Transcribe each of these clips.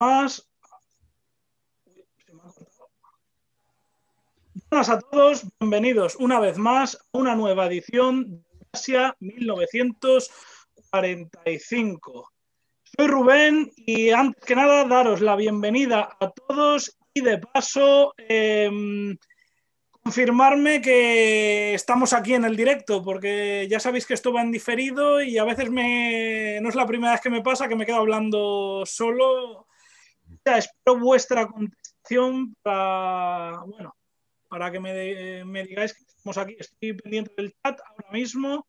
más. Buenas a todos, bienvenidos una vez más a una nueva edición de Asia 1945. Soy Rubén y antes que nada daros la bienvenida a todos y de paso em, confirmarme que estamos aquí en el directo porque ya sabéis que esto va en diferido y a veces no es la primera vez que me pasa que me quedo hablando solo espero vuestra contestación para, bueno, para que me, digáis que estamos aquí. Estoy pendiente del chat ahora mismo.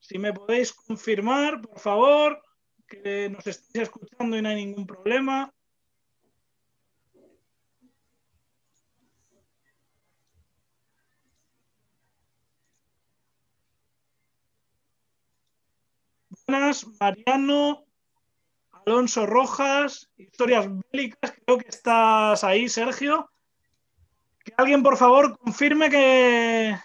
Si me podéis confirmar, por favor, que nos estáis escuchando y no hay ningún problema. Buenas, Mariano. Alonso Rojas, historias bélicas, creo que estás ahí, Sergio. Que alguien, por favor, confirme que...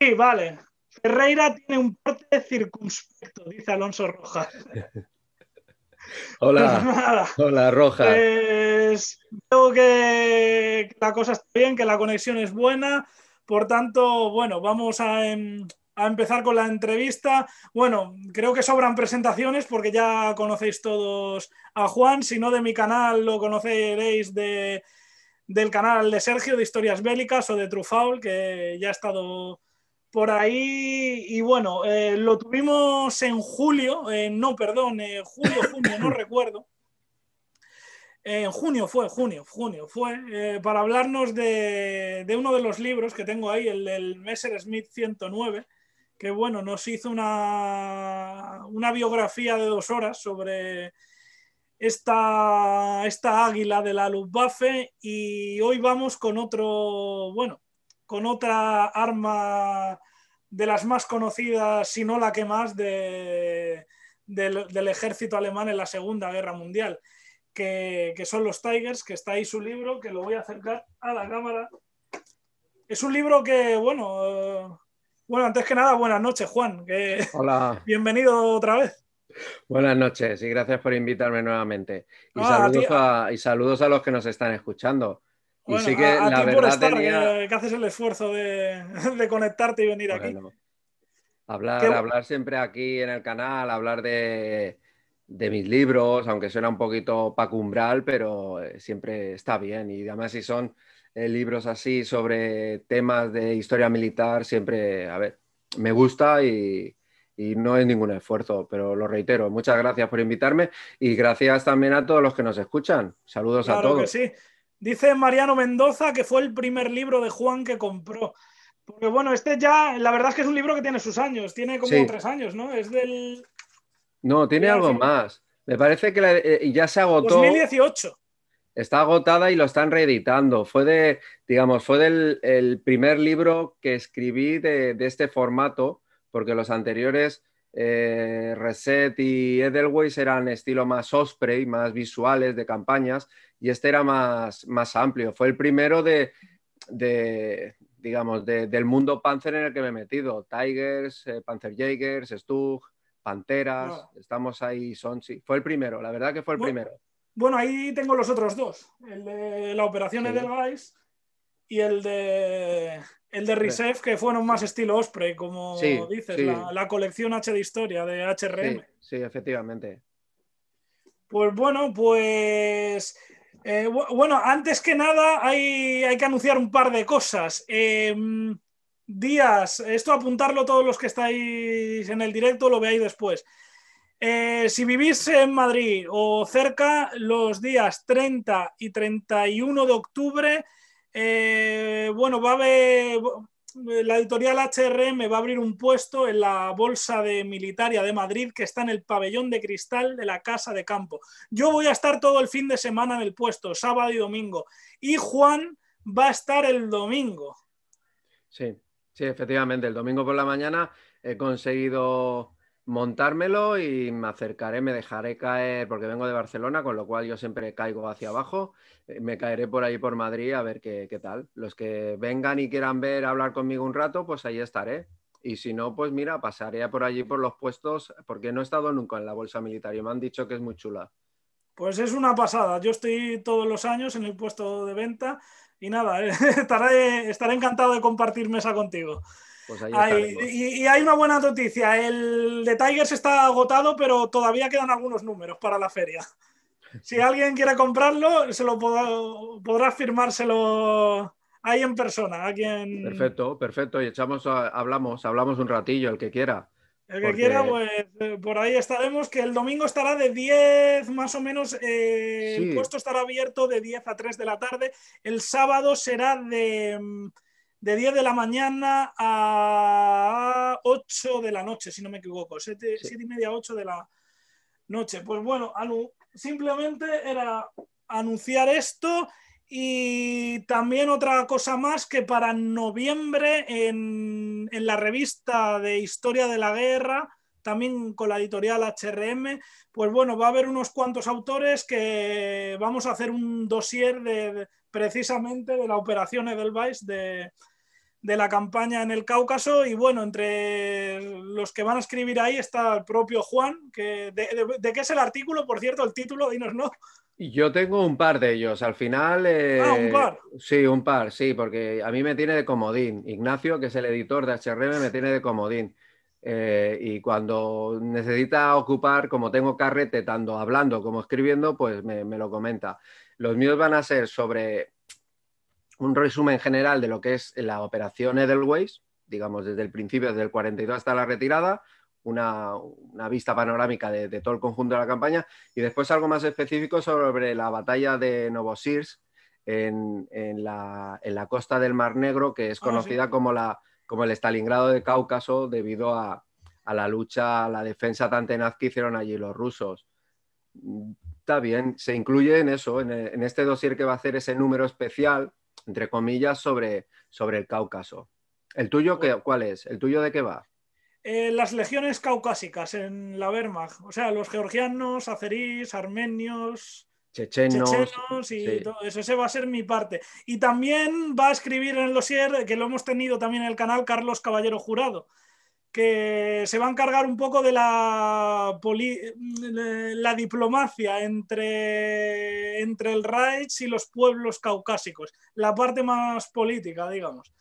Sí, vale. Ferreira tiene un parte circunspecto, dice Alonso Rojas. Hola. Pues Hola, Rojas. creo pues, que la cosa está bien, que la conexión es buena. Por tanto, bueno, vamos a... Em, a empezar con la entrevista. Bueno, creo que sobran presentaciones porque ya conocéis todos a Juan. Si no de mi canal, lo conoceréis de, del canal de Sergio de Historias Bélicas o de Trufaul, que ya ha estado por ahí. Y bueno, eh, lo tuvimos en julio, eh, no, perdón, en eh, julio, junio, no recuerdo. En junio fue, junio, junio fue, para hablarnos de, de, uno de los libros que tengo ahí, el del Messer Smith 109, que bueno, nos hizo una, una biografía de dos horas sobre esta, esta águila de la Luftwaffe y hoy vamos con otro, bueno, con otra arma de las más conocidas, si no la que más, del, ejército alemán en la Segunda Guerra Mundial, que, que, son los Tigers, que está ahí su libro, que lo voy a acercar a la cámara. Es un libro que, bueno, bueno, antes que nada, buenas noches, Juan. Hola. Bienvenido otra vez. Buenas noches y gracias por invitarme nuevamente. Y, saludos, a los que nos están escuchando. y sí que a, la por estar, que, haces el esfuerzo de, conectarte y venir aquí. Hablar, hablar siempre aquí en el canal, hablar de, de mis libros, aunque suena un poquito pacumbral, pero eh, siempre está bien. Y además si son eh, libros así sobre temas de historia militar, siempre, a ver, me gusta y, no es ningún esfuerzo, pero lo reitero, muchas gracias por invitarme y gracias también a todos los que nos escuchan. Saludos a todos. Que sí. Dice Mariano Mendoza que fue el primer libro de Juan que compró. Porque bueno, este ya, la verdad es que es un libro que tiene sus años, tiene como tres años, ¿no? Es del... No, tiene algo más. Me parece que eh, ya se agotó. 2018. Está agotada y lo están reeditando. Fue de, digamos, fue del el primer libro que escribí de, este formato, porque los anteriores, eh, Reset y Edelweiss, eran estilo más Osprey, más visuales de campañas, y este era más, más amplio. Fue el primero de, digamos, del mundo Panzer en el que me he metido. Tigers, Panzer eh, Panzerjägers, Stug, Panteras, estamos ahí, sí, Fue el primero, la verdad que fue el primero. Bueno, ahí tengo los otros dos, el de la operación del Edelweiss y el de el de Risef, que fueron más estilo Osprey, como dices, La, colección H de historia de HRM. Sí, efectivamente. Pues bueno, pues eh, bueno, antes que nada hay, que anunciar un par de cosas. Em, Díaz, días, esto apuntarlo todos los que estáis en el directo, lo veáis después. Eh, si vivís en Madrid o cerca, los días 30 y 31 de octubre, eh, bueno, va a la editorial HRM va a abrir un puesto en la Bolsa de Militaria de Madrid que está en el pabellón de cristal de la Casa de Campo. Yo voy a estar todo el fin de semana en el puesto, sábado y domingo. Y Juan va a estar el domingo. Sí, sí, efectivamente. El domingo por la mañana he conseguido montármelo y me acercaré, me dejaré caer, porque vengo de Barcelona, con lo cual yo siempre caigo hacia abajo, eh, me caeré por ahí por Madrid a ver qué, qué tal. Los que vengan y quieran ver, hablar conmigo un rato, pues ahí estaré. Y si no, pues mira, pasaré por allí por los puestos, porque no he estado nunca en la bolsa militar y me han dicho que es muy chula. Pues es una pasada. Yo estoy todos los años en el puesto de venta y nada, estaré encantado de compartir mesa contigo. Pues y, hay una buena noticia. El de Tigers está agotado, pero todavía quedan algunos números para la feria. Si alguien quiere comprarlo, se lo podrá firmárselo ahí en persona. Perfecto, perfecto. Y echamos, hablamos, hablamos un ratillo, el que quiera. El que quiera, pues eh, por ahí estaremos, que el domingo estará de 10 más o menos, eh, el puesto estará abierto de 10 a 3 de la tarde, el sábado será de mm, de 10 de la mañana a 8 de la noche, si no me equivoco, 7, y media, 8 de la noche. Pues bueno, simplemente era anunciar esto y también otra cosa más que para noviembre en, la revista de Historia de la Guerra, también con la editorial HRM, pues bueno, va a haber unos cuantos autores que vamos a hacer un dossier precisamente de las operaciones del VICE de, de la campaña en el Cáucaso y bueno, entre los que van a escribir ahí está el propio Juan, que de, qué es el artículo, por cierto, el título, dinos, ¿no? Yo tengo un par de ellos, al final... Eh, ah, un par. Sí, un par, sí, porque a mí me tiene de comodín. Ignacio, que es el editor de HRM, me tiene de comodín. Eh, y cuando necesita ocupar, como tengo carrete tanto hablando como escribiendo, pues me, me lo comenta. Los míos van a ser sobre un resumen general de lo que es la operación Edelweiss, digamos desde el principio, desde el 42 hasta la retirada, una, vista panorámica de, todo el conjunto de la campaña y después algo más específico sobre la batalla de Novosirsk en, la, costa del Mar Negro, que es ah, conocida como, el Stalingrado de Cáucaso debido a, la lucha, la defensa tan tenaz que hicieron allí los rusos está bien, se incluye en eso, en, este dossier que va a hacer ese número especial entre comillas, sobre, sobre el Cáucaso. ¿El tuyo pues cuál es? ¿El tuyo de qué va? Eh, las legiones caucásicas en la Wehrmacht, o sea, los georgianos, acerís, armenios, chechenos, y todo eso. Ese va a ser mi parte. Y también va a escribir en el dossier, que lo hemos tenido también en el canal, Carlos Caballero Jurado, que se va a encargar un poco de la, la diplomacia entre, entre el Reich y los pueblos caucásicos, la parte más política, digamos.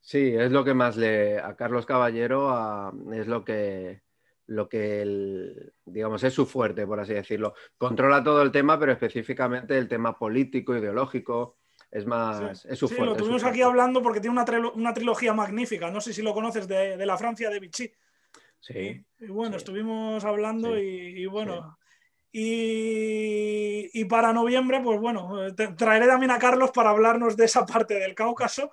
Sí, es lo que más le a Carlos Caballero es lo que lo que digamos es su fuerte, por así decirlo. Controla todo el tema, pero específicamente el tema político, ideológico, es más, es su lo tuvimos aquí hablando porque tiene una, trilogía magnífica. No sé si lo conoces de, la Francia de Vichy. Sí. Y, bueno, estuvimos hablando y, bueno. Y, para noviembre, pues bueno, traeré también a Carlos para hablarnos de esa parte del Cáucaso.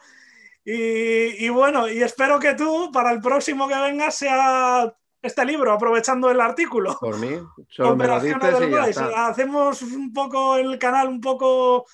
Y, bueno, y espero que tú, para el próximo que vengas, sea este libro, aprovechando el artículo. Por mí, me Hacemos un poco el canal, un poco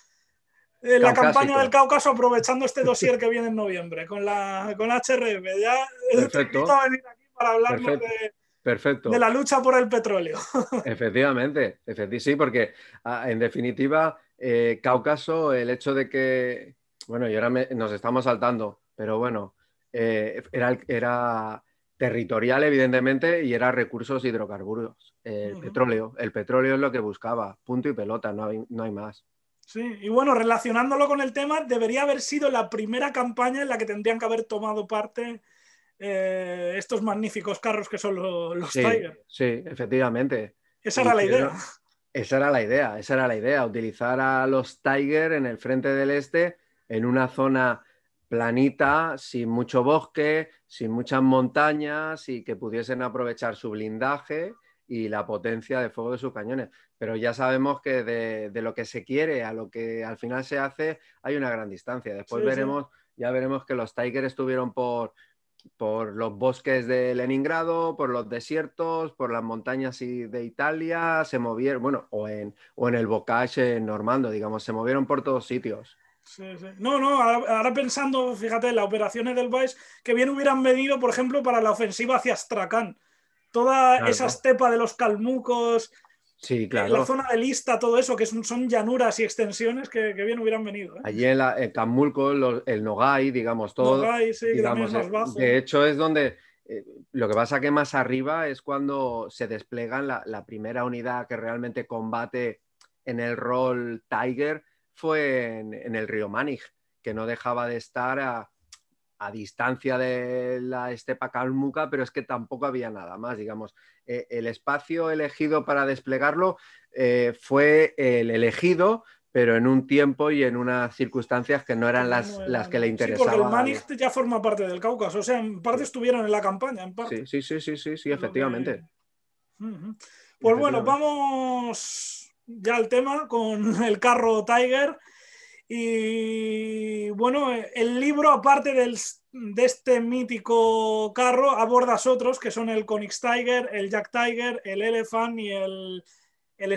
eh, la campaña del Cáucaso aprovechando este dossier que viene en noviembre con la, con HRM. Ya eh, Perfecto. venir aquí para hablarnos de... la lucha por el petróleo. efectivamente, sí, porque ah, en definitiva, eh, Cáucaso, el hecho de que, bueno, y ahora nos estamos saltando, pero bueno, era, era, territorial, evidentemente, y era recursos hidrocarburos, el petróleo. El petróleo es lo que buscaba, punto y pelota, no hay, no hay más. Sí, y bueno, relacionándolo con el tema, debería haber sido la primera campaña en la que tendrían que haber tomado parte eh, estos magníficos carros que son los, sí, Tiger. Sí, efectivamente. Esa era la idea. esa era la idea, esa era la idea, utilizar a los Tiger en el frente del este, en una zona planita, sin mucho bosque, sin muchas montañas y que pudiesen aprovechar su blindaje y la potencia de fuego de sus cañones. Pero ya sabemos que de, lo que se quiere a lo que al final se hace hay una gran distancia. Después veremos, ya veremos que los Tigers estuvieron por, por los bosques de Leningrado, por los desiertos, por las montañas de Italia, se movieron, bueno, o en, o en el Bocage en Normando, digamos, se movieron por todos sitios. No, no, ahora, pensando, fíjate, las operaciones del Vice, que bien hubieran venido, por ejemplo, para la ofensiva hacia Astrakhan toda esa estepa de los calmucos, Sí, eh, La zona de lista, todo eso, que son, llanuras y extensiones que, bien hubieran venido. ¿eh? Allí en, el Camulco, el Nogai, digamos todo. sí, digamos, también es más eh, bajo. De hecho, es donde. lo que pasa que más arriba es cuando se desplegan la, primera unidad que realmente combate en el rol Tiger fue en, el río Manig, que no dejaba de estar a, a distancia de la estepa calmuca, pero es que tampoco había nada más, digamos. Eh, el espacio elegido para desplegarlo eh, fue el elegido, pero en un tiempo y en unas circunstancias que no eran las, que le interesaban. porque el Manicht ya forma parte del Cáucaso, o sea, en parte estuvieron en la campaña, Sí, sí, sí, sí, sí, efectivamente. Pues bueno, vamos ya al tema con el carro Tiger y bueno, el libro, aparte de este mítico carro, abordas otros que son el Tiger, el Jack Tiger, el Elephant y el,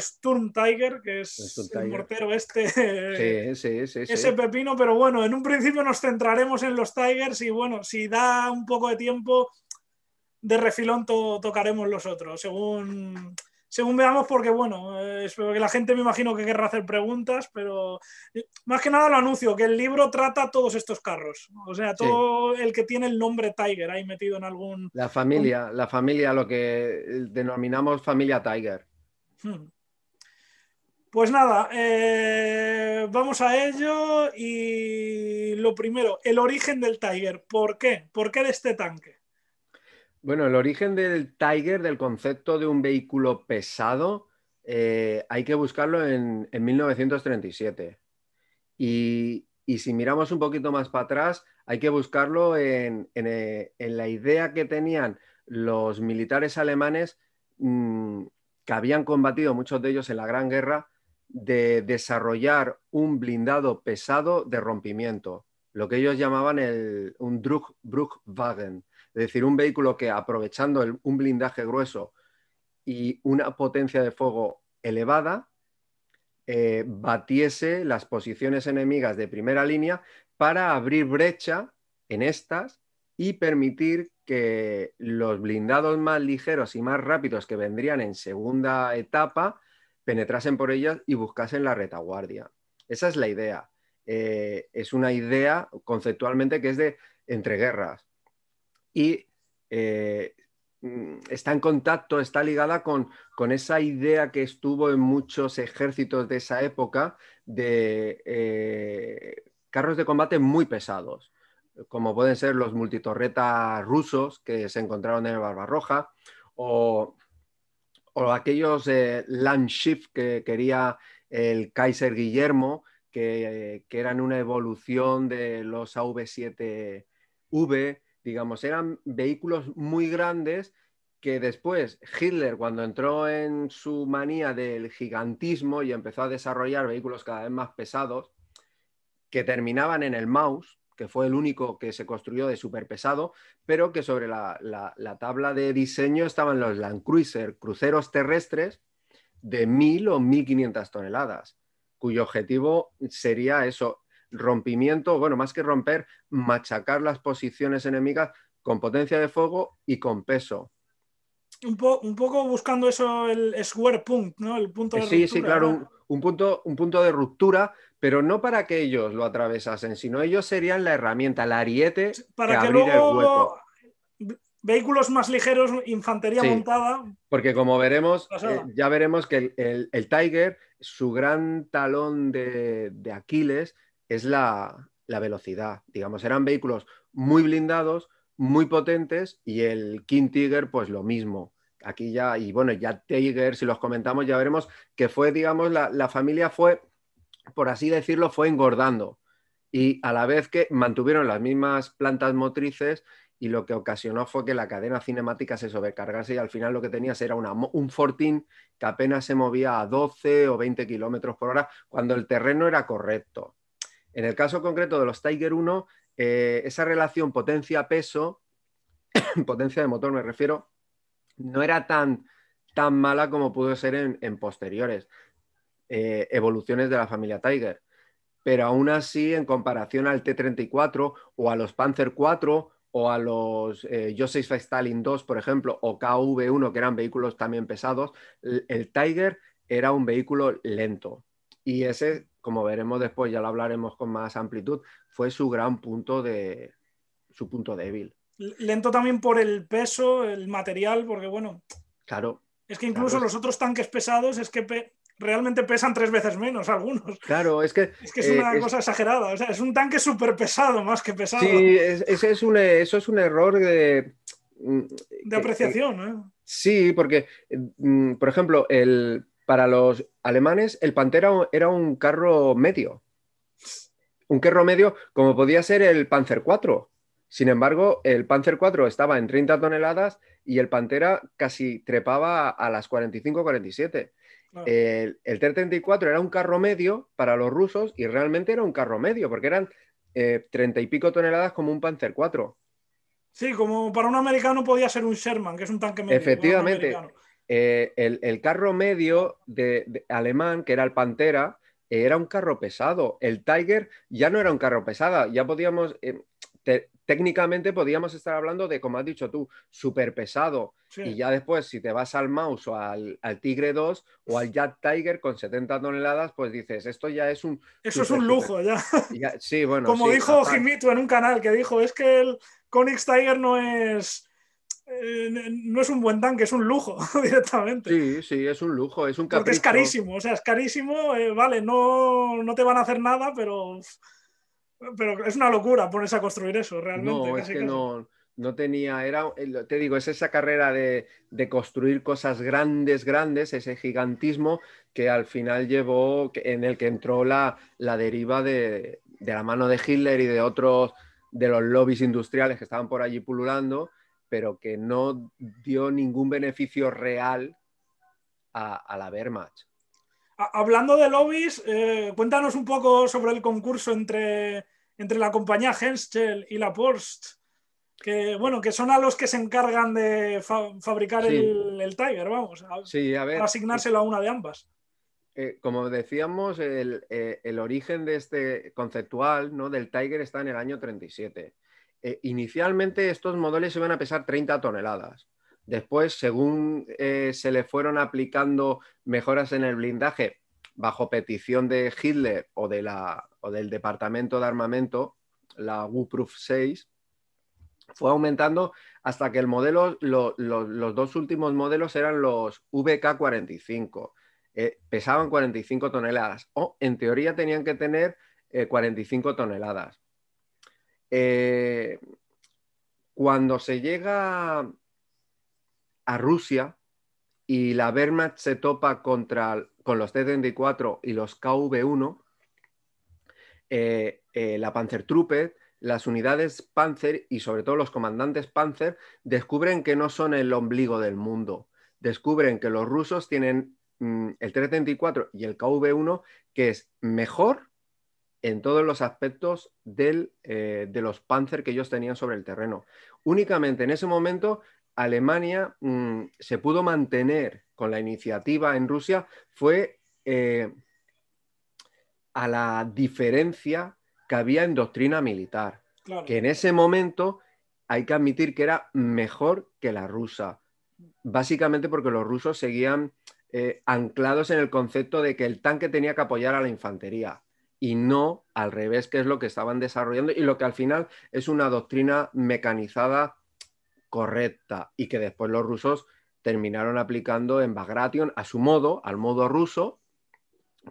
Sturm Tiger, que es el, mortero este. Sí, sí, ese pepino, pero bueno, en un principio nos centraremos en los Tigers y bueno, si da un poco de tiempo, de refilón tocaremos los otros, según según veamos, porque bueno, eh, espero que la gente me imagino que querrá hacer preguntas, pero eh, más que nada lo anuncio, que el libro trata todos estos carros, o sea, todo el que tiene el nombre Tiger ahí metido en algún... La familia, la familia, lo que eh, denominamos familia Tiger. Hmm. Pues nada, vamos a ello y lo primero, el origen del Tiger, ¿por qué? ¿Por qué de este tanque? Bueno, el origen del Tiger, del concepto de un vehículo pesado, eh, hay que buscarlo en, 1937. Y, si miramos un poquito más para atrás, hay que buscarlo en, en, eh, la idea que tenían los militares alemanes mm, que habían combatido, muchos de ellos en la Gran Guerra, de desarrollar un blindado pesado de rompimiento, lo que ellos llamaban el, un Druckwagen es decir, un vehículo que aprovechando un blindaje grueso y una potencia de fuego elevada, eh, batiese las posiciones enemigas de primera línea para abrir brecha en estas y permitir que los blindados más ligeros y más rápidos que vendrían en segunda etapa penetrasen por ellas y buscasen la retaguardia. Esa es la idea. Eh, es una idea conceptualmente que es de entreguerras y eh, mm, está en contacto, está ligada con, esa idea que estuvo en muchos ejércitos de esa época de eh, carros de combate muy pesados, como pueden ser los multitorretas rusos que se encontraron en el Barbarroja o, o aquellos eh, que quería el Kaiser Guillermo, que, eh, que eran una evolución de los AV-7V digamos, eran vehículos muy grandes que después Hitler, cuando entró en su manía del gigantismo y empezó a desarrollar vehículos cada vez más pesados, que terminaban en el Maus, que fue el único que se construyó de pesado, pero que sobre la, la, tabla de diseño estaban los Land Cruiser, cruceros terrestres de 1.000 o 1.500 toneladas, cuyo objetivo sería eso, rompimiento, bueno, más que romper, machacar las posiciones enemigas con potencia de fuego y con peso. Un, poco buscando eso, el square point, ¿no? El punto de sí, ruptura, sí, claro, un, punto, un punto de ruptura, pero no para que ellos lo atravesasen, sino ellos serían la herramienta, el ariete para que, luego... el vehículos más ligeros, infantería montada. Porque como veremos, eh, ya veremos que el, Tiger, su gran talón de Aquiles es la, velocidad. Digamos, eran vehículos muy blindados, muy potentes y el King Tiger, pues lo mismo. Aquí ya, y bueno, ya Tiger, si los comentamos, ya veremos que fue, digamos, la, familia fue, por así decirlo, fue engordando y a la vez que mantuvieron las mismas plantas motrices y lo que ocasionó fue que la cadena cinemática se sobrecargase y al final lo que tenías era una, un fortín que apenas se movía a 12 o 20 kilómetros por hora cuando el terreno era correcto. En el caso concreto de los Tiger 1, eh, esa relación potencia-peso, potencia de motor me refiero, no era tan, tan mala como pudo ser en, posteriores eh, evoluciones de la familia Tiger. Pero aún así, en comparación al T-34 o a los Panzer 4 o a los eh, Joseph Stalin 2, por ejemplo, o KV-1, que eran vehículos también pesados, el Tiger era un vehículo lento. Y ese, como veremos después, ya lo hablaremos con más amplitud, fue su gran punto de su punto débil. Lento también por el peso, el material, porque bueno. Claro. Es que incluso los otros tanques pesados es que realmente pesan tres veces menos algunos. Claro, es que... Es que es una eh, cosa exagerada, o sea, es un tanque súper pesado más que pesado. Sí, ese es un, eh, eso es un error de... Mm, de eh, apreciación, Sí, porque, mm, por ejemplo, el, para los alemanes el Pantera era un carro medio. Un carro medio como podía ser el Panzer IV. Sin embargo, el Panzer IV estaba en 30 toneladas y el Pantera casi trepaba a las 45-47. El, el T-34 era un carro medio para los rusos y realmente era un carro medio porque eran eh, treinta 30 y pico toneladas como un Panzer IV. Sí, como para un americano podía ser un Sherman, que es un tanque medio. Efectivamente. Eh, el, carro medio de, alemán, que era el Pantera, era un carro pesado. El Tiger ya no era un carro pesado, ya podíamos, eh, técnicamente podíamos estar hablando de, como has dicho tú, súper pesado. Y ya después, si te vas al Mouse o al, Tigre 2 o al Jack Tiger con 70 toneladas, pues dices, esto ya es un... Eso es un lujo, ya. Sí, bueno. Como dijo Jimito en un canal que dijo, es que el Tiger no es eh, no es un buen tanque, es un lujo directamente. Sí, sí, es un lujo, es un Porque es carísimo, o sea, es carísimo, eh, vale, no, no te van a hacer nada, pero, pero es una locura ponerse a construir eso, realmente. No, es que no no tenía, era, te digo, es esa carrera de, construir cosas grandes, grandes, ese gigantismo que al final llevó, en el que entró la, deriva de, de, la mano de Hitler y de otros, de los lobbies industriales que estaban por allí pululando pero que no dio ningún beneficio real a, la Wehrmacht. Hablando de lobbies, eh, cuéntanos un poco sobre el concurso entre, la compañía Henschel y la Post, que, bueno, que son a los que se encargan de fabricar el, Tiger, vamos, a, asignárselo a una de ambas. Eh, como decíamos, eh, el, origen de este conceptual, ¿no? del Tiger está en el año 37. Eh, inicialmente estos modelos iban a pesar 30 toneladas. Después, según eh, se le fueron aplicando mejoras en el blindaje bajo petición de Hitler o, del Departamento de Armamento, la WU-Proof 6, fue aumentando hasta que el modelo, los dos últimos modelos eran los VK45. Eh, pesaban 45 toneladas o en teoría tenían que tener 45 toneladas. Eh, cuando se llega a Rusia y la Wehrmacht se topa contra, con los T-34 y los KV-1, eh, eh, la Panzertruppe, las unidades Panzer y sobre todo los comandantes Panzer descubren que no son el ombligo del mundo. Descubren que los rusos tienen mm, el T-34 y el KV-1 que es mejor en todos los aspectos eh, de los Panzer que ellos tenían sobre el terreno. Únicamente en ese momento Alemania mm, se pudo mantener con la iniciativa en Rusia fue eh, a la diferencia que había en doctrina militar, que en ese momento hay que admitir que era mejor que la rusa, básicamente porque los rusos seguían eh, anclados en el concepto de que el tanque tenía que apoyar a la infantería y no al revés, que es lo que estaban desarrollando y lo que al final es una doctrina mecanizada correcta y que después los rusos terminaron aplicando en Bagration a su modo, al modo ruso,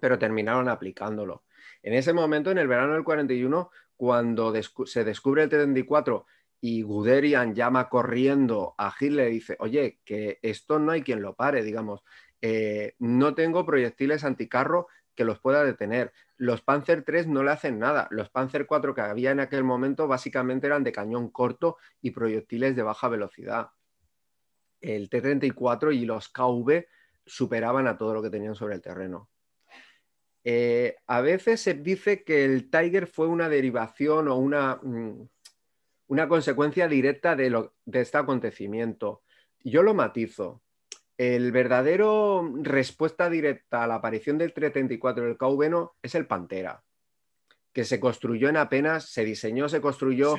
pero terminaron aplicándolo. En ese momento, en el verano del 41, cuando se descubre el T-34 y Guderian llama corriendo a Hitler y dice, oye, que esto no hay quien lo pare, digamos, eh, no tengo proyectiles anticarro que los pueda detener, los Panzer III no le hacen nada. Los Panzer IV que había en aquel momento básicamente eran de cañón corto y proyectiles de baja velocidad. El T-34 y los KV superaban a todo lo que tenían sobre el terreno. Eh, a veces se dice que el Tiger fue una derivación o una, mm, consecuencia directa de este acontecimiento. Yo lo matizo el verdadero respuesta directa a la aparición del 334 del Caubeno es el Pantera, que se construyó en apenas, se diseñó, se construyó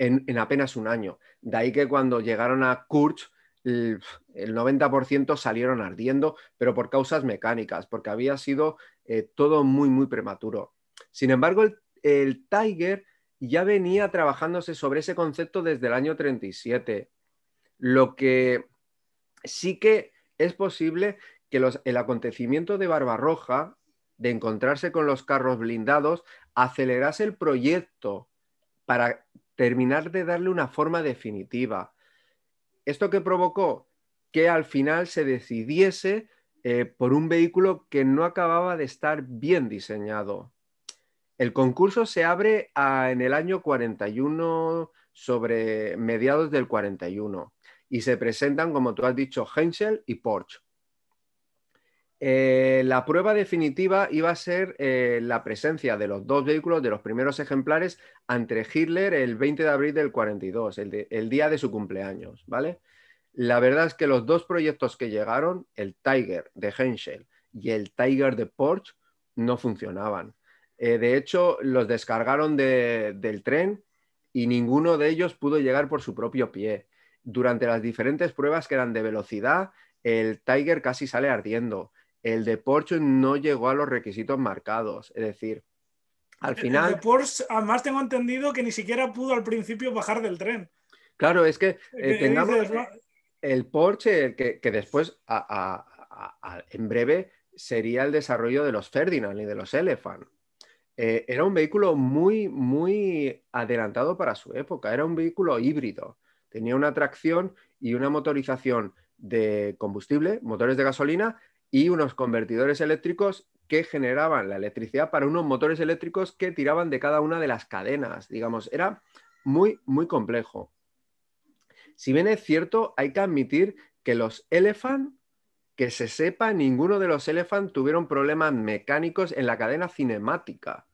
en, apenas un año. De ahí que cuando llegaron a Kurz, el, 90% salieron ardiendo, pero por causas mecánicas, porque había sido eh, todo muy, muy prematuro. Sin embargo, el, el Tiger ya venía trabajándose sobre ese concepto desde el año 37, lo que sí que es posible que el acontecimiento de Barbarroja, de encontrarse con los carros blindados, acelerase el proyecto para terminar de darle una forma definitiva. Esto que provocó que al final se decidiese eh, por un vehículo que no acababa de estar bien diseñado. El concurso se abre en el año 41, sobre mediados del 41 y se presentan, como tú has dicho, Henschel y Porsche. Eh, la prueba definitiva iba a ser eh, la presencia de los dos vehículos de los primeros ejemplares ante Hitler el 20 de abril del 42, el, día de su cumpleaños, ¿vale? La verdad es que los dos proyectos que llegaron, el Tiger de Henschel y el Tiger de Porsche, no funcionaban. Eh, de hecho, los descargaron del tren y ninguno de ellos pudo llegar por su propio pie durante las diferentes pruebas que eran de velocidad, el Tiger casi sale ardiendo. El de Porsche no llegó a los requisitos marcados. Es decir, al final. El de Porsche, además, tengo entendido que ni siquiera pudo al principio bajar del tren. Claro, es que eh, eh, tengamos el Porsche, que, después, en breve, sería el desarrollo de los Ferdinand y de los Elephant. Eh, era un vehículo muy, muy adelantado para su época. Era un vehículo híbrido tenía una tracción y una motorización de combustible, motores de gasolina y unos convertidores eléctricos que generaban la electricidad para unos motores eléctricos que tiraban de cada una de las cadenas, digamos, era muy, muy complejo. Si bien es cierto, hay que admitir que los Elephant, que se sepa, ninguno de los Elephant tuvieron problemas mecánicos en la cadena cinemática.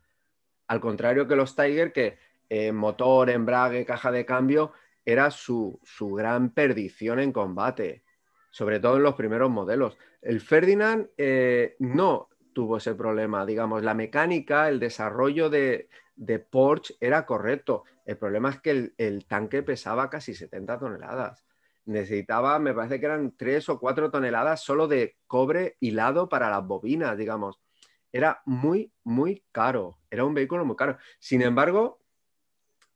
Al contrario que los Tiger, que eh, motor, embrague, caja de cambio, era su, gran perdición en combate, sobre todo en los primeros modelos. El Ferdinand eh, no tuvo ese problema, digamos, la mecánica, el desarrollo de, Porsche era correcto. El problema es que el, el, tanque pesaba casi 70 toneladas. Necesitaba, me parece que eran 3 o 4 toneladas solo de cobre hilado para las bobinas, digamos. Era muy, muy caro. Era un vehículo muy caro. Sin embargo,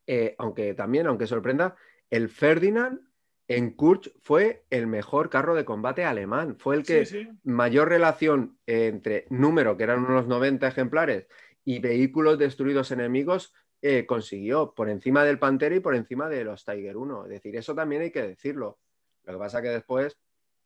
eh, aunque también, aunque sorprenda, el Ferdinand en Kurz, fue el mejor carro de combate alemán. Fue el que mayor relación entre número, que eran unos 90 ejemplares, y vehículos destruidos enemigos eh, consiguió por encima del Pantera y por encima de los Tiger 1. Es decir, eso también hay que decirlo. Lo que pasa que después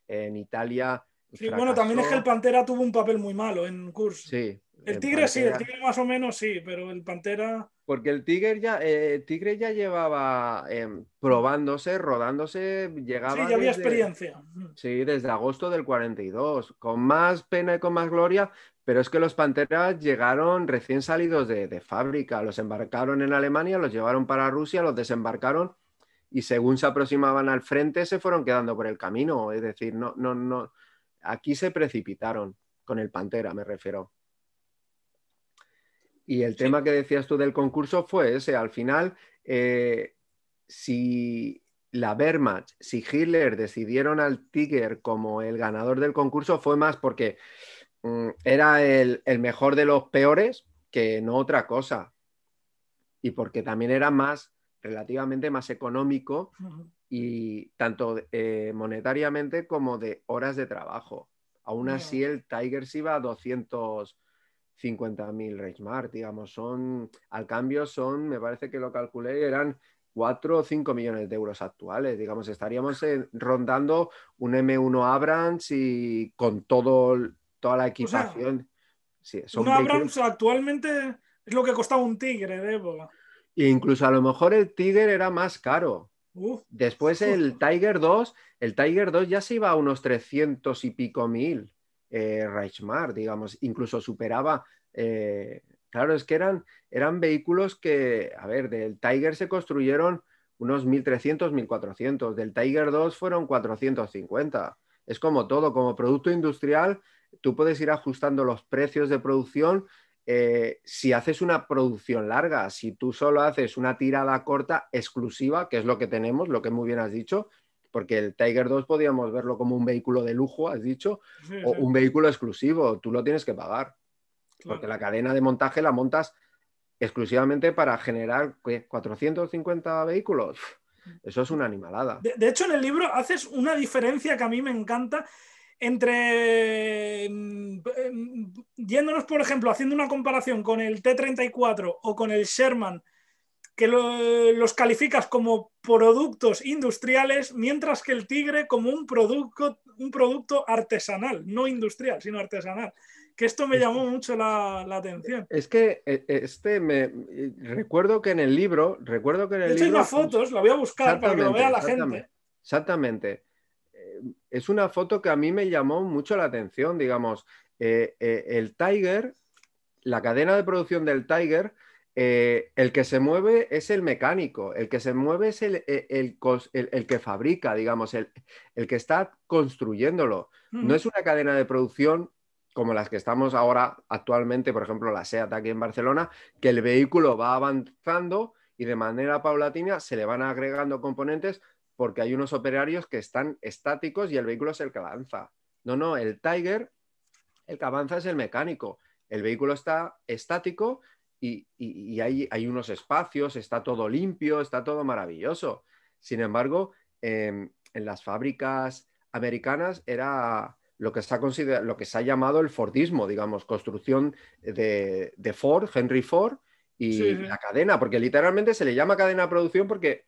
en Italia. Sí, bueno, también es que el Pantera tuvo un papel muy malo en Kurz. Sí. El Tigre sí, el Tigre más o menos sí, pero el Pantera. Porque el Tigre ya, eh, Tigre ya llevaba em, probándose, rodándose, llegaba. Sí, ya había experiencia. Mm. Sí, desde agosto del 42, con más pena y con más gloria, pero es que los Panteras llegaron recién salidos de, de fábrica, los embarcaron en Alemania, los llevaron para Rusia, los desembarcaron y según se aproximaban al frente se fueron quedando por el camino. Es decir, no, no, no, aquí se precipitaron, con el Pantera me refiero. Y el tema que decías tú del concurso fue ese. Al final, eh, si la Wehrmacht, si Hitler decidieron al Tiger como el ganador del concurso, fue más porque mm, era el, mejor de los peores que no otra cosa. Y porque también era más, relativamente más económico y tanto eh, monetariamente como de horas de trabajo. Aún así, el Tiger se iba a 200 50.000 Reichmark, digamos, son, al cambio son, me parece que lo calculé, eran 4 o 5 millones de euros actuales, digamos, estaríamos rondando un M1 Abrams y con todo, toda la equipación. sí, un Abrams actualmente es lo que costaba un Tigre de e incluso a lo mejor el Tigre era más caro. Después el Tiger 2, el Tiger 2 ya se iba a unos 300 y pico mil. Eh, Reichmar, digamos, incluso superaba eh, claro, es que eran, eran vehículos que, a ver, del Tiger se construyeron unos 1300, 1400, del Tiger 2 fueron 450. Es como todo, como producto industrial, tú puedes ir ajustando los precios de producción. Eh, si haces una producción larga, si tú solo haces una tirada corta exclusiva, que es lo que tenemos, lo que muy bien has dicho, porque el Tiger 2 podíamos verlo como un vehículo de lujo, has dicho, o un vehículo exclusivo, tú lo tienes que pagar, porque la cadena de montaje la montas exclusivamente para generar 450 vehículos. Mm. Eso es una animalada. de hecho, en el libro haces una diferencia que a mí me encanta entre mm, em, yéndonos, por ejemplo, haciendo una comparación con el T-34 o con el Sherman que los calificas como productos industriales, mientras que el tigre como un producto, un producto artesanal, no industrial, sino artesanal. Que esto me llamó mucho la, atención. Es que e, e, este me recuerdo que en el libro, recuerdo que en el libro. Hay unas fotos, la voy a buscar para que lo vea la exactamente, gente. Exactamente. Eh, es una foto que a mí me llamó mucho la atención, digamos. Eh, eh, el Tiger, la cadena de producción del Tiger eh, el que se mueve es el mecánico, el que se mueve es el, e, el, que fabrica, digamos, el, que está construyéndolo. No mm. es una cadena de producción como las que estamos ahora actualmente, por ejemplo, la SEAT aquí en Barcelona, que el vehículo va avanzando y de manera paulatina se le van agregando componentes porque hay unos operarios que están estáticos y el vehículo es el que avanza. No, no, el Tiger, el que avanza es el mecánico. El vehículo está estático y, hay, unos espacios, está todo limpio, está todo maravilloso. Sin embargo, em, en las fábricas americanas era lo que, se ha lo que se ha llamado el Fordismo, digamos, construcción de, Ford, Henry Ford, y la cadena, porque literalmente se le llama cadena de producción porque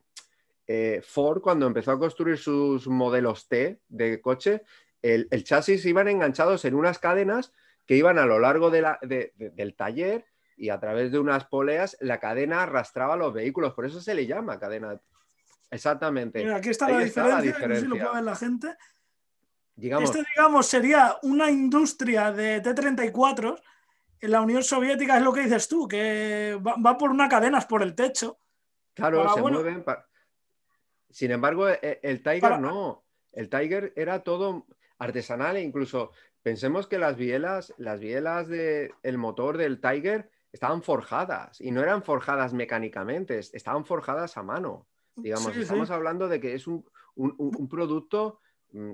eh, Ford, cuando empezó a construir sus modelos T de coche, el, chasis iban enganchados en unas cadenas que iban a lo largo del taller y a través de unas poleas la cadena arrastraba los vehículos, por eso se le llama cadena. Exactamente. aquí está, la, diferencia, si lo puede ver la gente. Digamos, Esto, digamos, sería una industria de T-34 en la Unión Soviética, es lo que dices tú, que va, por una cadena, es por el techo. Claro, se mueven. Sin embargo, e, e, el, Tiger no. El Tiger era todo artesanal e incluso pensemos que las bielas, las bielas del motor del Tiger estaban forjadas y no eran forjadas mecánicamente, estaban forjadas a mano. Mm, digamos, estamos hablando de que es un, producto mm,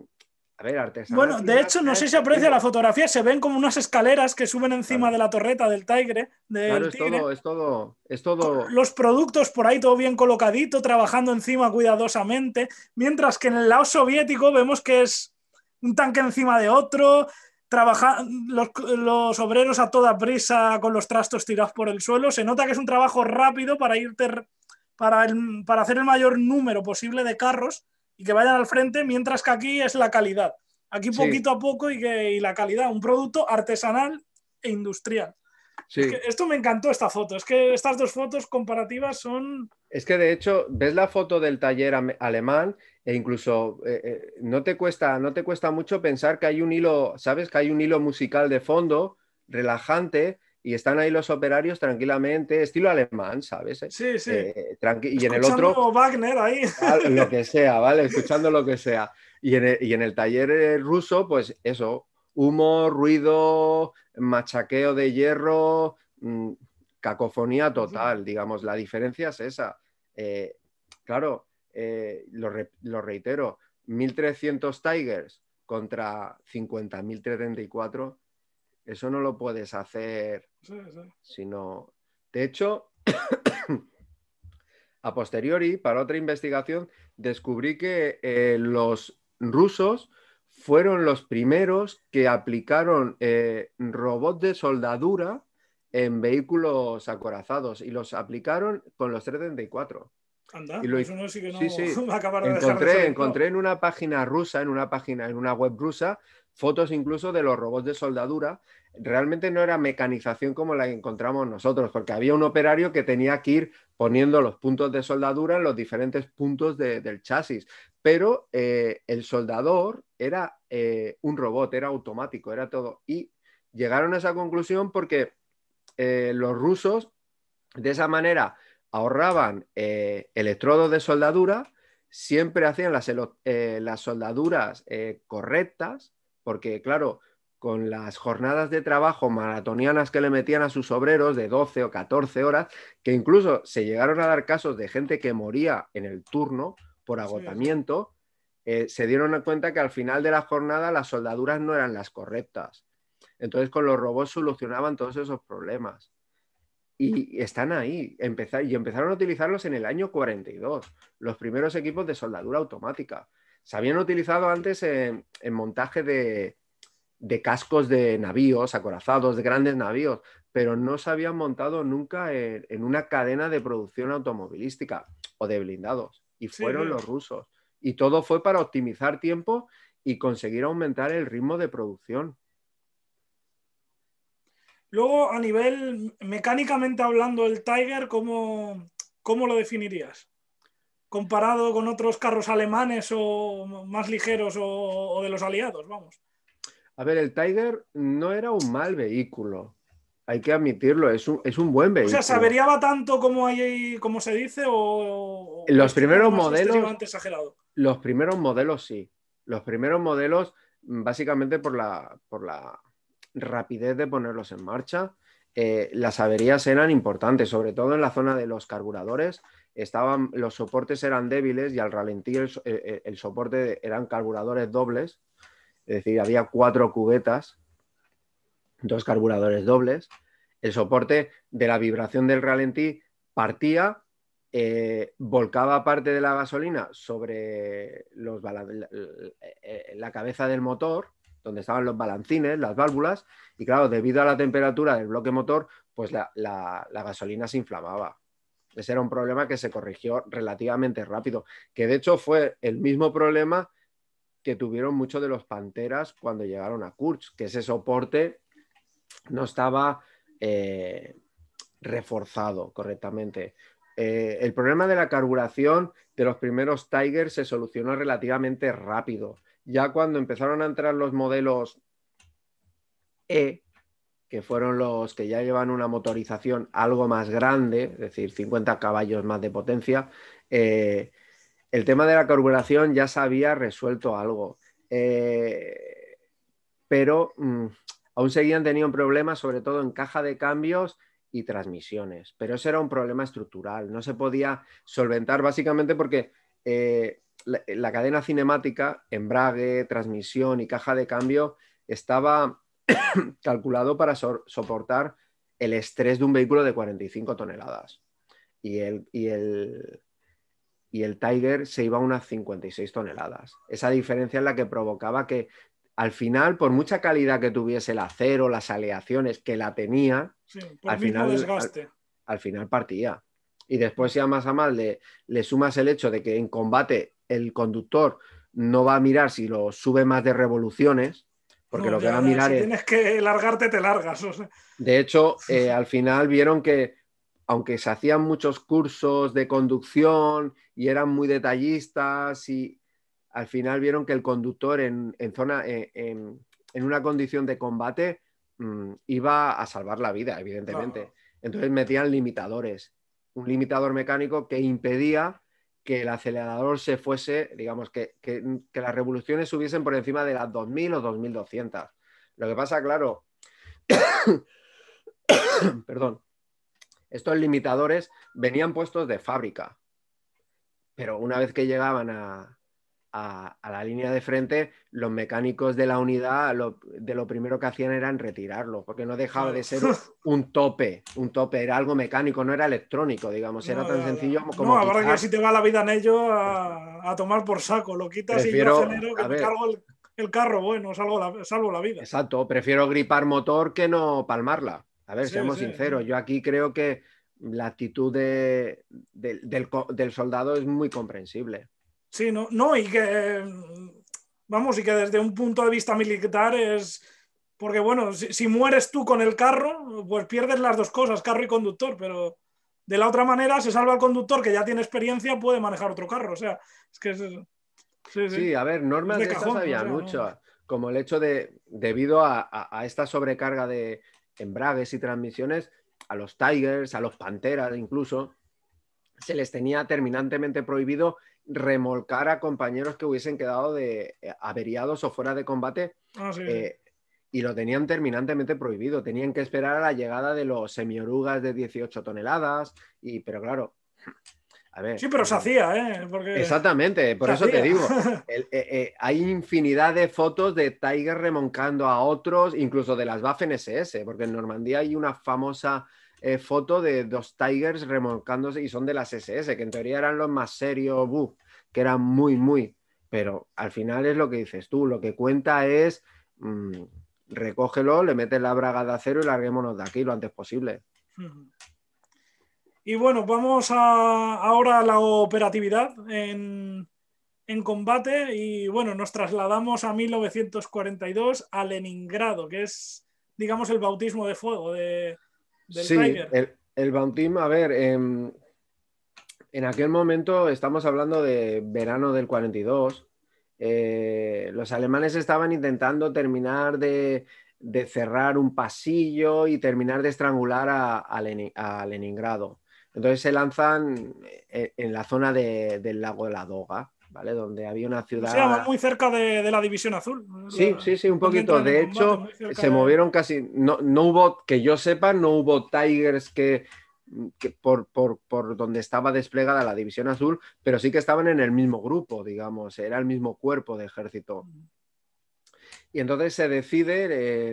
a ver, artesanal. Bueno, de hecho, no sé si aprecia la fotografía, se ven como unas escaleras que suben encima de la torreta del tigre. Del claro, es todo, es todo. Los productos por ahí todo bien colocadito, trabajando encima cuidadosamente, mientras que en el lado soviético vemos que es un tanque encima de otro, trabajar los, obreros a toda prisa con los trastos tirados por el suelo. Se nota que es un trabajo rápido para irte para, hacer el mayor número posible de carros y que vayan al frente, mientras que aquí es la calidad. Aquí poquito a poco y, que, la calidad, un producto artesanal e industrial. esto me encantó esta foto. Es que estas dos fotos comparativas son. Es que de hecho, ves la foto del taller alemán e incluso eh, eh, no, te cuesta, no te cuesta mucho pensar que hay un hilo, ¿sabes? Que hay un hilo musical de fondo, relajante, y están ahí los operarios tranquilamente, estilo alemán, ¿sabes? Eh, sí, sí. y en el otro... Wagner ahí. Lo que sea, ¿vale? Escuchando lo que sea. Y en el, taller ruso, pues eso, humo, ruido, machaqueo de hierro, mm, cacofonía total, digamos. La diferencia es esa. claro, eh, lo, reitero, 1.300 Tigers contra 50.034, eso no lo puedes hacer sino... De hecho, a posteriori, para otra investigación, descubrí que eh, los rusos fueron los primeros que aplicaron eh, robots de soldadura en vehículos acorazados y los aplicaron con los 334 y lo, pues sí que no, sí, acabar de encontré, encontré en una página rusa, en una página, en una web rusa, fotos incluso de los robots de soldadura. Realmente no era mecanización como la que encontramos nosotros, porque había un operario que tenía que ir poniendo los puntos de soldadura en los diferentes puntos del chasis. Pero eh, el soldador era eh, un robot, era automático, era todo. Y llegaron a esa conclusión porque eh, los rusos, de esa manera, ahorraban eh, electrodos de soldadura, siempre hacían las, eh, soldaduras eh, correctas, porque claro, con las jornadas de trabajo maratonianas que le metían a sus obreros de 12 o 14 horas, que incluso se llegaron a dar casos de gente que moría en el turno por agotamiento, se dieron cuenta que al final de la jornada las soldaduras no eran las correctas. Entonces con los robots solucionaban todos esos problemas y están ahí. Empezar, y empezaron a utilizarlos en el año 42, los primeros equipos de soldadura automática. Se habían utilizado antes en, montaje de, cascos de navíos, acorazados, de grandes navíos, pero no se habían montado nunca en, una cadena de producción automovilística o de blindados. Y fueron los rusos. Y todo fue para optimizar tiempo y conseguir aumentar el ritmo de producción. Luego, a nivel mecánicamente hablando, el Tiger, ¿cómo, lo definirías? Comparado con otros carros alemanes o más ligeros o, de los aliados, vamos. A ver, el Tiger no era un mal vehículo. Hay que admitirlo, es un, buen vehículo. O sea, ¿se averiaba tanto como, hay, como se dice? O, los primeros modelos. Los primeros modelos sí. Los primeros modelos, mm, básicamente por la, por la rapidez de ponerlos en marcha. Eh, las averías eran importantes, sobre todo en la zona de los carburadores. Estaban, los soportes eran débiles y al ralentí el, eh, eh, soporte eran carburadores dobles, es decir, había cuatro cubetas, dos carburadores dobles. El soporte de la vibración del ralentí partía, volcaba parte de la gasolina sobre la cabeza del motor donde estaban los balancines, las válvulas, y claro, debido a la temperatura del bloque motor, pues la, gasolina se inflamaba. Ese era un problema que se corrigió relativamente rápido, que de hecho fue el mismo problema que tuvieron muchos de los Panteras cuando llegaron a Kurz, que ese soporte no estaba eh, reforzado correctamente. Eh, el problema de la carburación de los primeros Tigers se solucionó relativamente rápido ya cuando empezaron a entrar los modelos E, que fueron los que ya llevan una motorización algo más grande, es decir, 50 caballos más de potencia, eh, el tema de la carburación ya se había resuelto algo. Eh, pero mm, aún seguían teniendo problemas, sobre todo en caja de cambios y transmisiones. Pero ese era un problema estructural, no se podía solventar básicamente porque eh, eh, la, cadena cinemática, embrague, transmisión y caja de cambio, estaba calculado para soportar el estrés de un vehículo de 45 toneladas. Y el, y y el Tiger se iba a unas 56 toneladas. Esa diferencia es la que provocaba que al final, por mucha calidad que tuviese el acero, las aleaciones que la tenía, al, final, al, final partía. Y después, si más a mal le sumas el hecho de que en combate el conductor no va a mirar si lo sube más de revoluciones, porque lo que va a mirar si es... tienes que largarte, te largas. De hecho, eh, al final vieron que, aunque se hacían muchos cursos de conducción y eran muy detallistas, y al final vieron que el conductor en, zona, eh, en, una condición de combate mm, iba a salvar la vida, evidentemente. Entonces metían limitadores, un limitador mecánico que impedía que el acelerador se fuese, digamos, que, las revoluciones subiesen por encima de las 2.000 o 2.200. Lo que pasa, claro, perdón, estos limitadores venían puestos de fábrica, pero una vez que llegaban a, a, la línea de frente, los mecánicos de la unidad lo, de lo primero que hacían era retirarlo, porque no dejaba de ser un tope, un tope, era algo mecánico, no era electrónico, digamos, era tan sencillo como... No, si te va la vida en ello a, tomar por saco, lo quitas y el, carro, bueno, salvo la, vida. Exacto, prefiero gripar motor que no palmarla. A ver, seamos sinceros, yo aquí creo que la actitud del, soldado es muy comprensible. Sí, no, y que, eh, vamos, y que desde un punto de vista militar es, porque bueno, si, mueres tú con el carro, pues pierdes las dos cosas, carro y conductor, pero de la otra manera se salva el conductor que ya tiene experiencia, puede manejar otro carro, o sea, es que es, sí, sí. a ver, normas de, de como el hecho de, debido a, esta sobrecarga de embragues y transmisiones, a los Tigers, a los Panteras incluso, se les tenía terminantemente prohibido remolcar a compañeros que hubiesen quedado de, eh, averiados o fuera de combate. Ah, eh, y lo tenían terminantemente prohibido. Tenían que esperar a la llegada de los semiorugas de 18 toneladas. Y, pero claro, a ver. Sí, pero se eh, hacía, ¿eh? Exactamente, por eso te digo. hay infinidad de fotos de Tiger remoncando a otros, incluso de las Waffen SS, porque en Normandía hay una famosa eh, foto de dos Tigers remolcándose y son de las SS, que en teoría eran los más serios, que eran muy, muy. Pero al final es lo que dices tú, lo que cuenta es mm, recógelo, le metes la braga de acero y larguémonos de aquí lo antes posible. Y bueno, vamos a, ahora a la operatividad en, en combate y bueno, nos trasladamos a 1942 a Leningrado, que es, digamos, el bautismo de fuego de, sí, El, el a ver, en, em, en aquel momento estamos hablando de verano del 42. Eh, los alemanes estaban intentando terminar de, cerrar un pasillo y terminar de estrangular a, Leningrado. Entonces se lanzan eh, en, la zona del lago de la Doga. Donde había una ciudad... O muy cerca de, la División Azul. Sí, sí, sí, un poquito. De, hecho, se movieron casi... No, hubo, que yo sepa, no hubo Tigers que... por, donde estaba desplegada la División Azul, pero sí que estaban en el mismo grupo, digamos, era el mismo cuerpo de ejército. Y entonces se decide,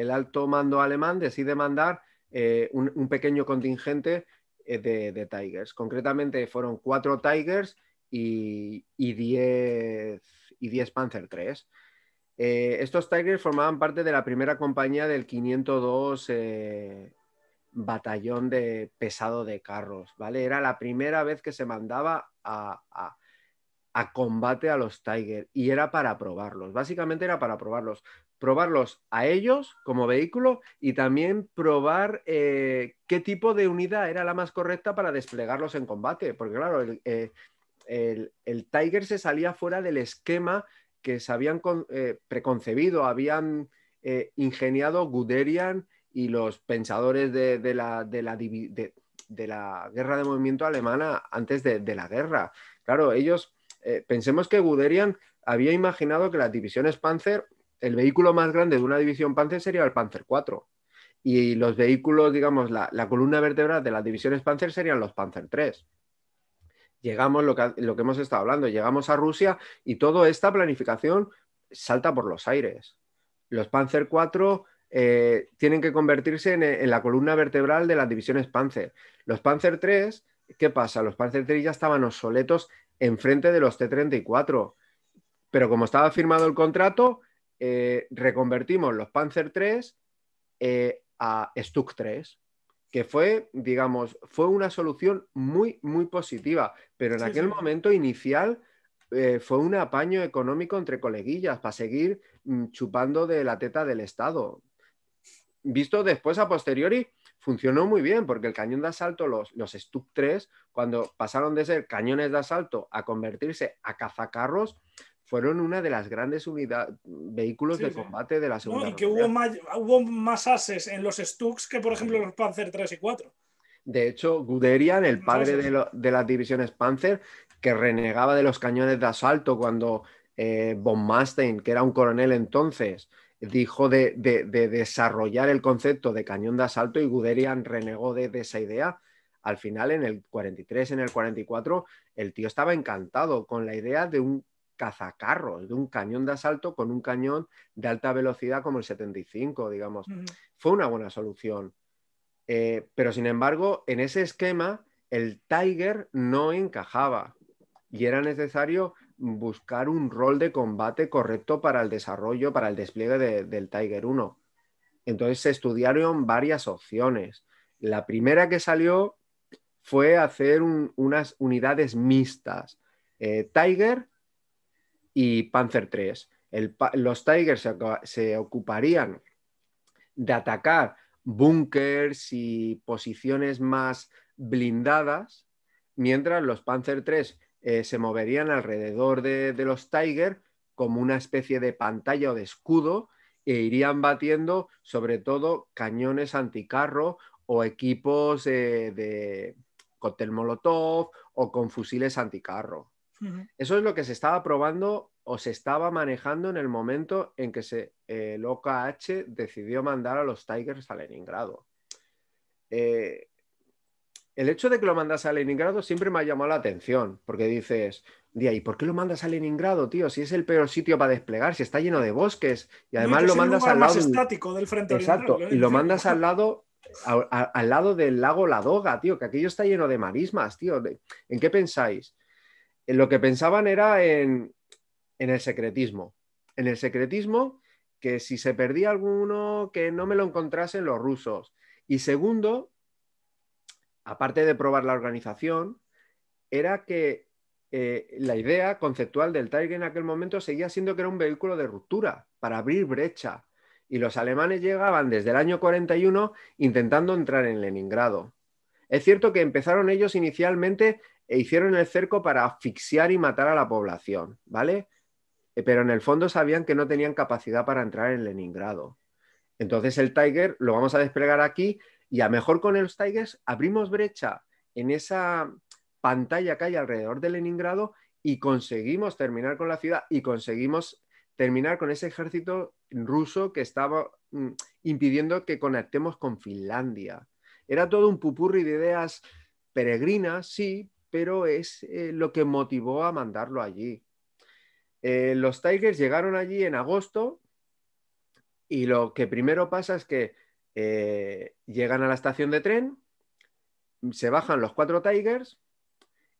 el, alto mando alemán decide mandar eh, un, pequeño contingente eh, de, de, Tigers. Concretamente fueron cuatro Tigers y, 10, y 10 Panzer III. Eh, estos Tigers formaban parte de la primera compañía del 502 eh, batallón de pesado de carros, ¿vale? Era la primera vez que se mandaba a, combate a los Tiger y era para probarlos, básicamente era para probarlos, probarlos a ellos como vehículo y también probar eh, qué tipo de unidad era la más correcta para desplegarlos en combate, porque claro, el, el, Tiger se salía fuera del esquema que se habían eh, preconcebido, habían eh, ingeniado Guderian y los pensadores de, la, guerra de movimiento alemana antes de, la guerra. Claro, ellos, eh, pensemos que Guderian había imaginado que las divisiones Panzer, el vehículo más grande de una división Panzer sería el Panzer IV. Y los vehículos, digamos, la, la columna vertebral de las divisiones Panzer serían los Panzer III llegamos, lo que, hemos estado hablando, llegamos a Rusia y toda esta planificación salta por los aires. Los Panzer IV eh, tienen que convertirse en, la columna vertebral de las divisiones Panzer. Los Panzer III, ¿qué pasa? Los Panzer III ya estaban obsoletos enfrente de los T-34, pero como estaba firmado el contrato, eh, reconvertimos los Panzer III eh, a Stuck 3 que fue, digamos, fue una solución muy, muy positiva, pero en aquel momento inicial eh, fue un apaño económico entre coleguillas para seguir mm, chupando de la teta del Estado. Visto después a posteriori, funcionó muy bien porque el cañón de asalto, los, los 3, cuando pasaron de ser cañones de asalto a convertirse a cazacarros, fueron una de las grandes unidades, vehículos de combate de la Segunda Y que hubo más, ases en los Stuks que, por ejemplo, los Panzer 3 y 4. De hecho, Guderian, el padre de, las divisiones Panzer, que renegaba de los cañones de asalto cuando eh, Von Mastein, que era un coronel entonces, dijo de, desarrollar el concepto de cañón de asalto y Guderian renegó de, esa idea. Al final, en el 43, en el 44, el tío estaba encantado con la idea de un cazacarros, de un cañón de asalto con un cañón de alta velocidad como el 75, digamos. Fue una buena solución. Eh, pero sin embargo, en ese esquema, el Tiger no encajaba y era necesario buscar un rol de combate correcto para el desarrollo, para el despliegue del Tiger 1. Entonces se estudiaron varias opciones. La primera que salió fue hacer unas unidades mixtas, eh, Tiger y Panzer III. los Tigers se, ocuparían de atacar búnkers y posiciones más blindadas, mientras los Panzer III eh, se moverían alrededor de, los Tiger como una especie de pantalla o de escudo e irían batiendo sobre todo cañones anticarro o equipos eh, de cóctel molotov o con fusiles anticarro. Eso es lo que se estaba probando o se estaba manejando en el momento en que se, el eh, OKH decidió mandar a los Tigers a Leningrado. Eh, el hecho de que lo mandas a Leningrado siempre me ha llamado la atención, porque dices, ¿y por qué lo mandas a Leningrado, tío? Si es el peor sitio para desplegar, si está lleno de bosques y además este lo mandas al lado. estático del frente ¿eh? y lo mandas al lado. al lado del lago Ladoga, tío, que aquello está lleno de marismas, tío. ¿En qué pensáis? lo que pensaban era en, el secretismo. En el secretismo, que si se perdía alguno, que no me lo encontrasen los rusos. Y segundo, aparte de probar la organización, era que eh, la idea conceptual del Tiger en aquel momento seguía siendo que era un vehículo de ruptura para abrir brecha. Y los alemanes llegaban desde el año 41 intentando entrar en Leningrado. Es cierto que empezaron ellos inicialmente e hicieron el cerco para asfixiar y matar a la población, ¿vale? Eh, pero en el fondo sabían que no tenían capacidad para entrar en Leningrado. Entonces el Tiger lo vamos a desplegar aquí y a mejor con los Tigers abrimos brecha en esa pantalla que hay alrededor de Leningrado y conseguimos terminar con la ciudad y conseguimos terminar con ese ejército ruso que estaba mm, impidiendo que conectemos con Finlandia. Era todo un pupurri de ideas peregrinas, sí, pero es eh, lo que motivó a mandarlo allí. Eh, los Tigers llegaron allí en agosto y lo que primero pasa es que eh, llegan a la estación de tren, se bajan los cuatro Tigers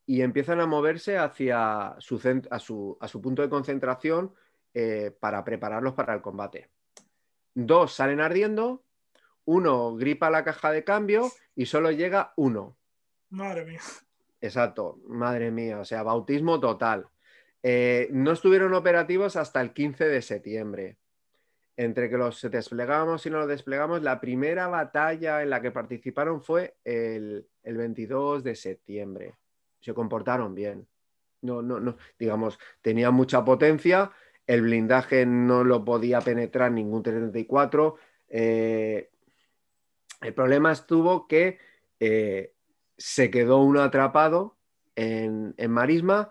y empiezan a moverse hacia su, su punto de concentración para prepararlos para el combate. Dos salen ardiendo, uno gripa la caja de cambio y solo llega uno. Madre mía. Exacto, madre mía, o sea, bautismo total. Eh, no estuvieron operativos hasta el 15 de septiembre. Entre que los desplegamos y no los desplegamos, la primera batalla en la que participaron fue el, 22 de septiembre. Se comportaron bien. No, no, no, digamos, tenía mucha potencia, el blindaje no lo podía penetrar ningún 34. Eh, el problema estuvo que eh, se quedó uno atrapado en, Marisma,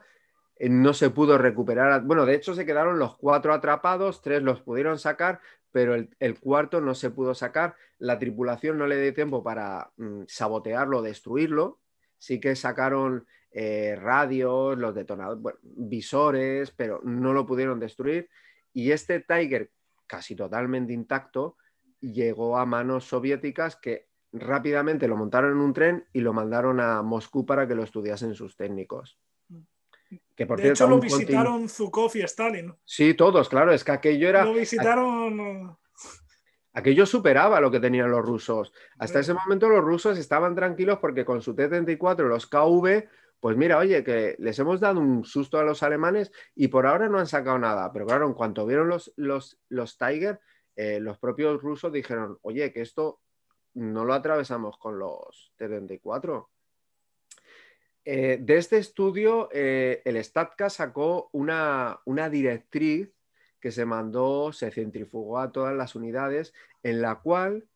eh, no se pudo recuperar. Bueno, de hecho se quedaron los cuatro atrapados, tres los pudieron sacar, pero el, cuarto no se pudo sacar. La tripulación no le dio tiempo para mm, sabotearlo, destruirlo. Sí que sacaron eh, radios, los detonadores, visores, pero no lo pudieron destruir. Y este Tiger, casi totalmente intacto, llegó a manos soviéticas que rápidamente lo montaron en un tren y lo mandaron a Moscú para que lo estudiasen sus técnicos. Que por de hecho lo visitaron Zukov y Stalin. Sí, todos, claro, es que aquello era... Lo visitaron... Aquello superaba lo que tenían los rusos. Hasta ese momento los rusos estaban tranquilos porque con su T-34 los KV pues mira, oye, que les hemos dado un susto a los alemanes y por ahora no han sacado nada. Pero claro, en cuanto vieron los, los, los Tiger, eh, los propios rusos dijeron, oye, que esto no lo atravesamos con los T-34 eh, de este estudio, eh, el Statka sacó una, directriz que se mandó, se centrifugó a todas las unidades, en la cual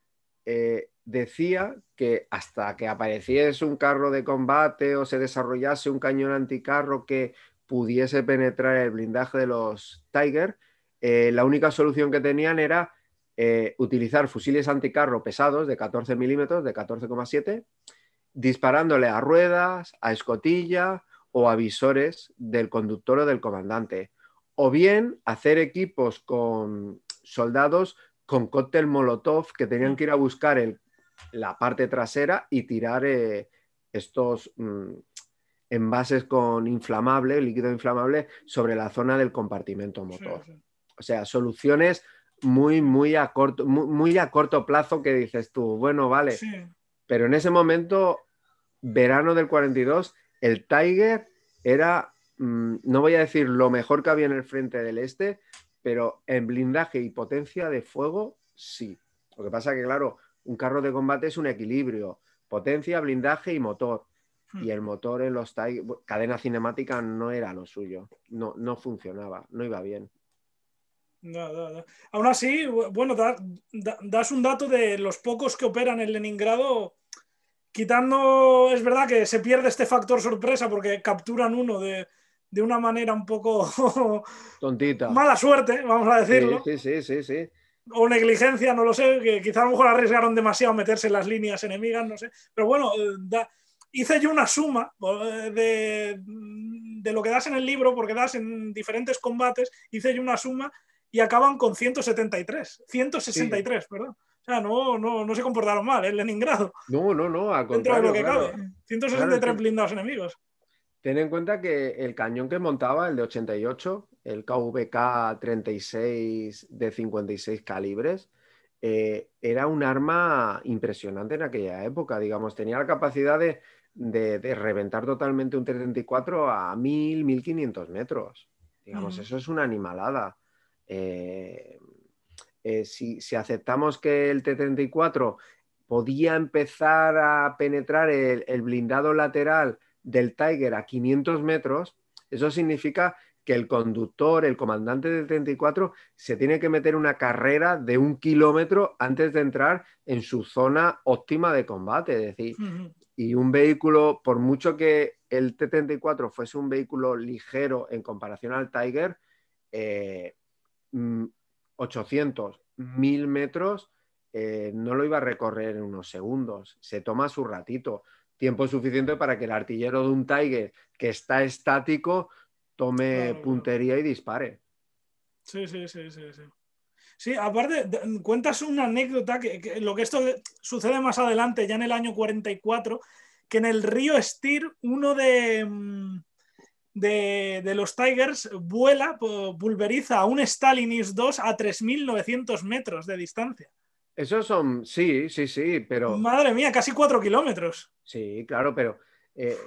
eh, decía que hasta que apareciese un carro de combate o se desarrollase un cañón anticarro que pudiese penetrar el blindaje de los Tiger, la única solución que tenían era eh, utilizar fusiles anticarro pesados de 14 milímetros, de 14,7, disparándole a ruedas, a escotilla o a visores del conductor o del comandante. O bien hacer equipos con soldados con cóctel molotov que tenían que ir a buscar la parte trasera y tirar eh, estos mm, envases con inflamable, líquido inflamable, sobre la zona del compartimento motor. O sea, soluciones muy, muy a corto, muy, a corto plazo que dices tú, bueno, vale. Pero en ese momento, verano del 42, el Tiger era, mm, no voy a decir lo mejor que había en el frente del este, pero en blindaje y potencia de fuego, sí. Lo que pasa que, claro, un carro de combate es un equilibrio, potencia, blindaje y motor. Hmm. Y el motor en los Tiger, cadena cinemática no era lo suyo, no, no funcionaba, no iba bien. Aún así, bueno, das un dato de los pocos que operan en Leningrado, quitando, es verdad que se pierde este factor sorpresa porque capturan uno de, una manera un poco... Tontita. mala suerte, vamos a decirlo. Sí, sí, sí, O negligencia, no lo sé, que quizá a lo mejor arriesgaron demasiado meterse en las líneas enemigas, no sé. Pero bueno, eh, hice yo una suma eh, de, de, lo que das en el libro, porque das en diferentes combates, hice yo una suma y acaban con 173, 163, perdón. O sea, no, no, se comportaron mal, en ¿eh? Leningrado. No, no, no, al contrario. 163 blindados enemigos. Ten en cuenta que el cañón que montaba, el de 88, el KVK 36 de 56 calibres, eh, era un arma impresionante en aquella época, digamos, tenía la capacidad de, reventar totalmente un 34 a 1000, 1500 metros. Digamos, eso es una animalada. Eh, eh, si, aceptamos que el T-34 podía empezar a penetrar el, blindado lateral del Tiger a 500 metros, eso significa que el conductor, el comandante del t 34, se tiene que meter una carrera de un kilómetro antes de entrar en su zona óptima de combate. Es decir, y un vehículo, por mucho que el T-34 fuese un vehículo ligero en comparación al Tiger, eh, 800, mm, 1000 metros, eh, no lo iba a recorrer en unos segundos. Se toma su ratito, tiempo suficiente para que el artillero de un Tiger que está estático tome puntería y dispare. Sí, sí, sí, sí, sí. aparte, cuentas una anécdota que, que, lo que esto sucede más adelante, ya en el año 44, que en el río Estir, uno de. Mm, de, los Tigers vuela, pulveriza a un Stalinist 2 a 3.900 metros de distancia. Esos son, sí, sí, sí, pero... Madre mía, casi 4 kilómetros. Sí, claro, pero, eh,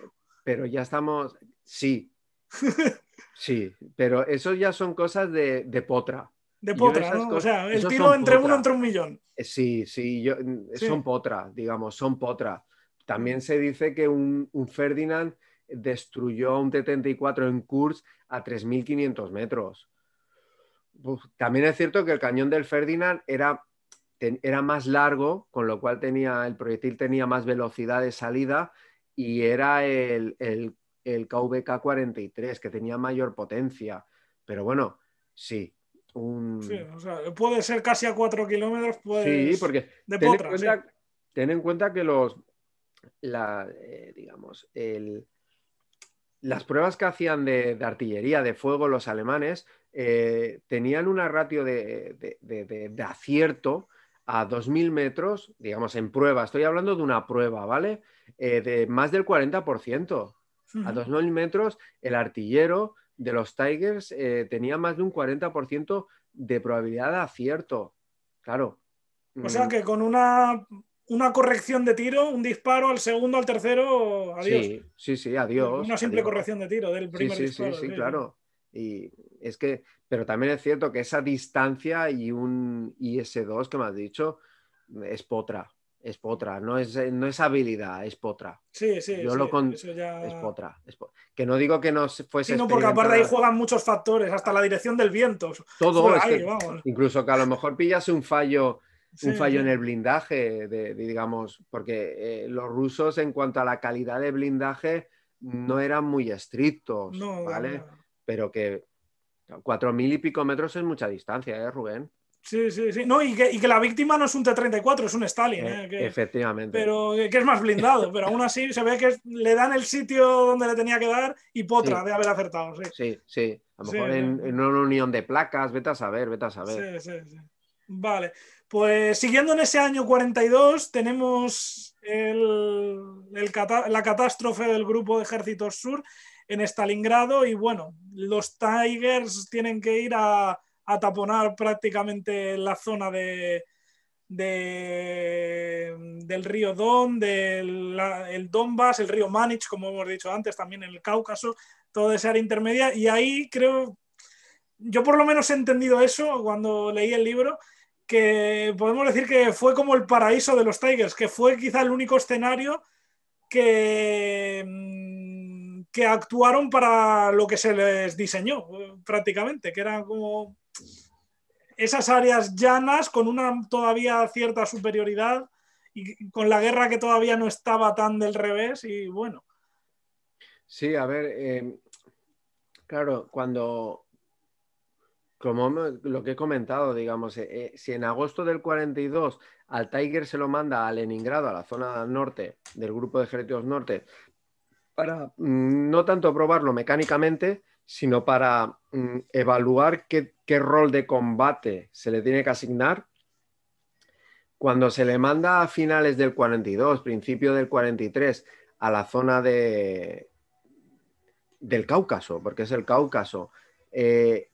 pero ya estamos, sí, sí, pero eso ya son cosas de, de potra. De potra, o sea, el tiro entre uno entre un millón. Eh, sí, sí, yo, mm, son potra, digamos, son potra. También se dice que un Ferdinand destruyó un T-34 en kurs a 3.500 metros. también es cierto que el cañón del Ferdinand era, era más largo, con lo cual tenía, el proyectil tenía más velocidad de salida y era el, el, KVK-43, que tenía mayor potencia. Pero bueno, sí, puede ser casi a 4 kilómetros. Pues, sí, porque ten, en cuenta, que los, la, eh, digamos, el, las pruebas que hacían de, artillería, de fuego los alemanes, eh, tenían una ratio de, acierto a 2.000 metros, digamos, en prueba, estoy hablando de una prueba, ¿vale? Eh, de más del 40%. A 2.000 metros, el artillero de los Tigers eh, tenía más de un 40% de probabilidad de acierto. Claro. O sea mm. que con una una corrección de tiro, un disparo al segundo, al tercero, adiós. Sí, sí, adiós. Una simple corrección de tiro del primer sí, sí, disparo. Sí, sí, sí, claro. Y es que, pero también es cierto que esa distancia y un IS2 que me has dicho es potra, es potra, no es, no es habilidad, es potra. Sí, sí, Yo lo con... ya... es, potra, Que no digo que no fuese. Sí, porque aparte ahí juegan muchos factores, hasta la dirección del viento. Todo, eso, incluso que a lo mejor pillase un fallo un fallo en el blindaje, digamos, porque eh, los rusos en cuanto a la calidad de blindaje no eran muy estrictos, no, ¿vale? Pero que cuatro mil y pico metros es mucha distancia, ¿eh, Rubén? Sí, sí, sí. No, y que, la víctima no es un T-34, es un Stalin. ¿eh? ¿eh? Efectivamente. Pero que es más blindado, pero aún así se ve que le dan el sitio donde le tenía que dar y potra de haber acertado. Sí, sí. sí. A lo mejor en, en, una unión de placas, vete a saber, vete a saber. Sí, sí, sí. Vale. Pues siguiendo en ese año 42 tenemos la catástrofe del grupo de ejércitos sur en Stalingrado y bueno, los Tigers tienen que ir a, taponar prácticamente la zona de, del río Don, del el Donbass, el río Manich, como hemos dicho antes, también en el Cáucaso, todo ese área intermedia. Y ahí creo, yo por lo menos he entendido eso cuando leí el libro, que podemos decir que fue como el paraíso de los Tigers, que fue quizá el único escenario que, mm, que actuaron para lo que se les diseñó prácticamente, que eran como esas áreas llanas con una todavía cierta superioridad y con la guerra que todavía no estaba tan del revés y bueno. Sí, a ver, eh, claro, cuando como lo que he comentado, digamos, eh, eh, si en agosto del 42 al Tiger se lo manda a Leningrado, a la zona norte del grupo de ejércitos norte, para mm, no tanto probarlo mecánicamente, sino para mm, evaluar qué, rol de combate se le tiene que asignar, cuando se le manda a finales del 42, principio del 43, a la zona de, del Cáucaso, porque es el Cáucaso, eh,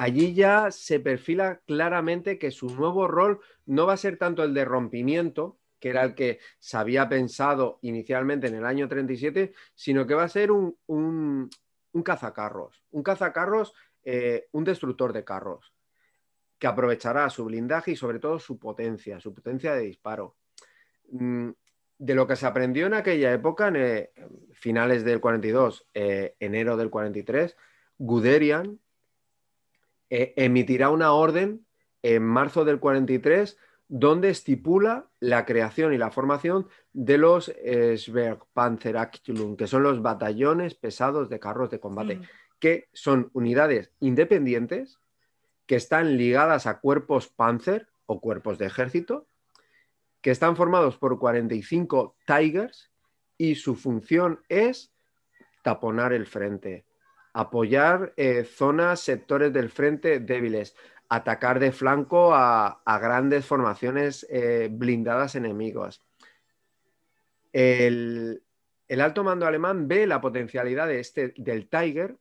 allí ya se perfila claramente que su nuevo rol no va a ser tanto el de rompimiento, que era el que se había pensado inicialmente en el año 37, sino que va a ser un, cazacarros, un cazacarros, eh, un destructor de carros, que aprovechará su blindaje y sobre todo su potencia, su potencia de disparo. Mm, de lo que se aprendió en aquella época, en, eh, finales del 42, eh, enero del 43, Guderian eh, emitirá una orden en marzo del 43 donde estipula la creación y la formación de los eh, Sbergpanzer que son los batallones pesados de carros de combate, mm. que son unidades independientes que están ligadas a cuerpos panzer o cuerpos de ejército, que están formados por 45 Tigers y su función es taponar el frente, apoyar eh, zonas, sectores del frente débiles, atacar de flanco a, grandes formaciones eh, blindadas enemigos. El, alto mando alemán ve la potencialidad este, del Tiger,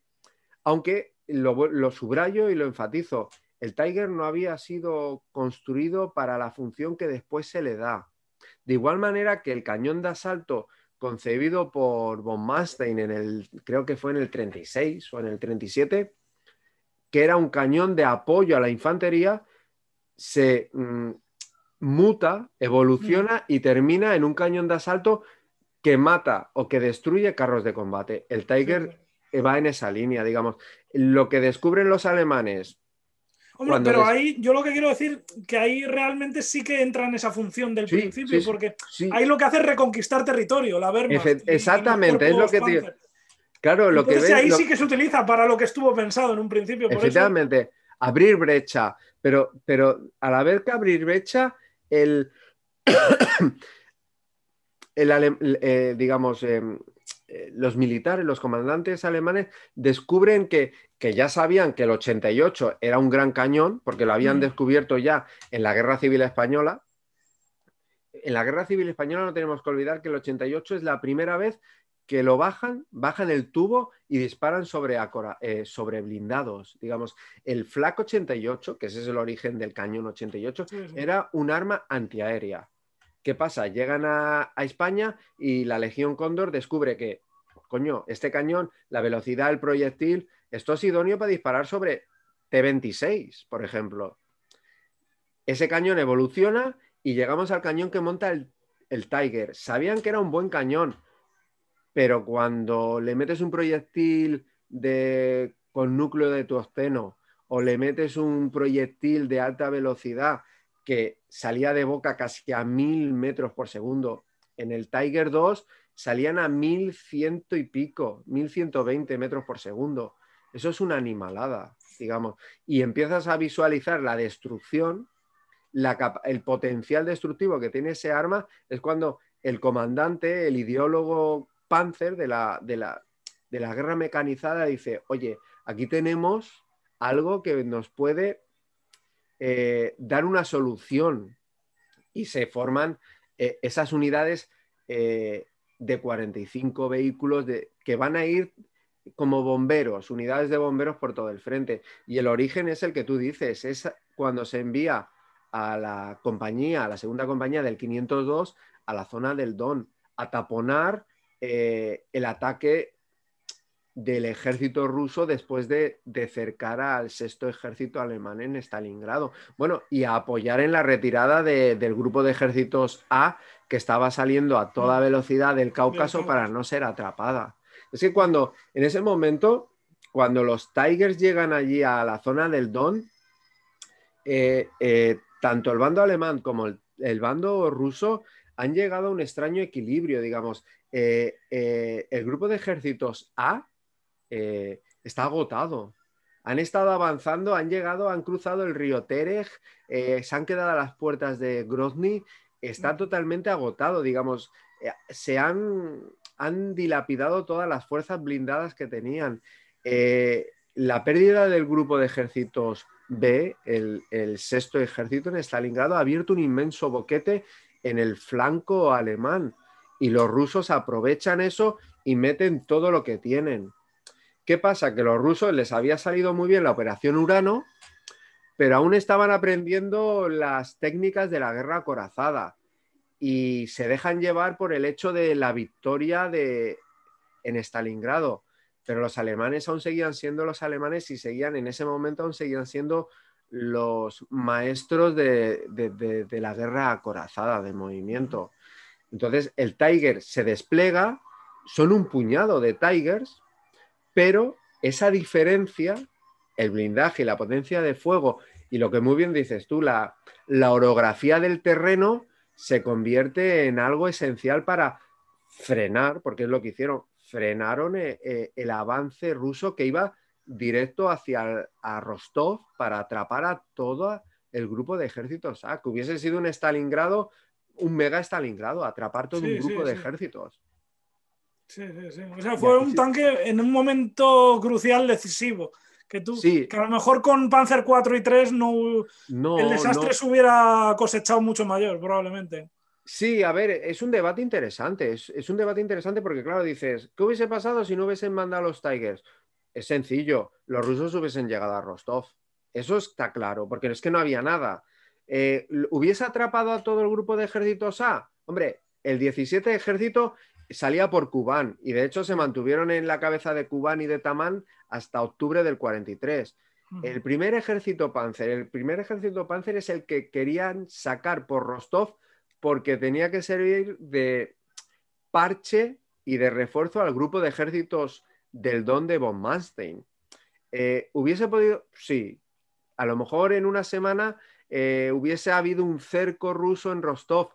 aunque lo, lo subrayo y lo enfatizo, el Tiger no había sido construido para la función que después se le da. De igual manera que el cañón de asalto concebido por Von Manstein en el, creo que fue en el 36 o en el 37, que era un cañón de apoyo a la infantería, se mm, muta, evoluciona y termina en un cañón de asalto que mata o que destruye carros de combate. El Tiger va en esa línea, digamos. Lo que descubren los alemanes pero ahí yo lo que quiero decir que ahí realmente sí que entra en esa función del principio, porque ahí lo que hace es reconquistar territorio, la verdad exactamente, es lo que Claro, lo que ahí sí que se utiliza para lo que estuvo pensado en un principio. Por Efectivamente, abrir brecha, pero, pero a la vez que abrir brecha, el, eh, digamos, em, eh, los militares, los comandantes alemanes descubren que que ya sabían que el 88 era un gran cañón, porque lo habían mm. descubierto ya en la Guerra Civil Española. En la Guerra Civil Española no tenemos que olvidar que el 88 es la primera vez que lo bajan, bajan el tubo y disparan sobre, eh, sobre blindados. Digamos, el Flak 88, que ese es el origen del cañón 88, era un arma antiaérea. ¿Qué pasa? Llegan a, a España y la Legión Cóndor descubre que, coño, este cañón, la velocidad del proyectil esto es idóneo para disparar sobre T-26, por ejemplo. Ese cañón evoluciona y llegamos al cañón que monta el, Tiger. Sabían que era un buen cañón, pero cuando le metes un proyectil con núcleo de tuosteno o le metes un proyectil de alta velocidad que salía de boca casi a mil metros por segundo, en el Tiger 2 salían a mil ciento y pico, mil ciento veinte metros por segundo. Eso es una animalada, digamos. Y empiezas a visualizar la destrucción, el potencial destructivo que tiene ese arma, es cuando el comandante, el ideólogo Panzer de la, guerra mecanizada dice, oye, aquí tenemos algo que nos puede eh, dar una solución y se forman eh, esas unidades eh, de 45 vehículos de, que van a ir como bomberos, unidades de bomberos por todo el frente. Y el origen es el que tú dices, es cuando se envía a la compañía, a la segunda compañía del 502, a la zona del Don, a taponar eh, el ataque del ejército ruso después de, cercar al sexto ejército alemán en Stalingrado. Bueno, y a apoyar en la retirada de, del grupo de ejércitos A que estaba saliendo a toda mm. velocidad del Cáucaso para no ser atrapada. Es que cuando, en ese momento, cuando los Tigers llegan allí a la zona del Don, eh, eh, tanto el bando alemán como el, bando ruso han llegado a un extraño equilibrio, digamos. Eh, el grupo de ejércitos A está agotado. Han estado avanzando, han llegado, han cruzado el río Terej, se han quedado a las puertas de Grozny, está totalmente agotado, digamos. se han han dilapidado todas las fuerzas blindadas que tenían. Eh, la pérdida del grupo de ejércitos B, el, sexto ejército en Stalingrado, ha abierto un inmenso boquete en el flanco alemán y los rusos aprovechan eso y meten todo lo que tienen. ¿Qué pasa? Que los rusos les había salido muy bien la operación Urano, pero aún estaban aprendiendo las técnicas de la guerra acorazada y se dejan llevar por el hecho de la victoria de, en Stalingrado. Pero los alemanes aún seguían siendo los alemanes y seguían en ese momento aún seguían siendo los maestros de, la guerra acorazada, de movimiento. Entonces el Tiger se despliega, son un puñado de Tigers, pero esa diferencia, el blindaje y la potencia de fuego y lo que muy bien dices tú, la, la orografía del terreno se convierte en algo esencial para frenar, porque es lo que hicieron, frenaron eh, eh, el, avance ruso que iba directo hacia Rostov para atrapar a todo el grupo de ejércitos. Ah, que hubiese sido un Stalingrado, un mega Stalingrado, atrapar todo un grupo de ejércitos. Sí, sí, sí. O sea, fue pues un tanque en un momento crucial decisivo. Que tú, sí. que a lo mejor con Panzer 4 y 3 no, el desastre se hubiera cosechado mucho mayor, probablemente. Sí, a ver, es un debate interesante. Es, un debate interesante porque, claro, dices, ¿qué hubiese pasado si no hubiesen mandado a los Tigers? Es sencillo, los rusos hubiesen llegado a Rostov. Eso está claro, porque es que no había nada. Eh, ¿Hubiese atrapado a todo el grupo de ejércitos A? Hombre, el 17 ejército salía por Kubán y de hecho se mantuvieron en la cabeza de Kubán y de Tamán hasta octubre del 43. El primer ejército panzer, el primer ejército panzer es el que querían sacar por Rostov porque tenía que servir de parche y de refuerzo al grupo de ejércitos del don de von Manstein. Eh, hubiese podido, sí, a lo mejor en una semana eh, hubiese habido un cerco ruso en Rostov,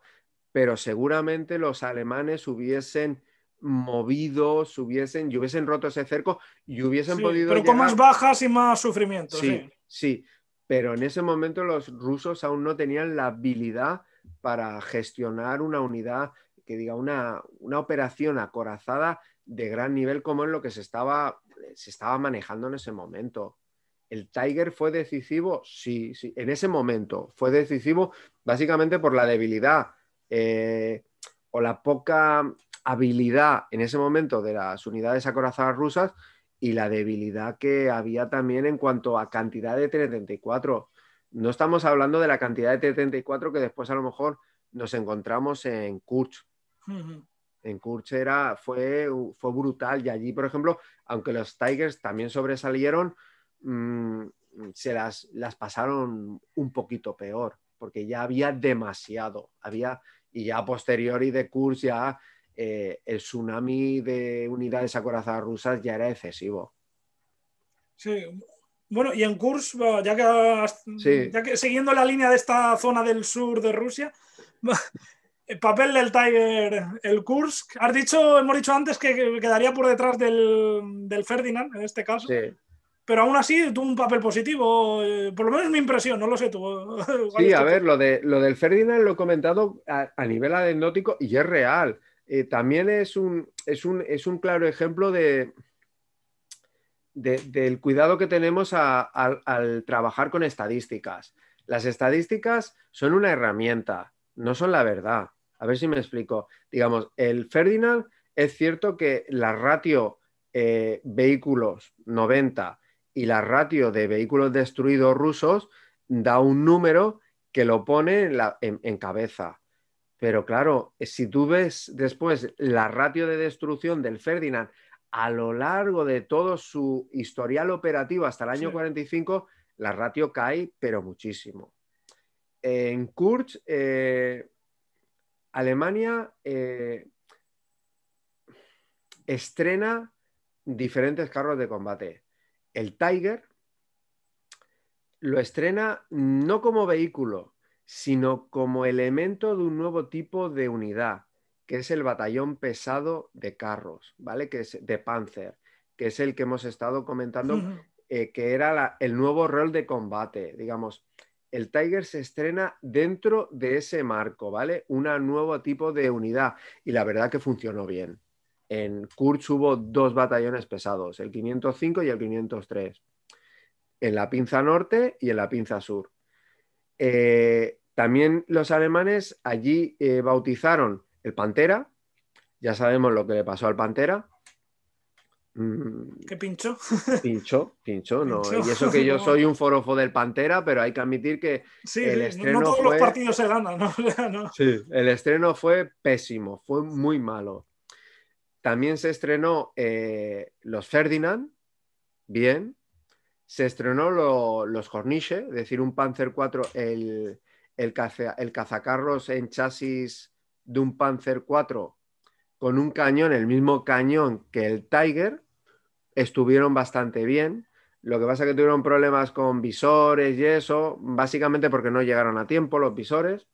pero seguramente los alemanes hubiesen movido, hubiesen hubiesen roto ese cerco y hubiesen podido. Pero con más bajas y más sufrimiento. Sí, sí, pero en ese momento los rusos aún no tenían la habilidad para gestionar una unidad, que diga, una, operación acorazada de gran nivel como en lo que se estaba, se estaba manejando en ese momento. ¿El Tiger fue decisivo? Sí, sí, en ese momento fue decisivo básicamente por la debilidad eh, o la poca habilidad en ese momento de las unidades acorazadas rusas y la debilidad que había también en cuanto a cantidad de T-34. No estamos hablando de la cantidad de T-34 que después a lo mejor nos encontramos en Kurch. En Kurch era, fue, fue brutal y allí, por ejemplo, aunque los Tigers también sobresalieron, mm, se las, las pasaron un poquito peor, porque ya había demasiado, había y ya a posteriori de Kursk ya eh, el tsunami de unidades acorazadas rusas ya era excesivo. Sí, bueno, y en Kursk, ya que, siguiendo la línea de esta zona del sur de Rusia, el papel del Tiger, el Kursk. Has dicho, hemos dicho antes que quedaría por detrás del, del Ferdinand, en este caso. Sí pero aún así tuvo un papel positivo, eh, por lo menos mi impresión, no lo sé tú. Sí, a ver, lo, de, lo del Ferdinand lo he comentado a, nivel anecdótico y es real. Eh, también es un, es, un, claro ejemplo de, del cuidado que tenemos al trabajar con estadísticas. Las estadísticas son una herramienta, no son la verdad. A ver si me explico. Digamos, el Ferdinand es cierto que la ratio eh, vehículos 90 y la ratio de vehículos destruidos rusos da un número que lo pone en, cabeza. Pero claro, si tú ves después la ratio de destrucción del Ferdinand a lo largo de todo su historial operativo hasta el año 45, la ratio cae, pero muchísimo. En Kurz, eh, Alemania eh, estrena diferentes carros de combate el Tiger lo estrena no como vehículo, sino como elemento de un nuevo tipo de unidad, que es el batallón pesado de carros, ¿vale? Que es de Panzer, que es el que hemos estado comentando, eh, que era el nuevo rol de combate, digamos. El Tiger se estrena dentro de ese marco, ¿vale? Un nuevo tipo de unidad y la verdad que funcionó bien. En Kurz hubo dos batallones pesados, el 505 y el 503, en la pinza norte y en la pinza sur. Eh, también los alemanes allí eh, bautizaron el Pantera, ya sabemos lo que le pasó al Pantera. Mm, ¿Qué pinchó? Pinchó, pinchó, no. Y eso que yo soy un forofo del Pantera, pero hay que admitir que el estreno. No todos los partidos se ganan, no. Sí, el estreno fue pésimo, fue muy malo. También se estrenó eh, Los Ferdinand, bien. Se estrenó Los Corniche, es decir, un Panzer IV. el, el, cazacarros en chasis de un Panzer IV con un cañón, el mismo cañón que el Tiger, estuvieron bastante bien. Lo que pasa es que tuvieron problemas con visores y eso, básicamente porque no llegaron a tiempo los visores.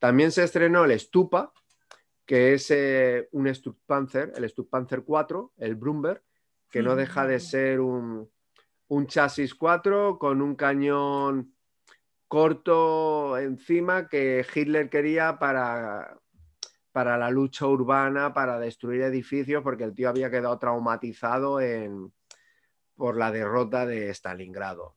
También se estrenó el Stupa, que es eh, un un Panzer, el Panzer 4, el Brumber, que no deja de mm. ser un, chasis 4 con un cañón corto encima que Hitler quería para, para la lucha urbana, para destruir edificios, porque el tío había quedado traumatizado por la derrota de Stalingrado.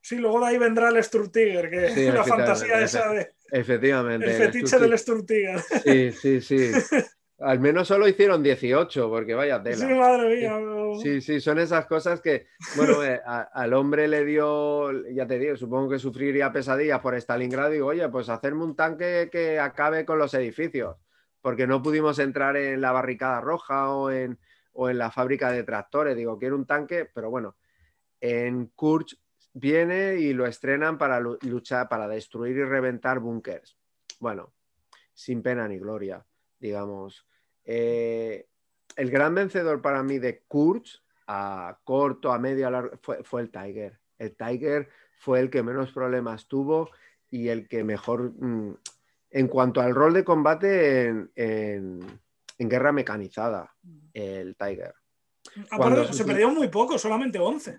Sí, luego de ahí vendrá el Tiger, que es una fantasía esa de Efectivamente. El fetiche las tortillas. Sí, sí, sí. Al menos solo hicieron 18, porque vaya tela. Sí, madre mía. Sí, sí, son esas cosas que, bueno, eh, al hombre le dio, ya te digo, supongo que sufriría pesadillas por Stalingrado digo, oye, pues hacerme un tanque que acabe con los edificios, porque no pudimos entrar en la barricada roja o en, o en la fábrica de tractores. Digo, quiero un tanque, pero bueno, en Kurch viene y lo estrenan para luchar, para destruir y reventar búnkers. Bueno, sin pena ni gloria, digamos. Eh, el gran vencedor para mí de Kurtz, a corto, a medio, a largo, fue, el Tiger. El Tiger fue el que menos problemas tuvo y el que mejor, mm, en cuanto al rol de combate en, guerra mecanizada, mm. el Tiger. Ah, se perdió muy poco, solamente 11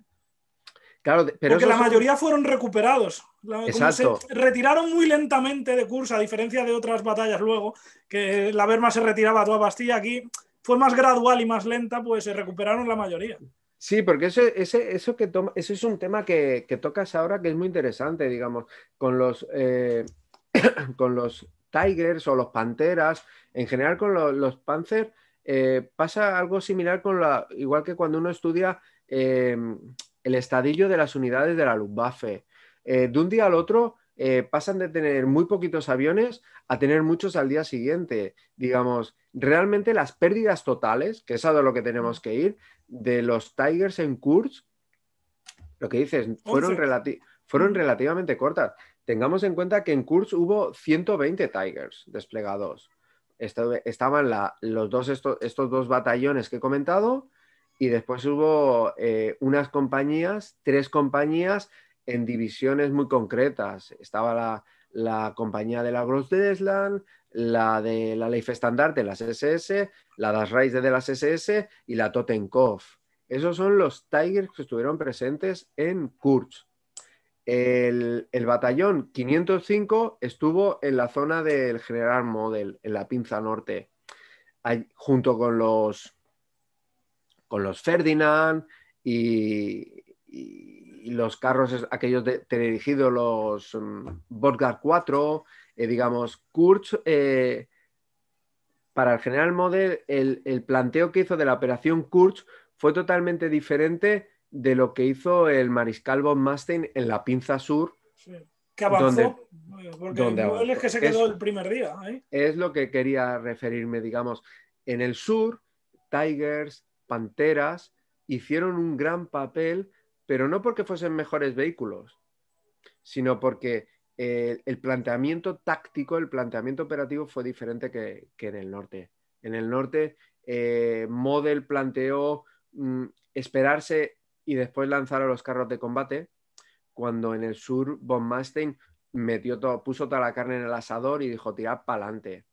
pero Porque la mayoría fueron recuperados. Exacto. Se retiraron muy lentamente de curso, a diferencia de otras batallas luego, que la Berma se retiraba a toda Bastilla, Aquí fue más gradual y más lenta, pues se recuperaron la mayoría. Sí, porque eso, ese, eso es un tema que, tocas ahora que es muy interesante, digamos, con los, eh, con los Tigers o los Panteras, en general con los, los eh, pasa algo similar con la, igual que cuando uno estudia eh, el estadillo de las unidades de la Luftwaffe. Eh, de un día al otro eh, pasan de tener muy poquitos aviones a tener muchos al día siguiente. Digamos, realmente las pérdidas totales, que es a lo que tenemos que ir, de los Tigers en Kurz, lo que dices, fueron, fueron relativamente cortas. Tengamos en cuenta que en Kurz hubo 120 Tigers desplegados. estaban los dos, estos dos batallones que he comentado, y después hubo eh, unas compañías, tres compañías en divisiones muy concretas. Estaba la, compañía de la Grossdesland, la de la de las SS, la Das Reise de las SS y la Totenkopf. Esos son los Tigers que estuvieron presentes en Kurz. El, batallón 505 estuvo en la zona del General Model, en la pinza norte, junto con los con los Ferdinand y, los carros aquellos de, los um, mm, 4, eh, digamos, Kurz eh, para el general Model, el, planteo que hizo de la operación Kurz fue totalmente diferente de lo que hizo el mariscal von Mastein en la pinza sur. Que avanzó, porque es que se quedó el primer día. Es lo que quería referirme, digamos. En el sur, Tigers, Panteras hicieron un gran papel, pero no porque fuesen mejores vehículos, sino porque eh, el planteamiento táctico, el planteamiento operativo fue diferente que, en el norte. En el norte, eh, Model planteó mm, esperarse y después lanzar a los carros de combate, cuando en el sur Von Mastein metió todo, puso toda la carne en el asador y dijo, para adelante.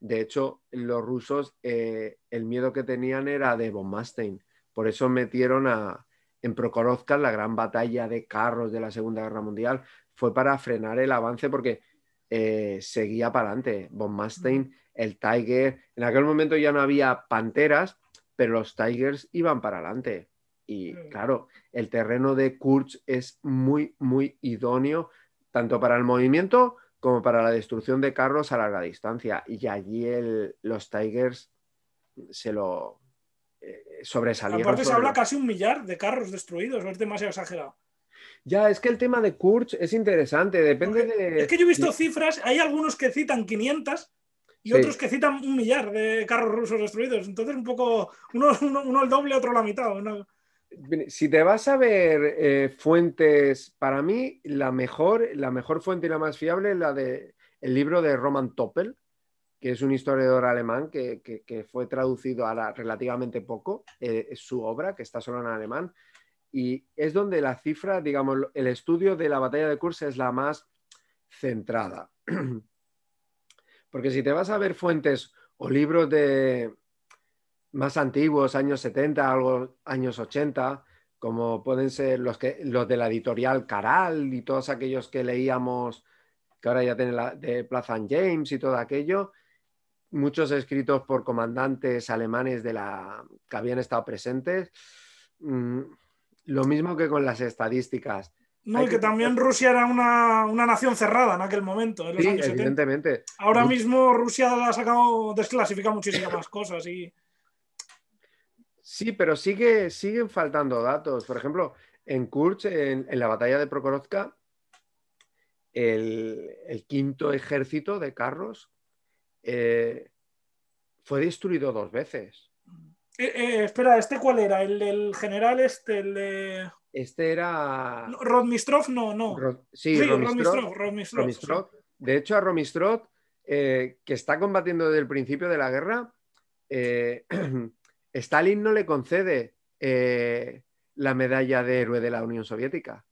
De hecho, los rusos, eh, el miedo que tenían era de von Mastein. Por eso metieron a, en Prokhorovka la gran batalla de carros de la Segunda Guerra Mundial. Fue para frenar el avance porque eh, seguía para adelante. Von Mastein, el Tiger. En aquel momento ya no había panteras, pero los Tigers iban para adelante. Y mm. claro, el terreno de Kurz es muy, muy idóneo tanto para el movimiento como para la destrucción de carros a larga distancia. Y allí el, los Tigers se lo eh, sobresalieron. Aparte se habla casi un millar de carros destruidos, no es demasiado exagerado. Ya, es que el tema de Kurz es interesante, depende de... Es que yo he visto cifras, hay algunos que citan 500 y otros que citan un millar de carros rusos destruidos, entonces un poco, uno, uno, el doble, otro la mitad. no si te vas a ver eh, fuentes, para mí la mejor, la mejor fuente y la más fiable es la de el libro de Roman Toppel, que es un historiador alemán que, fue traducido la relativamente poco, eh, su obra, que está solo en alemán, y es donde la cifra, digamos, el estudio de la batalla de Kursa es la más centrada. Porque si te vas a ver fuentes o libros de, más antiguos, años 70, algo, años 80, como pueden ser los, que, los de la editorial Caral y todos aquellos que leíamos, que ahora ya tienen la, de and James y todo aquello, muchos escritos por comandantes alemanes de la, que habían estado presentes. Mm, lo mismo que con las estadísticas. No, y que, también Rusia era una, una, nación cerrada en aquel momento. evidentemente. Ahora mismo Rusia ha sacado, desclasifica muchísimas cosas y Sí, pero siguen faltando datos. Por ejemplo, en Kurz, en, la batalla de Prokhorovka, el, quinto ejército de carros eh, fue destruido dos veces. Eh, eh, espera, ¿este cuál era? ¿El, general este? Este era... Rodmistrov, no, no. Sí, Rodmistrov, Rodmistrov, De hecho, a Rodmistrov, que está combatiendo desde el principio de la guerra, Stalin no le concede eh, la medalla de héroe de la Unión Soviética.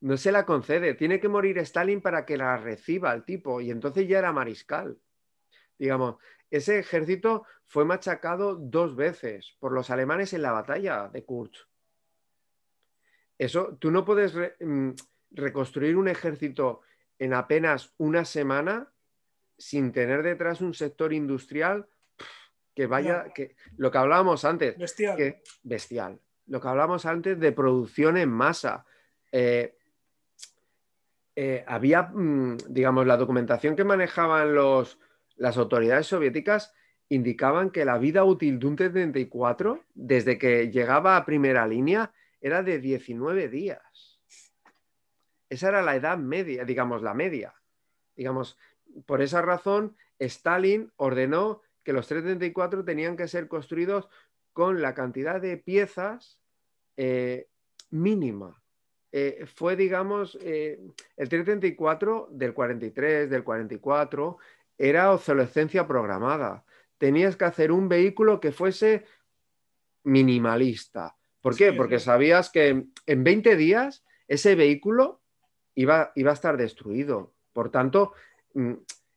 No se la concede. Tiene que morir Stalin para que la reciba el tipo. Y entonces ya era mariscal. Digamos, ese ejército fue machacado dos veces por los alemanes en la batalla de Kursk. Eso, tú no puedes mm, reconstruir un ejército en apenas una semana sin tener detrás un sector industrial que vaya, que lo que hablábamos antes, bestial. bestial, lo que hablábamos antes de producción en masa. Eh, eh, había, mm, digamos, la documentación que manejaban los, las autoridades soviéticas indicaban que la vida útil de un T-34, desde que llegaba a primera línea, era de 19 días. Esa era la edad media, digamos, la media. Digamos, por esa razón, Stalin ordenó que los 334 tenían que ser construidos con la cantidad de piezas eh, mínima. Eh, fue, digamos, eh, el 334 del 43, del 44, era obsolescencia programada. Tenías que hacer un vehículo que fuese minimalista. ¿Por qué? Porque sabías que en 20 días ese vehículo iba, iba a estar destruido. Por tanto, mm,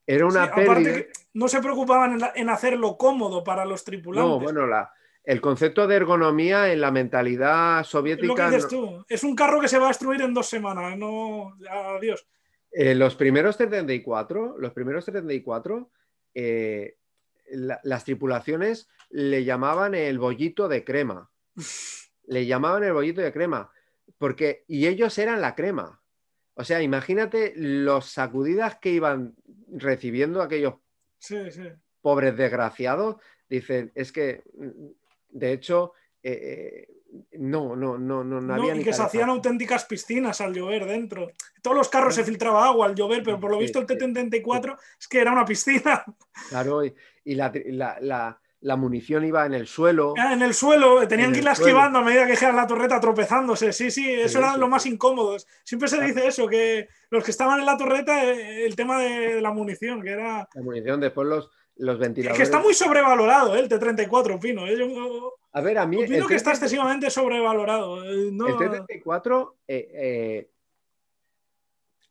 era una pérdida no se preocupaban en, hacerlo cómodo para los tripulantes. No, bueno, la, el concepto de ergonomía en la mentalidad soviética. Lo tú, es un carro que se va a destruir en dos semanas, no. Adiós. Eh, los primeros 74, los primeros eh, las tripulaciones le llamaban el bollito de crema. le llamaban el bollito de crema. Porque, y ellos eran la crema. O sea, imagínate los sacudidas que iban recibiendo aquellos Sí, Pobres desgraciados, dicen, es que, mm, de hecho, eh, eh, no, no, no, no, no había. y que se hacían auténticas piscinas al llover dentro. Todos los carros se filtraba agua al llover, pero por lo visto el T-34 es que era una piscina. Claro, y, la, la munición iba en el suelo. Ah, en el suelo, tenían que irla esquivando a medida que llegaba la torreta tropezándose. Sí, sí, eso era lo más incómodo. Siempre se ah. dice eso, que los que estaban en la torreta, eh, el tema de la munición, que era. La munición, después los, los ventiladores. Es que está muy sobrevalorado eh, el T34, opino. Eh, a ver, a mí. Opino que está excesivamente sobrevalorado. El T34. Eh,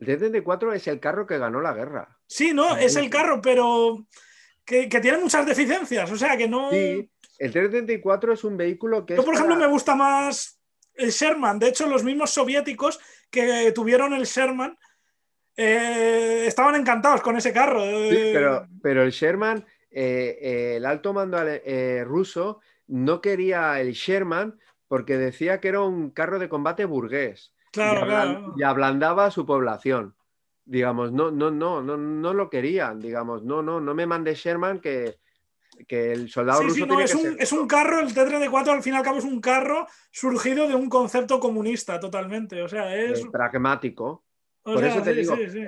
el T-34 es el carro que ganó la guerra. Sí, no, es el carro, pero que, tiene muchas deficiencias, o sea que no... Sí, el 334 es un vehículo que... Yo, por ejemplo, me gusta más el Sherman, de hecho los mismos soviéticos que tuvieron el Sherman eh, estaban encantados con ese carro. Eh, pero, el Sherman, eh, el alto mando ruso no quería el Sherman porque decía que era un carro de combate burgués. y, y ablandaba a su población digamos, no, no, no, no, no lo querían, digamos, no, no, no me mande Sherman que, el soldado ruso es, un, carro, el T-34 al fin y al cabo es un carro surgido de un concepto comunista totalmente, o sea, es... pragmático. el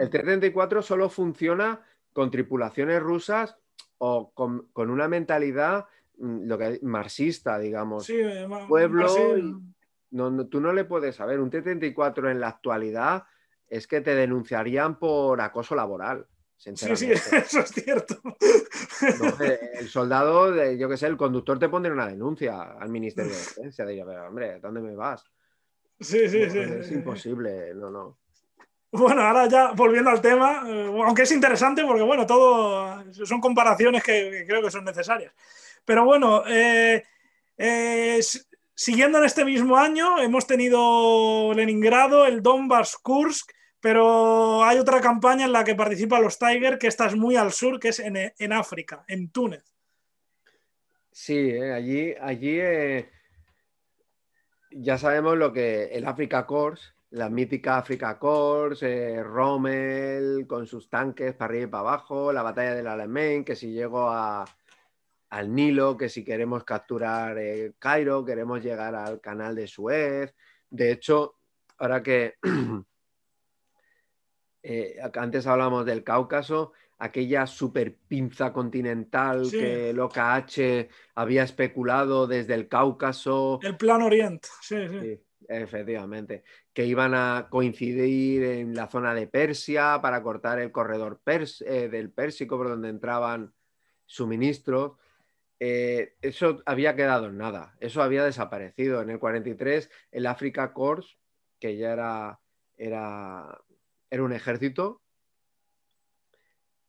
T-34 solo funciona con tripulaciones rusas o con, una mentalidad mm, lo que marxista, digamos. Eh, pueblo... Pues no, no, tú no le puedes saber, un T-34 en la actualidad es que te denunciarían por acoso laboral. Sí, sí, eso es cierto. el soldado, yo qué sé, el conductor te pondría una denuncia al Ministerio de Defensa. Diría, pero hombre, ¿dónde me vas? Sí, sí, sí. Es imposible, no, no. Bueno, ahora ya volviendo al tema, eh, aunque es interesante porque, bueno, todo son comparaciones que, creo que son necesarias. Pero bueno, eh, eh, siguiendo en este mismo año, hemos tenido Leningrado, el Donbass, Kursk, pero hay otra campaña en la que participan los Tiger, que está muy al sur, que es en, África, en Túnez. Sí, eh, allí, allí eh, ya sabemos lo que el África Corps, la mítica África Course, eh, Rommel con sus tanques para arriba y para abajo, la batalla del Alamein, que si llego al Nilo, que si queremos capturar Cairo, queremos llegar al canal de Suez. De hecho, ahora que Eh, antes hablábamos del Cáucaso, aquella super pinza continental que Loca H había especulado desde el Cáucaso. El Plan Oriente, sí, sí, Efectivamente, que iban a coincidir en la zona de Persia para cortar el corredor pers eh, del Pérsico por donde entraban suministros. Eh, eso había quedado en nada, eso había desaparecido. En el 43, el Africa Corps, que ya era, era era un ejército,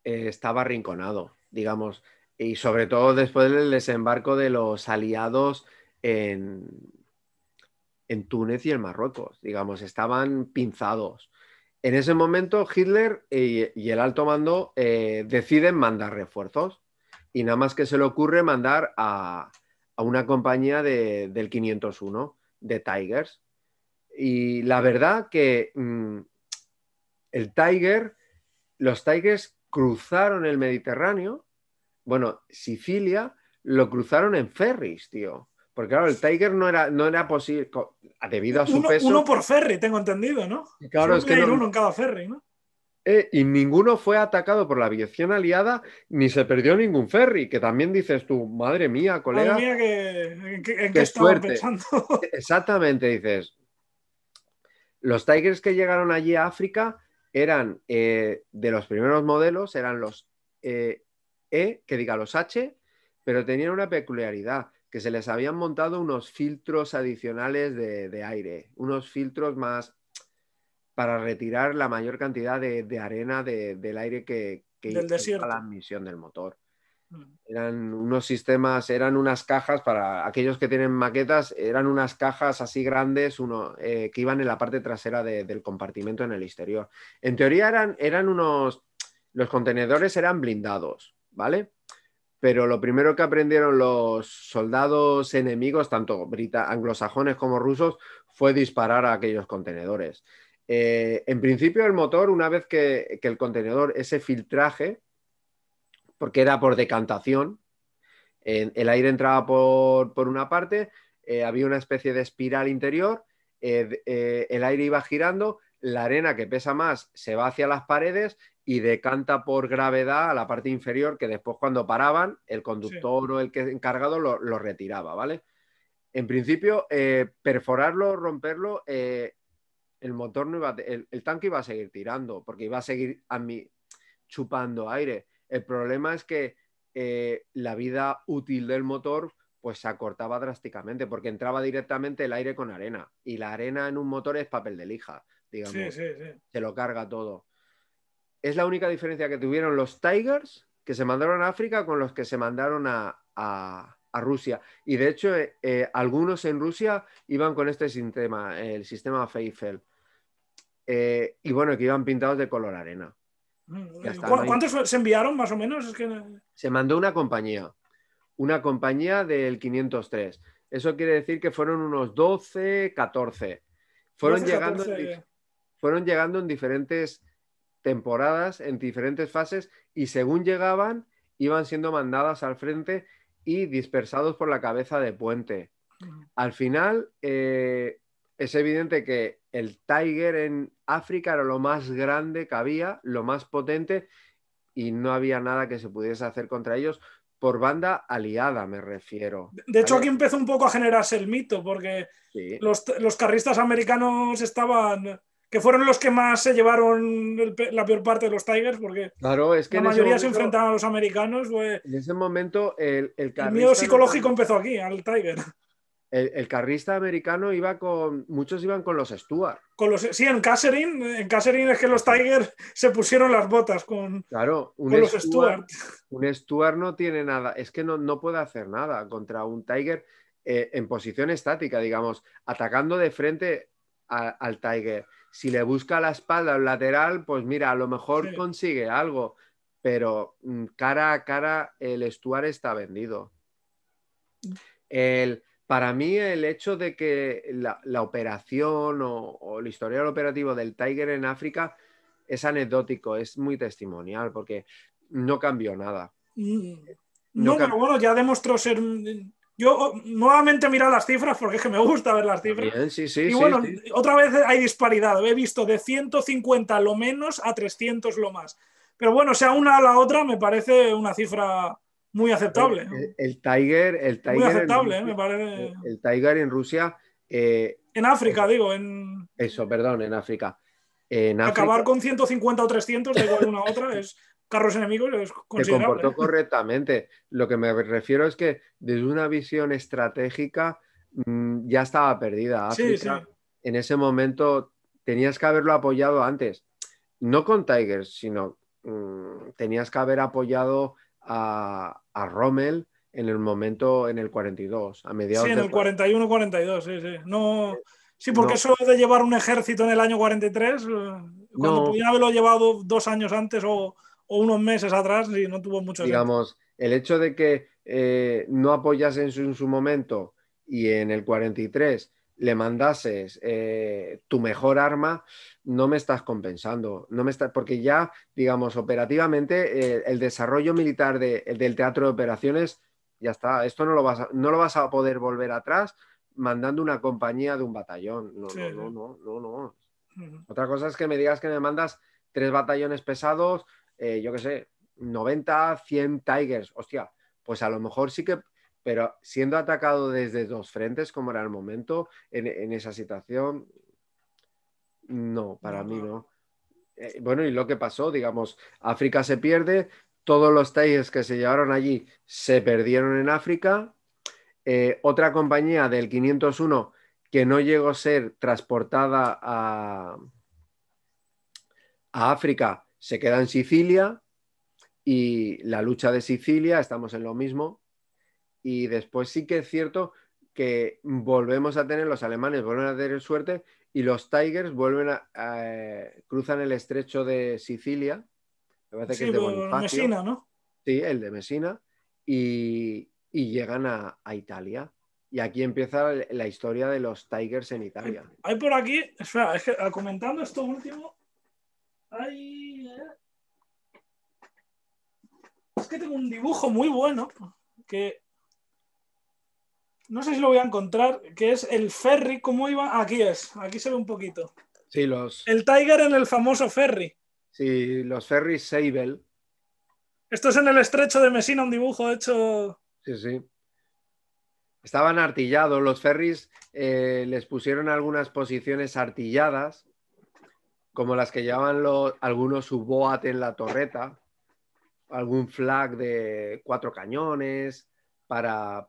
eh, estaba arrinconado, digamos, y sobre todo después del desembarco de los aliados en, Túnez y en Marruecos, digamos, estaban pinzados. En ese momento Hitler y, el alto mando eh, deciden mandar refuerzos y nada más que se le ocurre mandar a, una compañía del 501 de Tigers. Y la verdad que mm, el Tiger, los Tigers cruzaron el Mediterráneo, bueno, Sicilia, lo cruzaron en ferries, tío. Porque claro, el Tiger no era, no era posible, debido a su peso. Uno por ferry, tengo entendido, ¿no? Claro, es que uno en cada ferry, ¿no? Eh, y ninguno fue atacado por la aviación aliada, ni se perdió ningún ferry, que también dices tú, madre mía, colega. Madre mía, ¿en qué, pensando? Exactamente, dices. Los Tigers que llegaron allí a África eran eh, de los primeros modelos, eran los eh, E, que diga los H, pero tenían una peculiaridad, que se les habían montado unos filtros adicionales de, aire, unos filtros más para retirar la mayor cantidad de, arena del aire que, que hizo la admisión del motor. Eran unos sistemas, eran unas cajas, para aquellos que tienen maquetas, eran unas cajas así grandes uno, eh, que iban en la parte trasera del compartimento en el exterior. En teoría eran, eran unos, los contenedores eran blindados, ¿vale? Pero lo primero que aprendieron los soldados enemigos, tanto anglosajones como rusos, fue disparar a aquellos contenedores. Eh, en principio el motor, una vez que, que el contenedor, ese filtraje, porque era por decantación. el aire entraba por, una parte, eh, había una especie de espiral interior, eh, eh, el aire iba girando, la arena que pesa más se va hacia las paredes y decanta por gravedad a la parte inferior que después cuando paraban el conductor o el que encargado lo, retiraba, ¿vale? En principio, perforarlo, romperlo, el motor no iba, el, tanque iba a seguir tirando porque iba a seguir a mí chupando aire. El problema es que eh, la vida útil del motor pues se acortaba drásticamente porque entraba directamente el aire con arena y la arena en un motor es papel de lija, digamos. Se lo carga todo. Es la única diferencia que tuvieron los Tigers que se mandaron a África con los que se mandaron a, Rusia. Y de hecho, eh, eh, algunos en Rusia iban con este sistema, el sistema Feifel. y bueno, que iban pintados de color arena. ¿Cuántos se enviaron más o menos? Se mandó una compañía, una compañía del 503. Eso quiere decir que fueron unos 12, 14. Fueron, llegando, en, eh. fueron llegando en diferentes temporadas, en diferentes fases, y según llegaban, iban siendo mandadas al frente y dispersados por la cabeza de puente. Al final, eh, es evidente que el Tiger en África era lo más grande que había, lo más potente, y no había nada que se pudiese hacer contra ellos por banda aliada, me refiero. De hecho, aquí empezó un poco a generarse el mito, porque los, carristas americanos estaban, que fueron los que más se llevaron la peor parte de los Tigers, porque claro, es que la mayoría se enfrentaban a los americanos. en ese momento el, el, miedo psicológico empezó aquí, al Tiger el, carrista americano iba con. Muchos iban con los Stuart. Con los, sí, en Kasserin. En Kasserin es que los Tigers se pusieron las botas con, claro, un los Stuart, Un Stuart no tiene nada. Es que no, no puede hacer nada contra un Tiger eh, en posición estática, digamos, atacando de frente al Tiger. Si le busca la espalda al lateral, pues mira, a lo mejor consigue algo. Pero mm, cara a cara, el Stuart está vendido. Mm. El para mí el hecho de que la, operación o, el historial operativo del Tiger en África es anecdótico, es muy testimonial, porque no cambió nada. Mm. No, pero bueno, ya demostró ser... Yo nuevamente mira las cifras porque es que me gusta ver las cifras. sí, sí, y bueno, otra vez hay disparidad. He visto de 150 lo menos a 300 lo más. Pero bueno, sea una a la otra, me parece una cifra muy aceptable. El, Tiger, el Tiger. Muy aceptable, ¿eh? El, Tiger en Rusia. Eh, en África, digo. En, eso, perdón, en África. acabar con 150 o 300 de igual una otra es carros enemigos es considerable. comportó ¿eh? correctamente. Lo que me refiero es que desde una visión estratégica mm, ya estaba perdida. En ese momento tenías que haberlo apoyado antes. No con Tigers, sino mm, tenías que haber apoyado a, Rommel en el momento, en el 42, a mediados. Sí, en el 41-42, sí, sí. No, sí, porque eso de llevar un ejército en el año 43, eh, cuando pudiera haberlo llevado dos años antes o, unos meses atrás, y no tuvo mucho Digamos, el hecho de que eh, no apoyases en, su, momento y en el 43 le mandases eh, tu mejor arma, no me estás compensando, no me está, porque ya, digamos, operativamente eh, el desarrollo militar del teatro de operaciones, ya está, esto no lo, vas a, no lo vas a poder volver atrás mandando una compañía de un batallón. No, no, no, Otra cosa es que me digas que me mandas tres batallones pesados, eh, yo qué sé, 90, 100 Tigers, hostia, pues a lo mejor sí que pero siendo atacado desde dos frentes, como era el momento, en esa situación, no, para mí no. Eh, bueno, y lo que pasó, digamos, África se pierde, todos los talleres que se llevaron allí se perdieron en África. Eh, otra compañía del 501 que no llegó a ser transportada a, a África se queda en Sicilia y la lucha de Sicilia, estamos en lo mismo. Y después sí que es cierto que volvemos a tener, los alemanes vuelven a tener suerte y los Tigers vuelven a, eh, cruzan el estrecho de Sicilia, me sí, que de Messina, ¿no? Sí, el de Mesina, y, llegan a, Italia. Y aquí empieza la historia de los Tigers en Italia. Hay por aquí, espera, es que ah, comentando esto último, eh, Es que tengo un dibujo muy bueno que no sé si lo voy a encontrar, que es el ferry, ¿cómo iba? Ah, aquí es, aquí se ve un poquito. Sí, los... El Tiger en el famoso ferry. Sí, los ferries Sable. Esto es en el estrecho de messina un dibujo hecho... Sí, sí. Estaban artillados, los ferries eh, les pusieron algunas posiciones artilladas, como las que llevaban los, algunos subboat en la torreta, algún flag de cuatro cañones,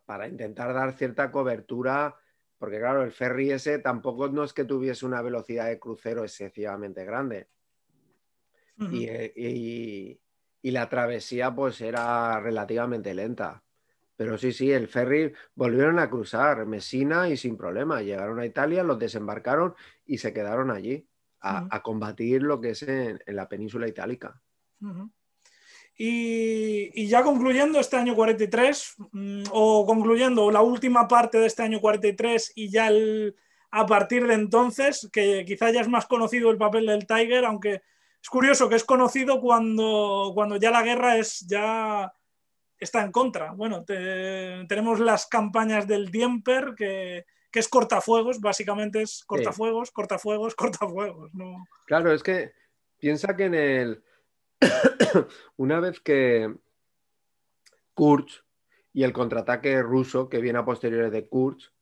para, intentar dar cierta cobertura, porque claro, el ferry ese tampoco no es que tuviese una velocidad de crucero excesivamente grande. Eh, y, la travesía pues era relativamente lenta. Pero sí, sí, el ferry volvieron a cruzar Messina y sin problema. Llegaron a Italia, los desembarcaron y se quedaron allí a, combatir lo que es en, la península itálica. Y, ya concluyendo este año 43, mm, o concluyendo la última parte de este año 43 y ya a partir de entonces, que quizá ya es más conocido el papel del Tiger, aunque es curioso que es conocido cuando, cuando ya la guerra es ya está en contra. Bueno, tenemos las campañas del Diemper, que, es cortafuegos, básicamente es cortafuegos, cortafuegos, cortafuegos. Claro, es que piensa que en el una vez que Kurz y el contraataque ruso que viene a posteriores de Kurz,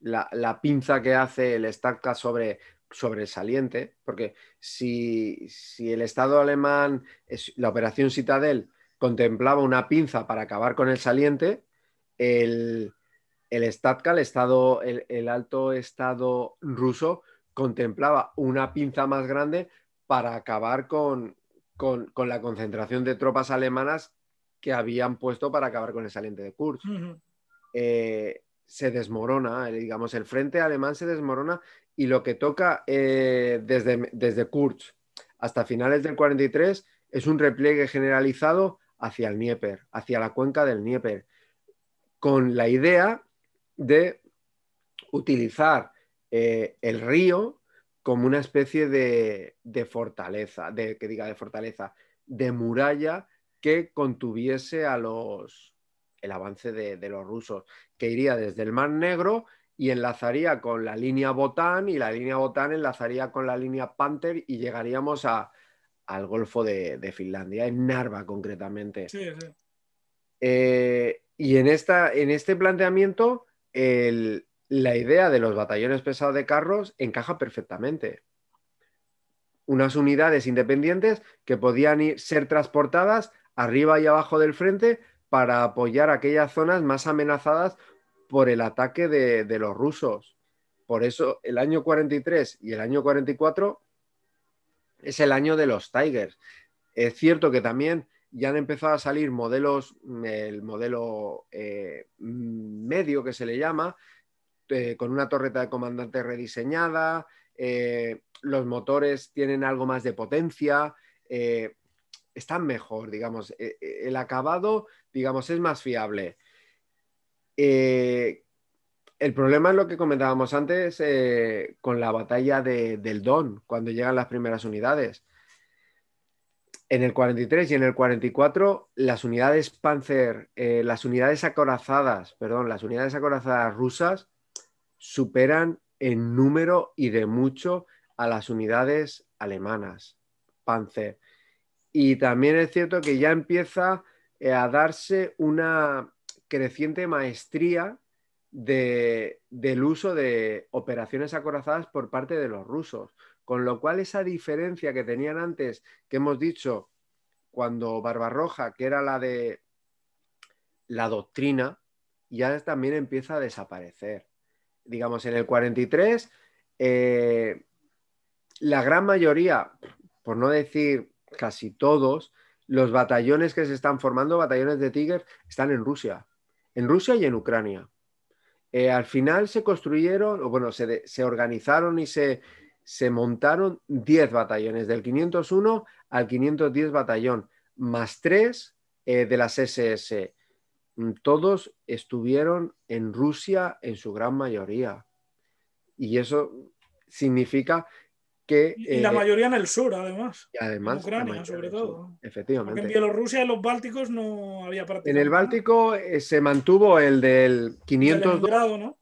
la, pinza que hace el Statka sobre el saliente porque si, el Estado alemán, la operación Citadel, contemplaba una pinza para acabar con el saliente, el, el Statka, estado, el, alto Estado ruso, contemplaba una pinza más grande para acabar con, con, la concentración de tropas alemanas que habían puesto para acabar con el saliente de Kurz. Eh, se desmorona, eh, digamos, el frente alemán se desmorona y lo que toca eh, desde, desde hasta finales del 43 es un repliegue generalizado hacia el Nieper, hacia la cuenca del Nieper, con la idea de utilizar el río como una especie de, fortaleza, de, que diga de fortaleza, de muralla que contuviese a los el avance de, los rusos, que iría desde el Mar Negro y enlazaría con la línea Botán y la línea Botán enlazaría con la línea Panther y llegaríamos a, al Golfo de, de, Finlandia, en Narva concretamente. Eh, y en, esta, en este planteamiento, el, la idea de los batallones pesados de carros encaja perfectamente. Unas unidades independientes que podían ir, ser transportadas arriba y abajo del frente para apoyar aquellas zonas más amenazadas por el ataque de, los rusos. Por eso el año 43 y el año 44 es el año de los Tigers. Es cierto que también ya han empezado a salir modelos, el modelo eh, medio que se le llama, eh, con una torreta de comandante rediseñada, eh, los motores tienen algo más de potencia, eh, están mejor, digamos, el acabado, digamos, es más fiable. el problema es lo que comentábamos antes con la batalla de, del Don, cuando llegan las primeras unidades. En el 43 y en el 44, las unidades Panzer, las unidades acorazadas, perdón, las unidades acorazadas rusas superan en número y de mucho a las unidades alemanas, Panzer. Y también es cierto que ya empieza eh, a darse una creciente maestría del uso de operaciones acorazadas por parte de los rusos, con lo cual esa diferencia que tenían antes, que hemos dicho, cuando Barbarroja, que era la de la doctrina, ya también empieza a desaparecer digamos, en el 43, eh, la gran mayoría, por no decir casi todos, los batallones que se están formando, batallones de Tigers, están en Rusia, en Rusia y en Ucrania. Eh, al final se construyeron, o bueno, se, organizaron y se, montaron 10 batallones, del 501 al 510 batallón, más 3 eh, de las SS Mm, todos estuvieron en Rusia en su gran mayoría. Y eso significa que... Y, la eh, mayoría en el sur, además. Y además. En Ucrania, sobre todo. efectivamente. Porque en Bielorrusia y los Bálticos no había En el Báltico eh, se mantuvo el del 500... El, ¿no?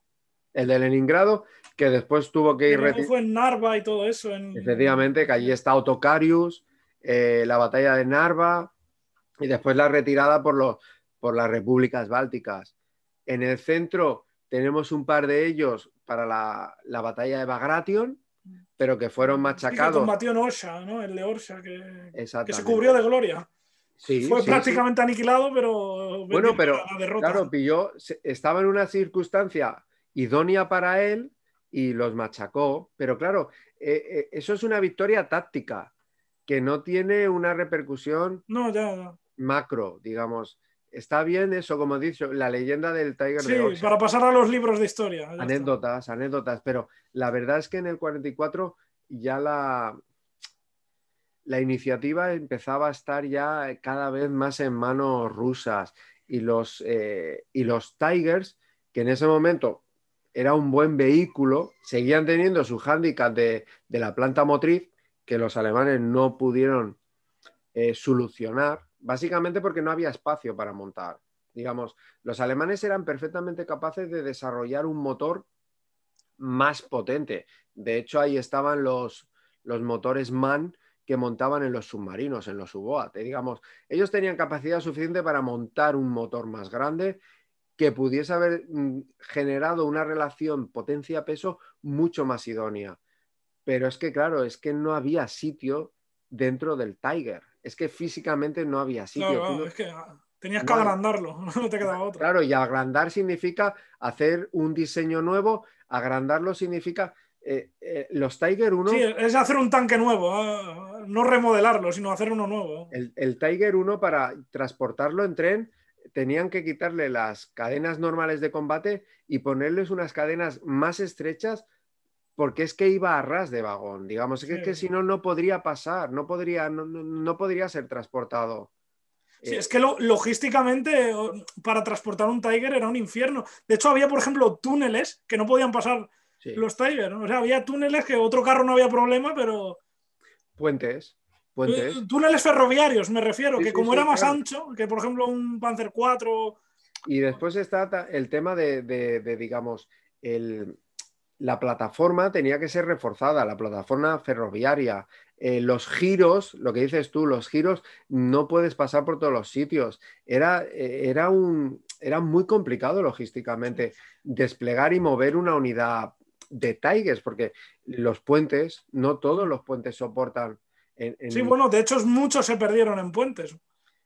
el de Leningrado, que después tuvo que ir... retirado. fue en Narva y todo eso. Efectivamente, que allí está Otokarius, eh, la batalla de Narva, y después la retirada por los por las repúblicas bálticas. En el centro tenemos un par de ellos para la, batalla de Bagration, pero que fueron machacados. Sí, ¿no? El de Orsha, que, se cubrió de gloria. Fue prácticamente aniquilado, pero. Bueno, pero. Claro, pilló. Estaba en una circunstancia idónea para él y los machacó. Pero claro, eh, eh, eso es una victoria táctica que no tiene una repercusión no, macro, digamos. Está bien eso, como he dicho, la leyenda del Tiger sí, para pasar a los libros de historia. Anécdotas, anécdotas, pero la verdad es que en el 44 ya la, la iniciativa empezaba a estar ya cada vez más en manos rusas y los, eh, y los Tigers, que en ese momento era un buen vehículo, seguían teniendo su hándicap de, la planta motriz que los alemanes no pudieron eh, solucionar básicamente porque no había espacio para montar. Digamos, los alemanes eran perfectamente capaces de desarrollar un motor más potente. De hecho, ahí estaban los, motores MAN que montaban en los submarinos, en los U-Boat. Digamos, ellos tenían capacidad suficiente para montar un motor más grande que pudiese haber mm, generado una relación potencia-peso mucho más idónea. Pero es que, claro, es que no había sitio dentro del Tiger es que físicamente no había sitio. que ah, tenías que agrandarlo, no te quedaba otro. Claro, y agrandar significa hacer un diseño nuevo, agrandarlo significa... Eh, eh, los Tiger 1... Sí, es hacer un tanque nuevo, ah, no remodelarlo, sino hacer uno nuevo. El, el Tiger 1 para transportarlo en tren tenían que quitarle las cadenas normales de combate y ponerles unas cadenas más estrechas porque es que iba a ras de vagón, digamos, es que si no, no podría pasar, no podría, no, podría ser transportado. Sí, eh. es que logísticamente para transportar un Tiger era un infierno. De hecho, había, por ejemplo, túneles que no podían pasar los Tiger. O sea, había túneles que otro carro no había problema, pero... Puentes. Eh, puentes. Túneles ferroviarios, me refiero, que como era más ancho que, por ejemplo, un Panzer 4... Y después está el tema de digamos, el, la plataforma tenía que ser reforzada, la plataforma ferroviaria, eh, los giros, lo que dices tú, los giros no puedes pasar por todos los sitios. Era, eh, era, un, era muy complicado logísticamente desplegar y mover una unidad de Tigers, porque los puentes, no todos los puentes soportan. Sí, bueno, de hecho muchos se perdieron en puentes.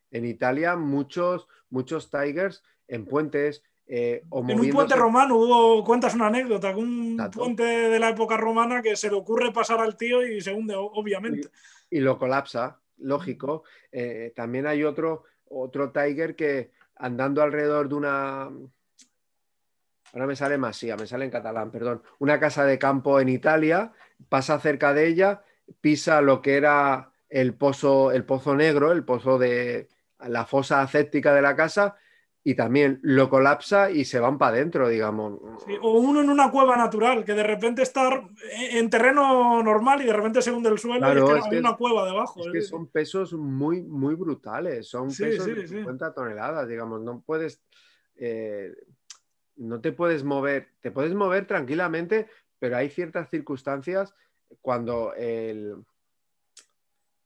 En Italia muchos, muchos Tigers en puentes, eh, en un puente romano hubo, cuentas una anécdota, un puente de la época romana que se le ocurre pasar al tío y se hunde, obviamente. Y, lo colapsa, lógico. Eh, también hay otro, otro Tiger que andando alrededor de una... Ahora me sale masía, me sale en catalán, perdón. Una casa de campo en Italia, pasa cerca de ella, pisa lo que era el pozo, el pozo negro, el pozo de la fosa acéptica de la casa y también lo colapsa y se van para adentro, digamos. o uno en una cueva natural, que de repente está en terreno normal y de repente se hunde el suelo y es que hay una cueva debajo. ¿eh? que son pesos muy, muy brutales, son pesos de 50 toneladas, digamos, no puedes... Eh, no te puedes mover, te puedes mover tranquilamente, pero hay ciertas circunstancias cuando el...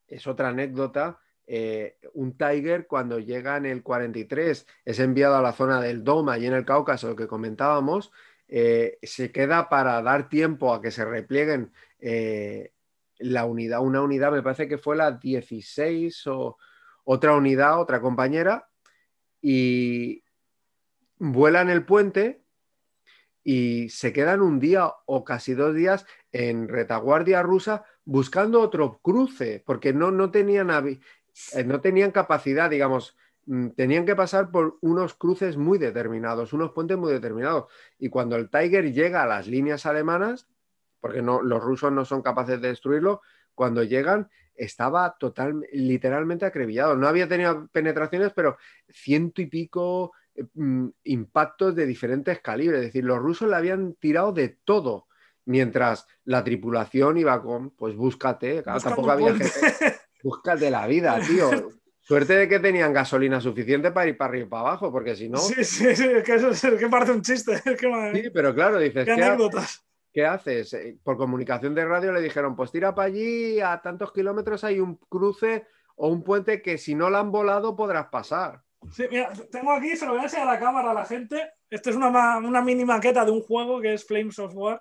Es otra anécdota eh, un Tiger cuando llega en el 43, es enviado a la zona del Doma, y en el Cáucaso, que comentábamos, eh, se queda para dar tiempo a que se replieguen eh, la unidad, una unidad, me parece que fue la 16 o otra unidad, otra compañera, y en el puente y se quedan un día o casi dos días en retaguardia rusa buscando otro cruce, porque no, no tenían eh, no tenían capacidad, digamos, mm, tenían que pasar por unos cruces muy determinados, unos puentes muy determinados. Y cuando el Tiger llega a las líneas alemanas, porque no, los rusos no son capaces de destruirlo, cuando llegan estaba total, literalmente acrevillado. No había tenido penetraciones, pero ciento y pico eh, mm, impactos de diferentes calibres. Es decir, los rusos le habían tirado de todo, mientras la tripulación iba con, pues búscate, tampoco había gente. de la vida, tío. Suerte de que tenían gasolina suficiente para ir para arriba y para abajo, porque si no. Sí, sí, sí, es que eso es que parte un chiste. Sí, pero claro, dices. ¿Qué, haces? Eh, por comunicación de radio le dijeron: Pues tira para allí, a tantos kilómetros hay un cruce o un puente que si no lo han volado podrás pasar. Sí, mira, tengo aquí, se lo voy a enseñar a la cámara a la gente. Esto es una, una mini maqueta de un juego que es Flame Software.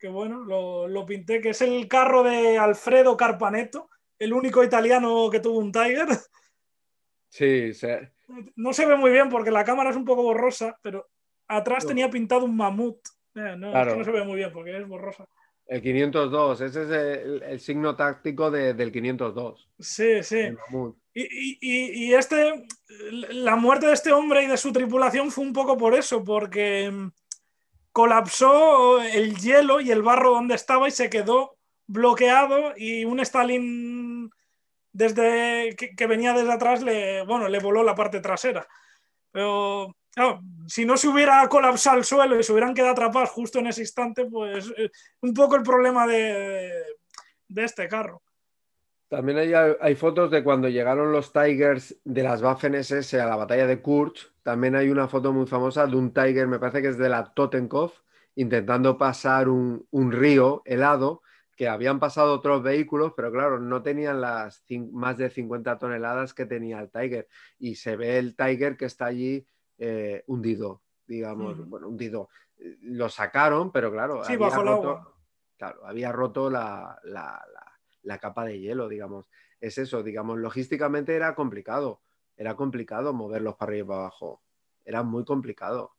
Que bueno, lo, lo pinté, que es el carro de Alfredo Carpaneto el único italiano que tuvo un Tiger. Sí, sí. No se ve muy bien porque la cámara es un poco borrosa, pero atrás tenía pintado un mamut. Eh, no, no se ve muy bien porque es borrosa. El 502, ese es el, signo táctico del 502. Sí, sí. Y, y, este, la muerte de este hombre y de su tripulación fue un poco por eso, porque mm, colapsó el hielo y el barro donde estaba y se quedó bloqueado y un Stalin desde que, venía desde atrás le, bueno, le voló la parte trasera. Pero si no se hubiera colapsado el suelo y se hubieran quedado atrapados justo en ese instante, pues eh, un poco el problema de, este carro. También hay, hay, fotos de cuando llegaron los Tigers de las Waffen SS a la batalla de Kurz También hay una foto muy famosa de un Tiger, me parece que es de la Totenkopf, intentando pasar un, un río helado que habían pasado otros vehículos, pero claro, no tenían las más de 50 toneladas que tenía el Tiger. Y se ve el Tiger que está allí eh, hundido, digamos, bueno, hundido. Eh, lo sacaron, pero claro, había, roto, Claro, había roto la, la, la, capa de hielo, digamos. Es eso, digamos, logísticamente era complicado, era complicado moverlos para arriba abajo, era muy complicado.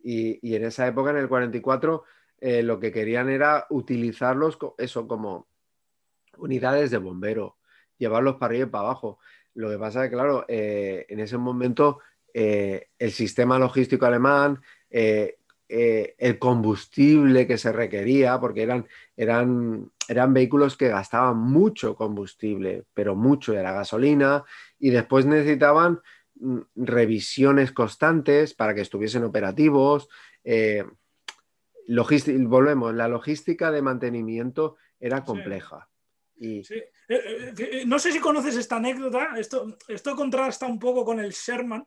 Y, y en esa época, en el 44, eh, lo que querían era utilizarlos eso como unidades de bombero, llevarlos para arriba y para abajo. Lo que pasa es que, claro, eh, en ese momento eh, el sistema logístico alemán, el combustible que se requería, porque eran, eran, eran vehículos que gastaban mucho combustible, pero mucho era gasolina, y después necesitaban mm, revisiones constantes para que estuviesen operativos volvemos, la logística de mantenimiento era compleja. Eh, eh, eh, no sé si conoces esta anécdota, esto, esto contrasta un poco con el Sherman,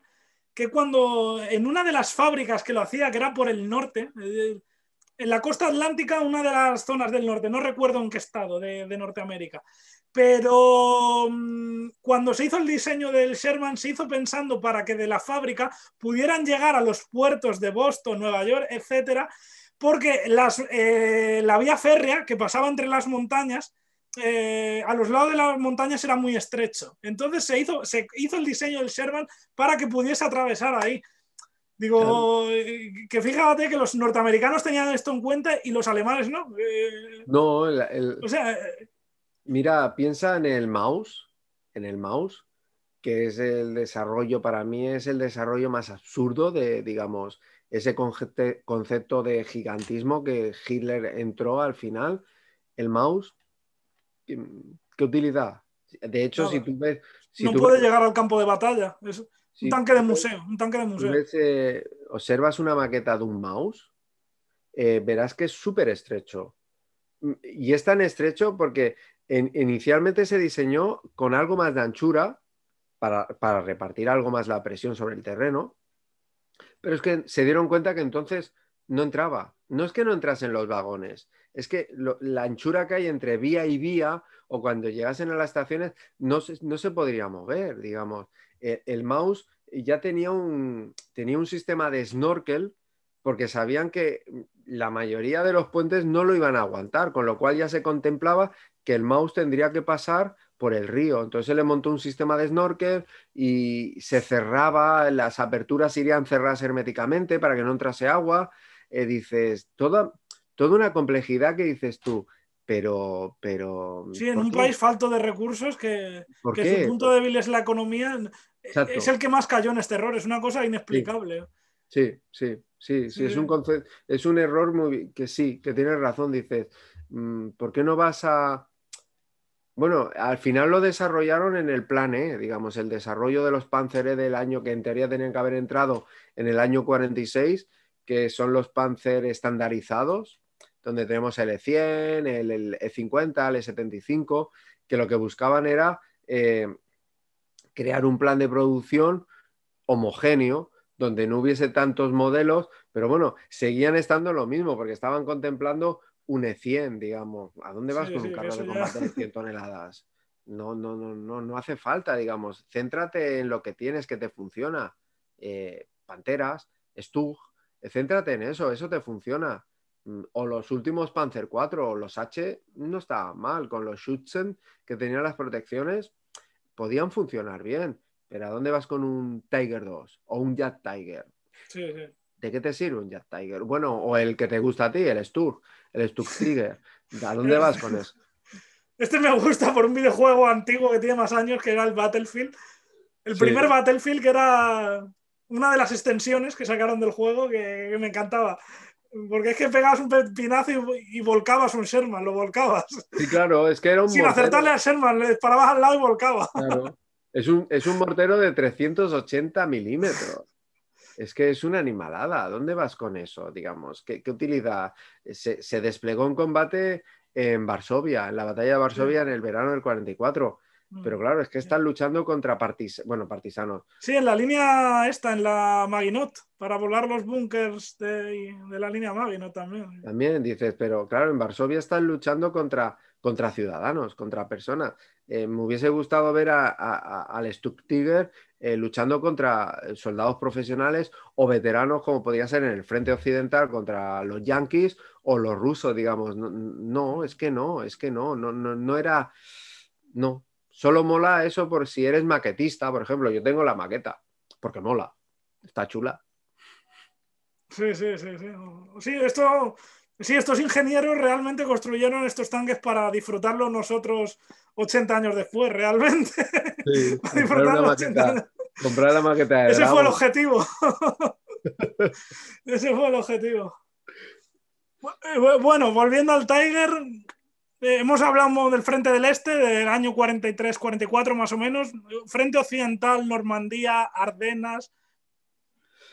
que cuando en una de las fábricas que lo hacía, que era por el norte, en la costa atlántica, una de las zonas del norte, no recuerdo en qué estado de, Norteamérica, pero mm, cuando se hizo el diseño del Sherman, se hizo pensando para que de la fábrica pudieran llegar a los puertos de Boston, Nueva York, etcétera, porque eh, la vía férrea que pasaba entre las montañas, eh, a los lados de las montañas era muy estrecho. Entonces se hizo, se hizo el diseño del Sherman para que pudiese atravesar ahí. Digo, eh, que fíjate que los norteamericanos tenían esto en cuenta y los alemanes no. no, mira, piensa en el mouse, en el mouse, que es el desarrollo, para mí es el desarrollo más absurdo de, digamos, ese concepto de gigantismo que Hitler entró al final, el mouse, mm, ¿qué utilidad? De hecho, si tú ves... Si no puede llegar al campo de batalla. Es un tanque de museo, un tanque de museo. Eh, observas una maqueta de un mouse, eh, verás que es súper estrecho. Mm, y es tan estrecho porque inicialmente se diseñó con algo más de anchura para repartir algo más la presión sobre el terreno, pero es que se dieron cuenta que entonces no entraba. No es que no entrasen los vagones, es que la anchura que hay entre vía y vía o cuando llegasen a las estaciones no se, podría mover, digamos. E, el, mouse ya tenía un, tenía un sistema de snorkel porque sabían que la mayoría de los puentes no lo iban a aguantar, con lo cual ya se contemplaba que el mouse tendría que pasar por el río. Entonces le montó un sistema de snorkel y se cerraba, las aperturas irían cerradas herméticamente para que no entrase agua. Eh, dices, toda, toda una complejidad que dices tú, pero... pero sí, en un país falto de recursos que, su punto débil es la economía, e, e, es el que más cayó en este error, es una cosa inexplicable. Sí, sí, sí, sí, es un es un error muy, que sí, que tienes razón, dices, mm, ¿por qué no vas a bueno, al final lo desarrollaron en el plan E, digamos, el desarrollo de los Panzer e del año que en teoría tenían que haber entrado en el año 46, que son los Panzer estandarizados, donde tenemos el E100, el, E50, el E75, e que lo que buscaban era eh, crear un plan de producción homogéneo, donde no hubiese tantos modelos, pero bueno, seguían estando lo mismo, porque estaban contemplando un E100, digamos. ¿A dónde vas con un carro de combate de 100 toneladas? No, no, no, no, hace falta, digamos. Céntrate en lo que tienes que te funciona. Eh, Panteras, Stug, eh, céntrate en eso, eso te funciona. Mm, o los últimos Panzer 4 o los H no está mal, con los Schutzen que tenían las protecciones, podían funcionar bien. Pero ¿a dónde vas con un Tiger 2 o un Jet Tiger? Sí, sí. ¿de qué te sirve un Jack Tiger? Bueno, o el que te gusta a ti, el Stur, el Stug Tiger. ¿A dónde vas con eso? Este me gusta por un videojuego antiguo que tiene más años, que era el Battlefield. El primer Battlefield, que era una de las extensiones que sacaron del juego, que, me encantaba. Porque es que pegabas un pinazo y, volcabas un Sherman, lo volcabas. Sí, claro, es que era un. Sin acertarle al Sherman, le disparabas al lado y volcaba. Claro. es un mortero de 380 milímetros. Es que es una animalada. dónde vas con eso, digamos? ¿Qué, utilidad? Se, desplegó un combate en Varsovia, en la batalla de Varsovia en el verano del 44. Mm, pero claro, es que están luchando contra partis bueno, partisanos. Sí, en la línea esta, en la Maginot, para volar los búnkers de, la línea Maginot también. También dices, pero claro, en Varsovia están luchando contra, contra ciudadanos, contra personas. Eh, me hubiese gustado ver a, al Stuck Tiger eh, luchando contra soldados profesionales o veteranos, como podía ser en el frente occidental contra los yanquis o los rusos, digamos. No, es que no, es que no, no, no, no era. No. Solo mola eso por si eres maquetista, por ejemplo. Yo tengo la maqueta, porque mola. Está chula. Sí, sí, sí, sí. Sí, esto Sí, estos ingenieros realmente construyeron estos tanques para disfrutarlos nosotros 80 años después, realmente. Sí, para disfrutarlo 80 Comprar la maqueta. Ese fue el objetivo. Ese fue el eh, objetivo. Bueno, volviendo al Tiger, eh, hemos hablado del frente del este, del año 43-44 más o menos. Frente occidental, Normandía, Ardenas.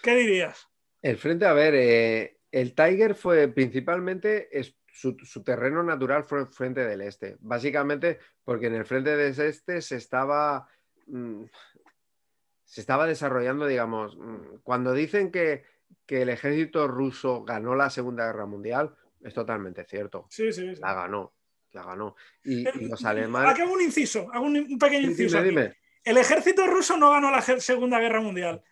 ¿Qué dirías? El frente, a ver, eh, el Tiger fue principalmente su, terreno natural fue el frente del este, básicamente porque en el frente del este se estaba, mm, se estaba desarrollando, digamos, mm, cuando dicen que, el ejército ruso ganó la Segunda Guerra Mundial, es totalmente cierto. Sí, sí, sí. La ganó, la ganó. Y, eh, los alemanes. Aquí hago un inciso, hago un, pequeño inciso. Dime, El ejército ruso no ganó la Segunda Guerra Mundial.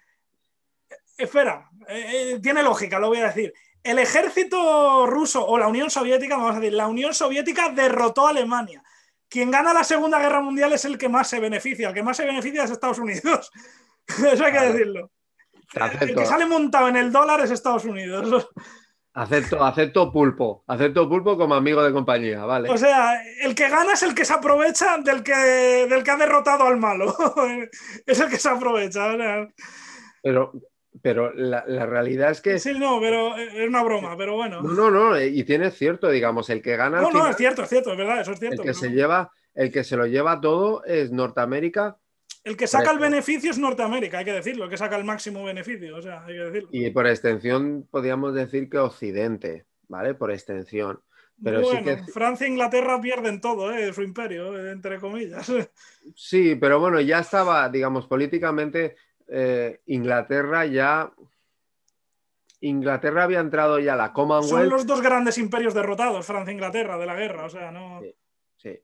Eh, espera, eh, tiene lógica, lo voy a decir. El ejército ruso o la Unión Soviética, vamos a decir, la Unión Soviética derrotó a Alemania. Quien gana la Segunda Guerra Mundial es el que más se beneficia. El que más se beneficia es Estados Unidos. Eso hay que decirlo. El que sale montado en el dólar es Estados Unidos. Acepto, acepto pulpo, acepto pulpo como amigo de compañía, vale. O sea, el que gana es el que se aprovecha del que, del que ha derrotado al malo. es el que se aprovecha. Pero pero la, realidad es que... Sí, no, pero es eh, una broma, pero bueno. No, no, y tiene cierto, digamos, el que gana... No, no, es cierto, es cierto, es verdad, eso es cierto. El que, se lleva, el que se lo lleva todo es Norteamérica. El que saca el beneficio es Norteamérica, hay que decirlo, el que saca el máximo beneficio, o sea, hay que decirlo. Y por extensión, podríamos decir que Occidente, ¿vale? Por extensión. Pero bueno, que... Francia e Inglaterra pierden todo, ¿eh? su imperio, eh, entre comillas. Sí, pero bueno, ya estaba, digamos, políticamente eh, Inglaterra ya. Inglaterra había entrado ya a la Commonwealth. Son los dos grandes imperios derrotados, Francia e Inglaterra, de la guerra, o sea, Sí,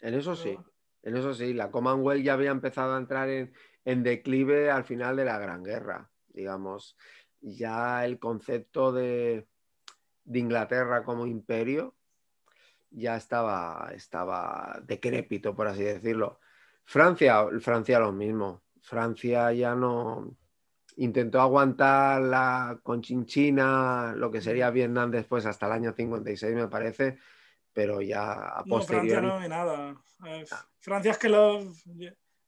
en eso sí. En eso sí, la Commonwealth ya había empezado a entrar en, declive al final de la Gran Guerra, digamos. Ya el concepto de, Inglaterra como imperio ya estaba, estaba decrépito, por así decirlo. Francia, Francia lo mismo. Francia ya no intentó aguantar la conchinchina, lo que sería Vietnam después hasta el año 56 me parece, pero ya a No, Francia no nada. Ah. Francia es que lo,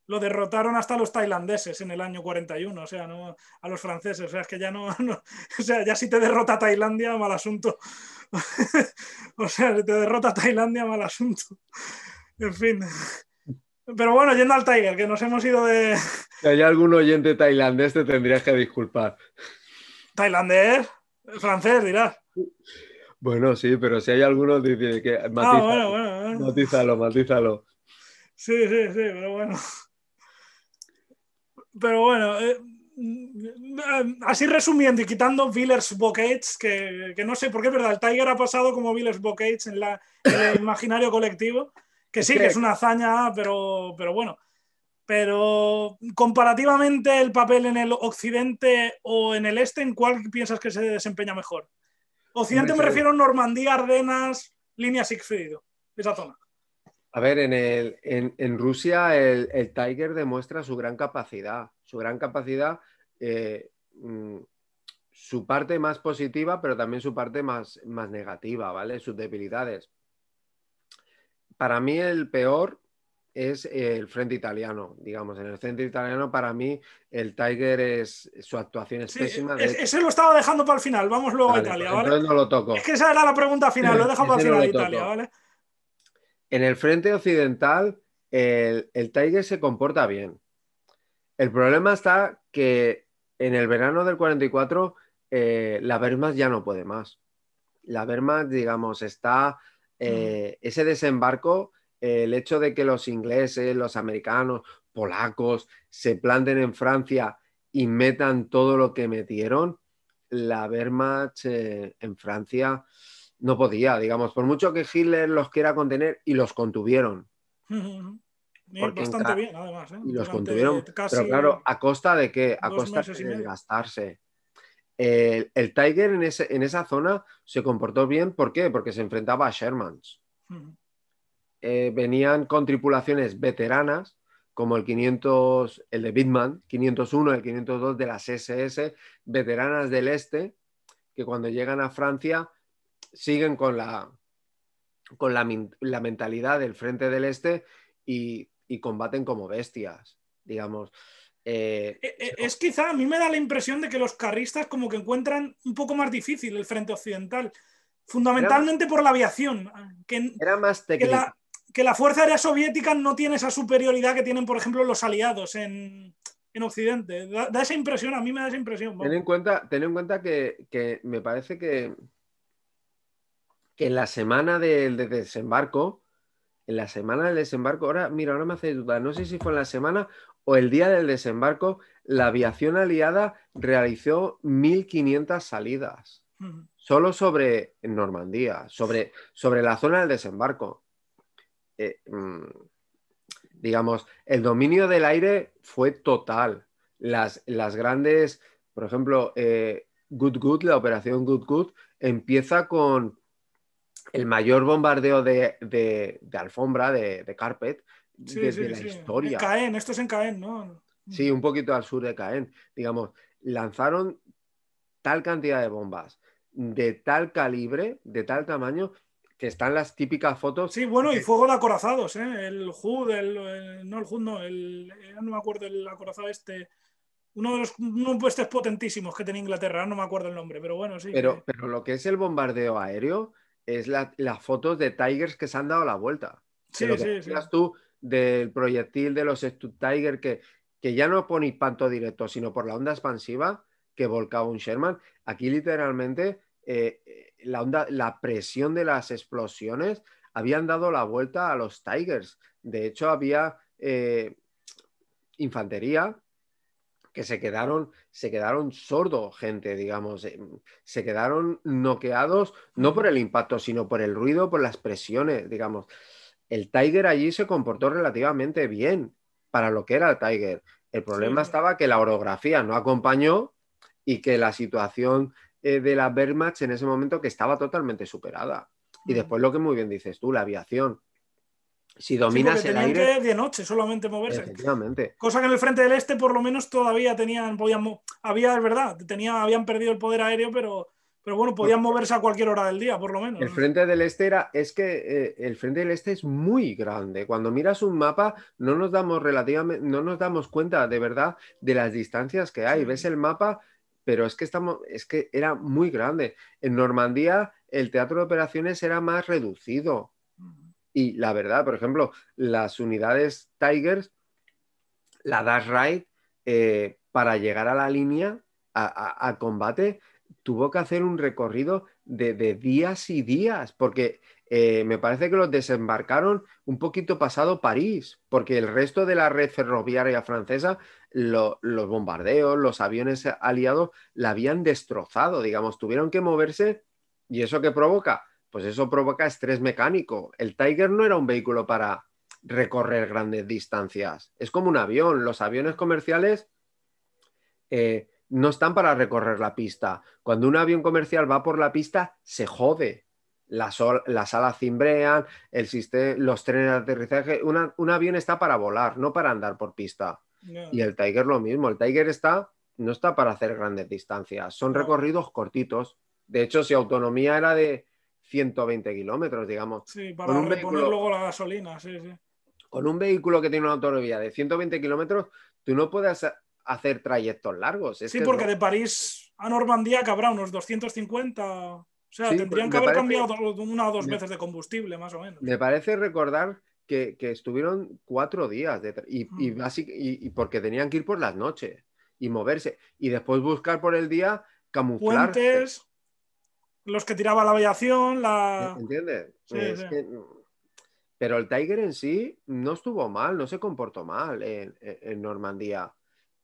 derrotaron hasta los tailandeses en el año 41, o sea, no a los franceses, o sea, es que ya no, no o sea, ya si te derrota Tailandia, mal asunto. o sea, si te derrota Tailandia, mal asunto. en fin. Pero bueno, yendo al Tiger, que nos hemos ido de. Si hay algún oyente tailandés, te tendrías que disculpar. ¿Tailandés? ¿Francés, dirás? Bueno, sí, pero si hay alguno, que. Ah, matízalo, matízalo, Sí, sí, sí, pero bueno. Pero bueno, eh, así resumiendo y quitando Villers Bocage, que, que, no sé por qué, ¿verdad? El Tiger ha pasado como Villers Buckets en, la, en el imaginario colectivo. Que sí, que es una hazaña, pero, pero bueno. Pero comparativamente el papel en el occidente o en el este, ¿en cuál piensas que se desempeña mejor? Occidente me refiero a Normandía, Ardenas, línea Sigfrido, esa zona. A ver, en, el, en, Rusia el, Tiger demuestra su gran capacidad, su gran capacidad, eh, mm, su parte más positiva, pero también su parte más, más negativa, ¿vale? Sus debilidades para mí el peor es el frente italiano, digamos. En el centro italiano, para mí, el Tiger es su actuación es pésima. Ese lo estaba dejando para el final. Vamos luego a Italia, pues no lo toco. Es que esa era la pregunta final, lo dejo para el final de Italia, ¿vale? En el frente occidental, el, Tiger se comporta bien. El problema está que en el verano del 44, eh, la Bermas ya no puede más. La Bermas, digamos, está Mm. Eh, ese desembarco, eh, el hecho de que los ingleses, los americanos, polacos se planten en Francia y metan todo lo que metieron, la Wehrmacht eh, en Francia no podía, digamos, por mucho que Hitler los quiera contener y los contuvieron. bastante bien, además. los contuvieron, pero claro, ¿a costa de qué? A costa de gastarse el, Tiger en, esa zona se comportó bien. ¿Por qué? Porque se enfrentaba a Shermans. Eh, venían con tripulaciones veteranas, como el 500, el de Bitman, 501, el 502 de las SS, veteranas del este, que cuando llegan a Francia siguen con la, mentalidad del frente del este y combaten como bestias, digamos. Eh, eh, eh, es, quizá, a mí me da la impresión de que los carristas como que encuentran un poco más difícil el frente occidental, fundamentalmente por la aviación. Ah, que, era más que la, que la, Fuerza Aérea Soviética no tiene esa superioridad que tienen, por ejemplo, los aliados en, Occidente. Da, esa impresión, a mí me da esa impresión. Ten en cuenta, en cuenta que, me parece que, que en la semana del desembarco, en la semana del desembarco, ahora, mira, ahora me hace duda, no sé si fue en la semana o el día del desembarco, la aviación aliada realizó 1.500 salidas, solo sobre Normandía, sobre, la zona del desembarco. Eh, mm, digamos, el dominio del aire fue total. Las, las grandes, por ejemplo, eh, Good Good, la operación Good Good, empieza con el mayor bombardeo de, alfombra, de carpet, desde la historia. Caen, esto es en Caen, ¿no? Sí, un poquito al sur de Caen. Digamos, lanzaron tal cantidad de bombas, de tal calibre, de tal tamaño, que están las típicas fotos. Sí, bueno, y fuego de acorazados, ¿eh? El HUD, el, no el HUD, no, el, eh, no me acuerdo el acorazado este. Uno de los puestos potentísimos que tenía Inglaterra, no me acuerdo el nombre, pero bueno, sí. Pero, pero lo que es el bombardeo aéreo es las fotos de Tigers que se han dado la vuelta. Sí, sí, sí. tú, del proyectil de los Stu Tiger que, que ya no pone impacto directo, sino por la onda expansiva que volcaba un Sherman. Aquí literalmente eh, eh, la, onda, la presión de las explosiones habían dado la vuelta a los Tigers. De hecho, había eh, infantería que se quedaron, se quedaron sordo, gente, digamos, se quedaron noqueados, no por el impacto, sino por el ruido, por las presiones, digamos el Tiger allí se comportó relativamente bien para lo que era el Tiger. El problema estaba que la orografía no acompañó y que la situación eh, de la Wehrmacht en ese momento que estaba totalmente superada. Y mm. después lo que muy bien dices tú, la aviación. Si dominas el aire... de noche solamente moverse. Cosa que en el frente del este por lo menos todavía tenían, podían, había, es verdad, habían perdido el poder aéreo, pero pero bueno, podían moverse a cualquier hora del día, por lo menos. El frente del este era, es que eh, el frente del este es muy grande. Cuando miras un mapa, no nos damos relativamente, no nos damos cuenta de verdad de las distancias que hay. Ves el mapa, pero es que estamos, es que era muy grande. En Normandía, el teatro de operaciones era más reducido. Y la verdad, por ejemplo, las unidades Tigers, la Dash Ride, eh, para llegar a la línea, a, a combate, tuvo que hacer un recorrido de, días y días, porque eh, me parece que los desembarcaron un poquito pasado París, porque el resto de la red ferroviaria francesa, los bombardeos, los aviones aliados, la habían destrozado, digamos, tuvieron que moverse. ¿Y eso qué provoca? Pues eso provoca estrés mecánico. El Tiger no era un vehículo para recorrer grandes distancias, es como un avión. Los aviones comerciales... Eh, no están para recorrer la pista. Cuando un avión comercial va por la pista, se jode. Las, las alas cimbrean, el los trenes de aterrizaje. un avión está para volar, no para andar por pista. Y el Tiger lo mismo. El Tiger está, no está para hacer grandes distancias. Son recorridos cortitos. De hecho, si autonomía era de 120 kilómetros, digamos. Sí, para reponer luego la gasolina, sí, sí. Con un vehículo que tiene una autonomía de 120 kilómetros, tú no puedes hacer trayectos largos. sí, porque de París a Normandía cabrá unos 250. O sea, tendrían que haber cambiado una o dos veces de combustible, más o menos. Me parece recordar que, estuvieron cuatro días de mm. y, y, porque tenían que ir por las noches y moverse y después buscar por el día camuflar. Puentes, los que tiraba la aviación, la. ¿E, ¿Entiendes? Mm, pero el Tiger en sí no estuvo mal, no se comportó mal en Normandía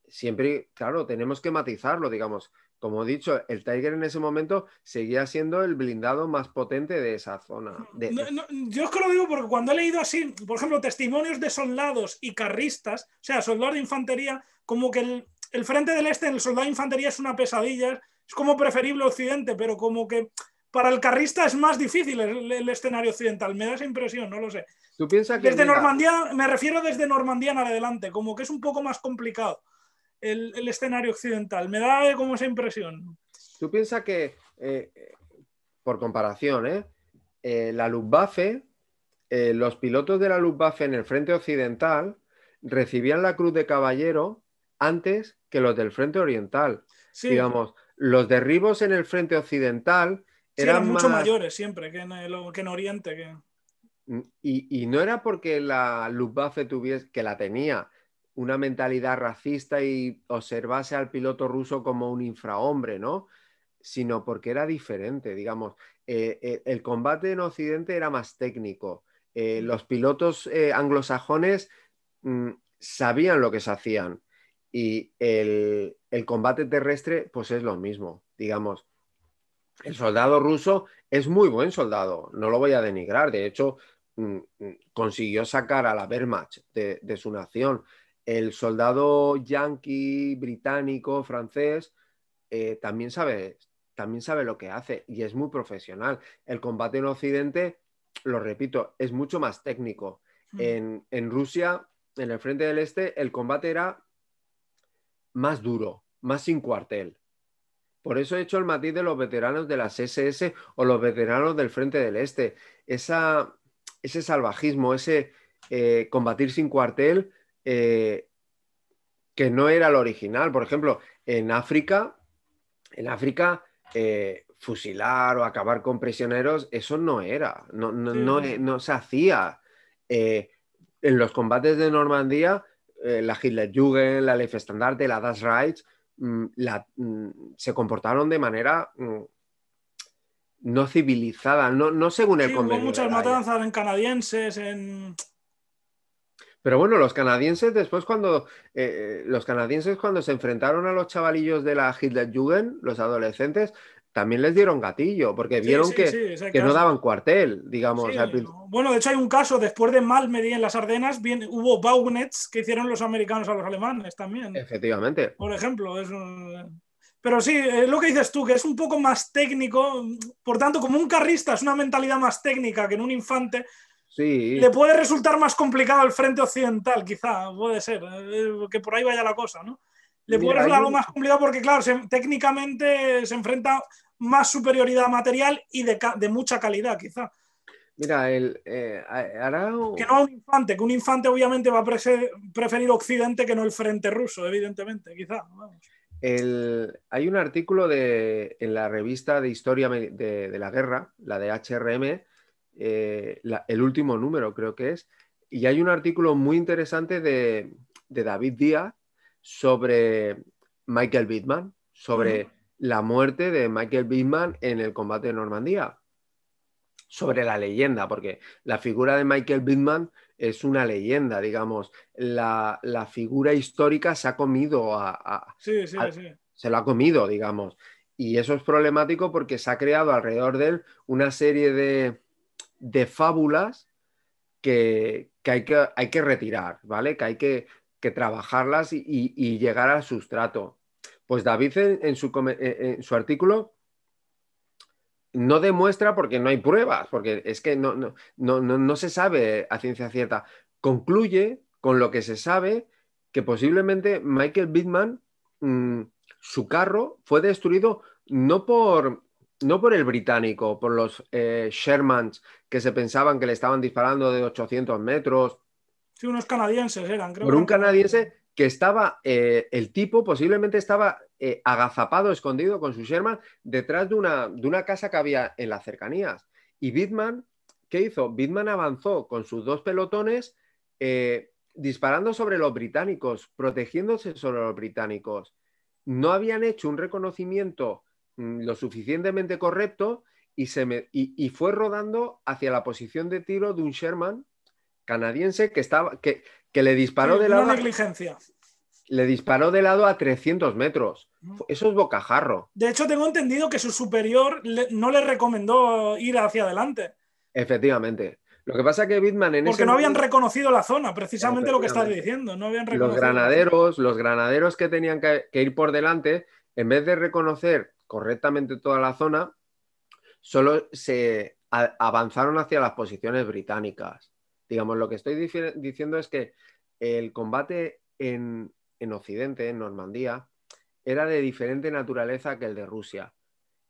siempre, claro, tenemos que matizarlo, digamos. Como he dicho, el Tiger en ese momento seguía siendo el blindado más potente de esa zona. yo es que lo digo porque cuando he leído así, por ejemplo, testimonios de soldados y carristas, o sea, soldados de infantería, como que el, el frente del este, el soldado de infantería es una pesadilla, es como preferible occidente, pero como que para el carrista es más difícil el, escenario occidental. Me da esa impresión, no lo sé. ¿Tú piensas que desde Normandía, me refiero desde Normandía en adelante, como que es un poco más complicado el, escenario occidental. Me da como esa impresión. Tú piensas que, eh, por comparación, ¿eh? Eh, la Luftwaffe, los pilotos de la Luftwaffe en el frente occidental recibían la Cruz de Caballero antes que los del frente oriental. Digamos, los derribos en el frente occidental eran, mucho más... mayores siempre que en, Oriente. Mm, y, y, no era porque la Luftwaffe tuviese, que la tenía una mentalidad racista y observase al piloto ruso como un infrahombre, ¿no? Sino porque era diferente, digamos. Eh, eh, el combate en Occidente era más técnico. Eh, los pilotos anglosajones mm, sabían lo que se hacían y el, combate terrestre pues es lo mismo, digamos. El soldado ruso es muy buen soldado, no lo voy a denigrar, de hecho mm, mm, consiguió sacar a la Wehrmacht de, de su nación, el soldado yanqui, británico, francés, eh, también, sabe, también sabe lo que hace y es muy profesional. El combate en Occidente, lo repito, es mucho más técnico. Mm. En, Rusia, en el frente del este, el combate era más duro, más sin cuartel. Por eso he hecho el matiz de los veteranos de las SS o los veteranos del Frente del Este. ese salvajismo, ese eh, combatir sin cuartel, eh, que no era lo original. Por ejemplo, en África, en África, eh, fusilar o acabar con prisioneros, eso no era, no, e, se hacía. Eh, en los combates de Normandía, la Hitlerjugend, la Standard, la Das Reich, mm, mm, se comportaron de manera mm, no civilizada, no, según el convenio Hubo muchas matanzas en canadienses, en pero bueno, los canadienses después cuando eh, los canadienses cuando se enfrentaron a los chavalillos de la Hitlerjugend, los adolescentes, también les dieron gatillo, porque vieron que, que no daban cuartel, digamos. bueno, de hecho hay un caso, después de Malmedy en las Ardenas, bien, hubo Baugnets que hicieron los americanos a los alemanes también. Efectivamente. Por ejemplo, es un... Pero sí, es eh, lo que dices tú, que es un poco más técnico, por tanto, como un carrista es una mentalidad más técnica que en un infante, le puede resultar más complicado el frente occidental, quizá, puede ser, eh, que por ahí vaya la cosa, ¿no? Le puede resultar algo más complicado porque, claro, técnicamente se enfrenta más superioridad material y de, mucha calidad, quizá. Mira, el, eh, Que no a un infante, que un infante obviamente va a preferir Occidente que no el frente ruso, evidentemente, quizá. hay un artículo de, en la revista de historia de la guerra, la de HRM, eh, el último número creo que es, y hay un artículo muy interesante de, David Díaz sobre Michael Bittman, sobre la muerte de Michael Bittman en el combate de Normandía, sobre la leyenda, porque la figura de Michael Bittman es una leyenda, digamos, la, figura histórica se ha comido a... Se lo ha comido, digamos. Y eso es problemático porque se ha creado alrededor de él una serie de, de fábulas que, hay que, hay, que retirar, ¿vale? Que hay que, trabajarlas y, llegar al sustrato. Pues David eh, en, su, artículo no demuestra porque no hay pruebas, porque es que no, no, no, se sabe a ciencia cierta. Concluye con lo que se sabe que posiblemente Michael Bittman, mm, su carro fue destruido no por no por el británico, por los eh, Shermans que se pensaban que le estaban disparando de 800 metros. Sí, unos canadienses eran, creo. Por un canadiense que estaba, eh, el tipo posiblemente estaba eh, agazapado, escondido con su Sherman detrás de una, de una casa que había en las cercanías. Y Bitman, ¿qué hizo? Bitman avanzó con sus dos pelotones disparando sobre los británicos, protegiéndose sobre los británicos. No habían hecho un reconocimiento Mm, lo suficientemente correcto y, se me, y, fue rodando hacia la posición de tiro de un Sherman canadiense que, estaba, que, que le disparó de lado. negligencia. Le disparó de lado a 300 metros. Mm. Eso es bocajarro. De hecho, tengo entendido que su superior no le recomendó ir hacia adelante. Efectivamente. Lo que pasa que Bitman en Porque no habían reconocido la zona, precisamente lo que estás diciendo. No habían los granaderos, los granaderos que tenían que ir por delante, en vez de reconocer correctamente toda la zona, solo se avanzaron hacia las posiciones británicas. Digamos, lo que estoy diciendo es que el combate en, Occidente, en Normandía, era de diferente naturaleza que el de Rusia.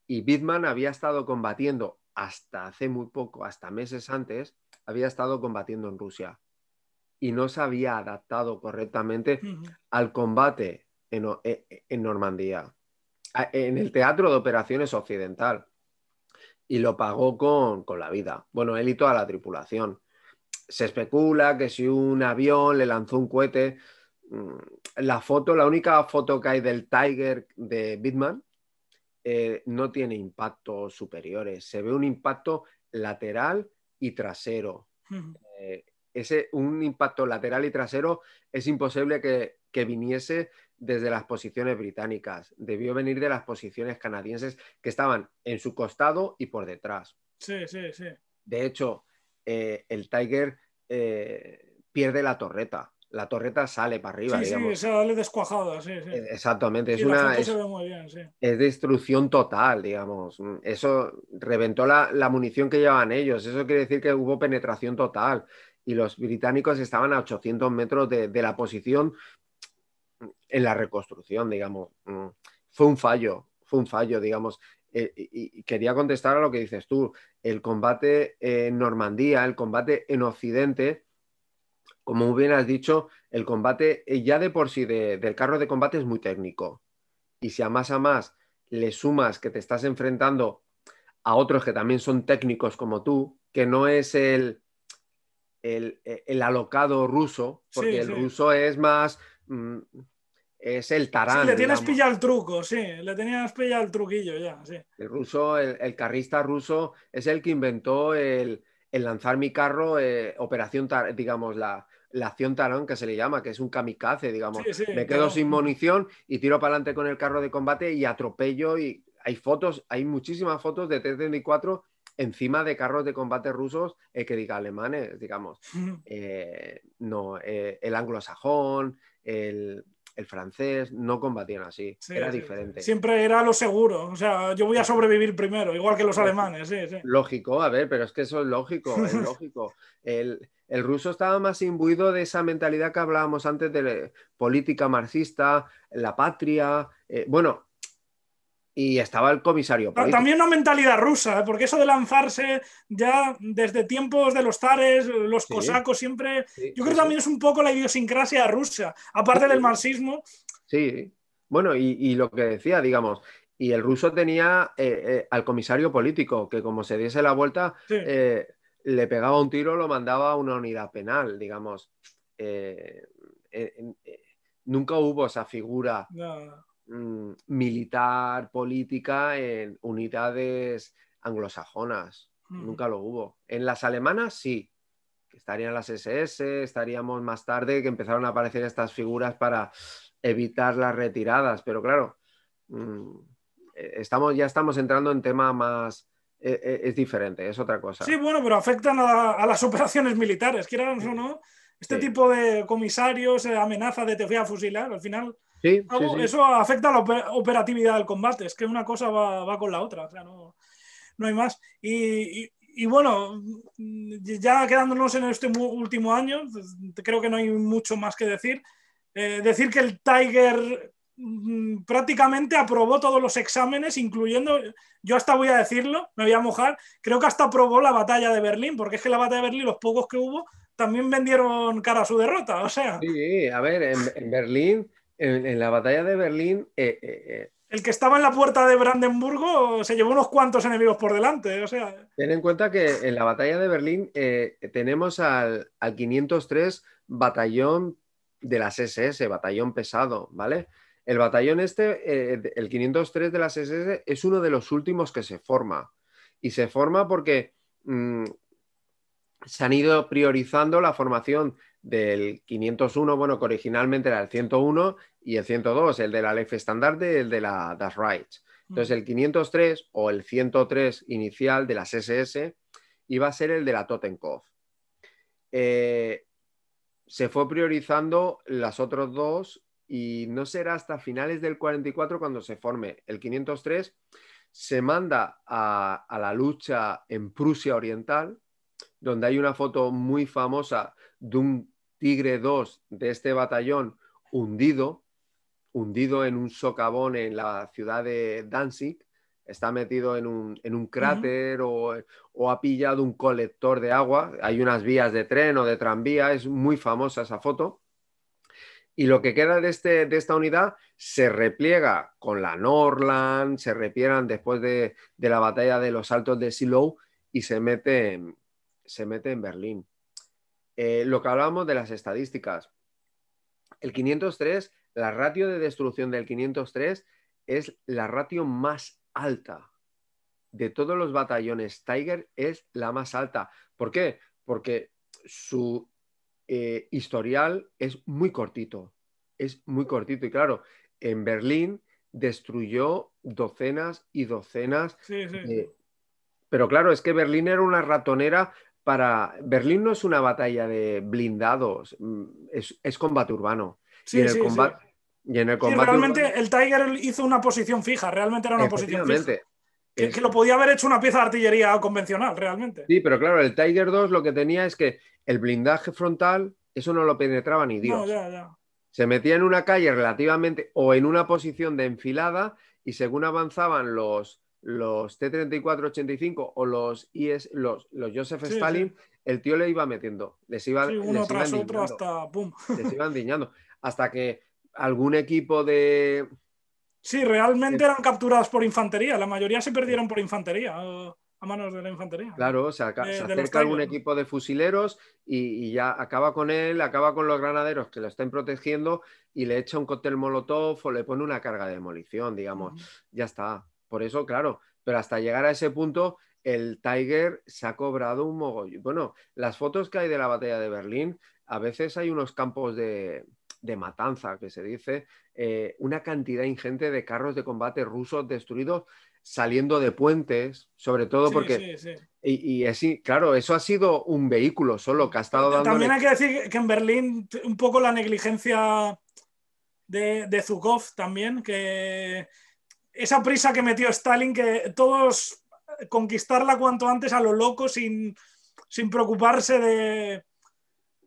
Y Bitman había estado combatiendo hasta hace muy poco, hasta meses antes, había estado combatiendo en Rusia y no se había adaptado correctamente al combate en, e, e, Normandía en el Teatro de Operaciones Occidental y lo pagó con, la vida. Bueno, él y toda la tripulación. Se especula que si un avión le lanzó un cohete, mm, la foto, la única foto que hay del Tiger de Bitman, eh, no tiene impactos superiores. Se ve un impacto lateral y trasero. Eh, ese, un impacto lateral y trasero es imposible que viniese desde las posiciones británicas, debió venir de las posiciones canadienses que estaban en su costado y por detrás. Sí, sí, sí. De hecho, eh, el Tiger eh, pierde la torreta. La torreta sale para arriba. Sí, digamos. sí, sale descuajada, sí, sí. E, exactamente, es una. Es, destrucción total, digamos. Mm, eso reventó la, munición que llevaban ellos. Eso quiere decir que hubo penetración total y los británicos estaban a 800 metros de, la posición en la reconstrucción, digamos. Mm, fue un fallo, fue un fallo, digamos. Eh, y, quería contestar a lo que dices tú. El combate en Normandía, el combate en Occidente, como bien has dicho, el combate eh, ya de por sí del carro de combate es muy técnico. Y si a más a más le sumas que te estás enfrentando a otros que también son técnicos como tú, que no es el, el, eh, el alocado ruso, porque el ruso es más Mm, es el tarán. le tienes pillado el truco, sí, le tenías pillado el truquillo ya, El ruso, el, carrista ruso es el que inventó el, lanzar mi carro, eh, operación, tar, digamos, la, acción tarán que se le llama, que es un kamikaze, digamos. Me quedo sin munición y tiro para adelante con el carro de combate y atropello y hay fotos, hay muchísimas fotos de T-34 encima de carros de combate rusos eh, que diga alemanes, digamos. Eh, no, el anglosajón, el, francés, no combatían así, era diferente. Siempre era lo seguro, o sea, yo voy a sobrevivir primero, igual que los alemanes. lógico, a ver, pero es que eso es lógico, es lógico. El, ruso estaba más imbuido de esa mentalidad que hablábamos antes de política marxista, la patria. Eh, bueno, y estaba el comisario. Pero también una mentalidad rusa, ¿eh? porque eso de lanzarse ya desde tiempos de los zares, los cosacos, siempre. yo creo que también es un poco la idiosincrasia rusa, aparte del marxismo. Sí, bueno, y, lo que decía, digamos, y el ruso tenía eh, eh, al comisario político, que como se diese la vuelta, le pegaba un tiro, lo mandaba a una unidad penal, digamos. nunca hubo esa figura Mm, militar, política en unidades anglosajonas. Nunca lo hubo. En las alemanas sí, estarían las SS, estaríamos más tarde que empezaron a aparecer estas figuras para evitar las retiradas, pero claro, mm, eh, estamos, ya estamos entrando en tema más... Eh, eh, es, diferente, es otra cosa. Sí, bueno, pero afectan a, las operaciones militares, quieran o no. Este tipo de comisarios, amenaza de te voy a fusilar, al final eso afecta a la operatividad del combate, es que una cosa va, con la otra, no, no hay más. Y, y, bueno, ya quedándonos en este último año, pues, creo que no hay mucho más que decir. Eh, decir que el Tiger mm, prácticamente aprobó todos los exámenes, incluyendo, yo hasta voy a decirlo, me voy a mojar, creo que hasta aprobó la batalla de Berlín, porque es que la batalla de Berlín, los pocos que hubo, también vendieron cara a su derrota, o sea. Sí, a ver, en Berlín en, la batalla de Berlín. Eh, eh, eh. el que estaba en la puerta de Brandenburgo se llevó unos cuantos enemigos por delante. O sea... Ten en cuenta que en la batalla de Berlín tenemos al, 503 batallón de las SS, batallón pesado, ¿vale? El batallón este, el 503 de las SS, es uno de los últimos que se forma. Y se forma porque mm, se han ido priorizando la formación del 501, bueno, que originalmente era el 101 y el 102, el de la ley estandarte y el de la Das Entonces, el 503 o el 103 inicial de las SS iba a ser el de la Totenkopf. Eh, se fue priorizando las otras dos y no será hasta finales del 44 cuando se forme el 503. Se manda a, a la lucha en Prusia Oriental, donde hay una foto muy famosa de un Tigre 2 de este batallón hundido, hundido en un socavón en la ciudad de Danzig, está metido en un, cráter o, ha pillado un colector de agua. Hay unas vías de tren o de tranvía, es muy famosa esa foto. Y lo que queda de, este, de esta unidad se repliega con la Norland, se repliegan después de, la batalla de los Altos de Silo y se mete, se mete en Berlín. Eh, lo que hablábamos de las estadísticas. El 503, la ratio de destrucción del 503 es la ratio más alta. De todos los batallones Tiger es la más alta. ¿Por qué? Porque su eh, historial es muy cortito. Es muy cortito. Y claro, en Berlín destruyó docenas y docenas Pero claro, es que Berlín era una ratonera para. Berlín no es una batalla de blindados, mm, es, combate urbano. Sí, el sí, combate. Sí. Y en el combate realmente el Tiger hizo una posición fija, realmente era una posición fija. Que, que, lo podía haber hecho una pieza de artillería convencional, realmente. Sí, pero claro, el Tiger 2 lo que tenía es que el blindaje frontal, eso no lo penetraba ni Dios. No, ya, ya. Se metía en una calle relativamente o en una posición de enfilada y según avanzaban los, los T-34-85 o los IS, los, los Joseph Stalin, el tío le iba metiendo, les iba, uno iban hasta Les diñando, hasta que algún equipo de... Sí, realmente eran capturados por infantería, la mayoría se perdieron por infantería, a manos de la infantería. Claro, se, sea se acerca algún equipo de fusileros y, ya acaba con él, acaba con los granaderos que lo estén protegiendo y le echa un cóctel molotov o le pone una carga de demolición, digamos, ya está. Por eso, claro, pero hasta llegar a ese punto, el Tiger se ha cobrado un mogollón. Bueno, las fotos que hay de la batalla de Berlín, a veces hay unos campos de, matanza, que se dice, eh, una cantidad ingente de carros de combate rusos destruidos saliendo de puentes, sobre todo porque... Sí, sí. Y, así, claro, eso ha sido un vehículo solo que ha estado dando... También hay que decir que en Berlín un poco la negligencia de, de Zukov también, que esa prisa que metió Stalin, que todos conquistarla cuanto antes a lo loco sin, preocuparse de...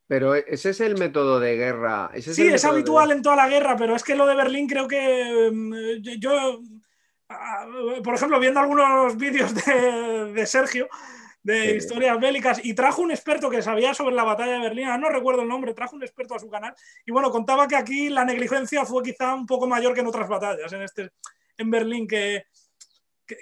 Pero ese es el método de guerra. sí, es habitual en toda la guerra, pero es que lo de Berlín creo que mm, yo, ah, por ejemplo, viendo algunos vídeos de, Sergio de historias bélicas y trajo un experto que sabía sobre la batalla de Berlín, no recuerdo el nombre, trajo un experto a su canal y bueno, contaba que aquí la negligencia fue quizá un poco mayor que en otras batallas, en este en Berlín, que, que,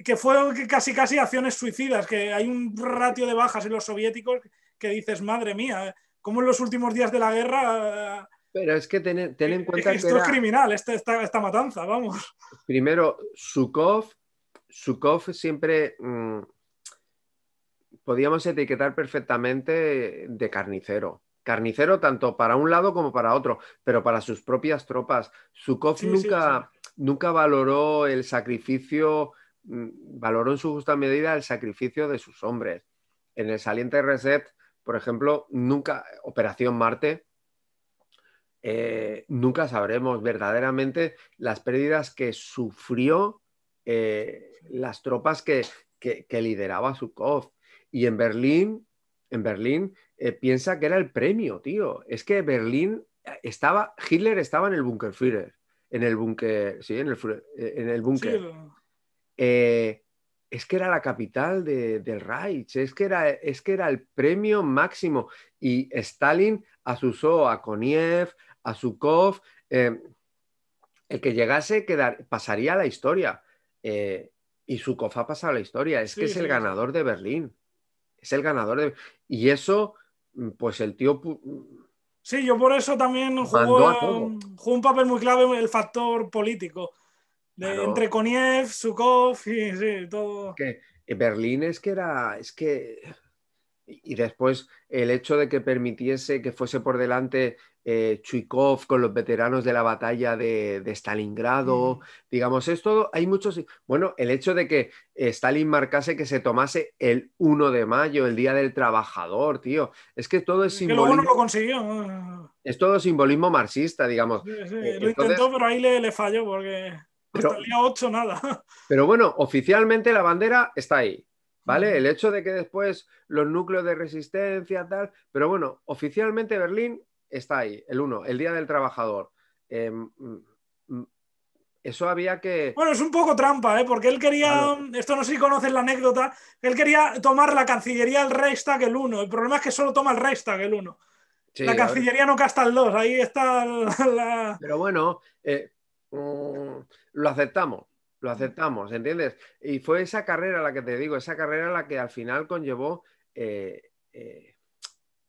casi casi acciones suicidas, que hay un ratio de bajas en los soviéticos que dices, madre mía, como en los últimos días de la guerra... Pero es que ten, en eh, cuenta que... Esto es criminal, esta, matanza, vamos. Primero, Sukov, Sukov siempre... Mm, podíamos etiquetar perfectamente de carnicero carnicero tanto para un lado como para otro, pero para sus propias tropas. Sukov nunca, valoró el sacrificio, mm, valoró en su justa medida el sacrificio de sus hombres. En el saliente reset, por ejemplo, nunca, Operación Marte, eh, nunca sabremos verdaderamente las pérdidas que sufrió eh, las tropas que, que lideraba Sukov. Y en Berlín, en Berlín eh, piensa que era el premio, tío. Es que Berlín eh, estaba, Hitler estaba en el Führer. en el búnker, sí, en el, eh, en el búnker. es que era la capital del Reich, es que, era, es que era el premio máximo. Y Stalin asusó a Koniev, a Sukov, el que llegase pasaría a la historia. y Sukov ha pasado a la historia, es que es el ganador de Berlín. Es el ganador de... Y eso Mm, pues el tío... Mm, sí, yo por eso también jugó, un papel muy clave el factor político. Entre Koniev, Sukov y sí, todo. Que eh, Berlín es que era, es que y después el hecho de que permitiese que fuese por delante eh, Chuikov con los veteranos de la batalla de, Stalingrado, mm. digamos, es todo, hay muchos, bueno, el hecho de que Stalin marcase que se tomase el 1 de mayo, el Día del Trabajador, tío, es que todo es, simbolismo. lo consiguió. Es todo simbolismo marxista, digamos. Eh, lo intentó, pero ahí le, falló porque... nada. Pero bueno, oficialmente la bandera está ahí. ¿vale? El hecho de que después los núcleos de resistencia, tal, pero bueno, oficialmente Berlín está ahí, el 1, el Día del Trabajador. Em, mm, mm, eso había que. Bueno, es un poco trampa, ¿eh? porque él quería. Esto no sé si conocen la anécdota. Él quería tomar la Cancillería del Reichstag el 1. El problema es que solo toma el Reichstag el 1. la Cancillería no casta el 2. Ahí está la. Pero bueno, eh, mm, lo aceptamos lo aceptamos, ¿entiendes? Y fue esa carrera la que te digo, esa carrera la que al final conllevó eh, eh,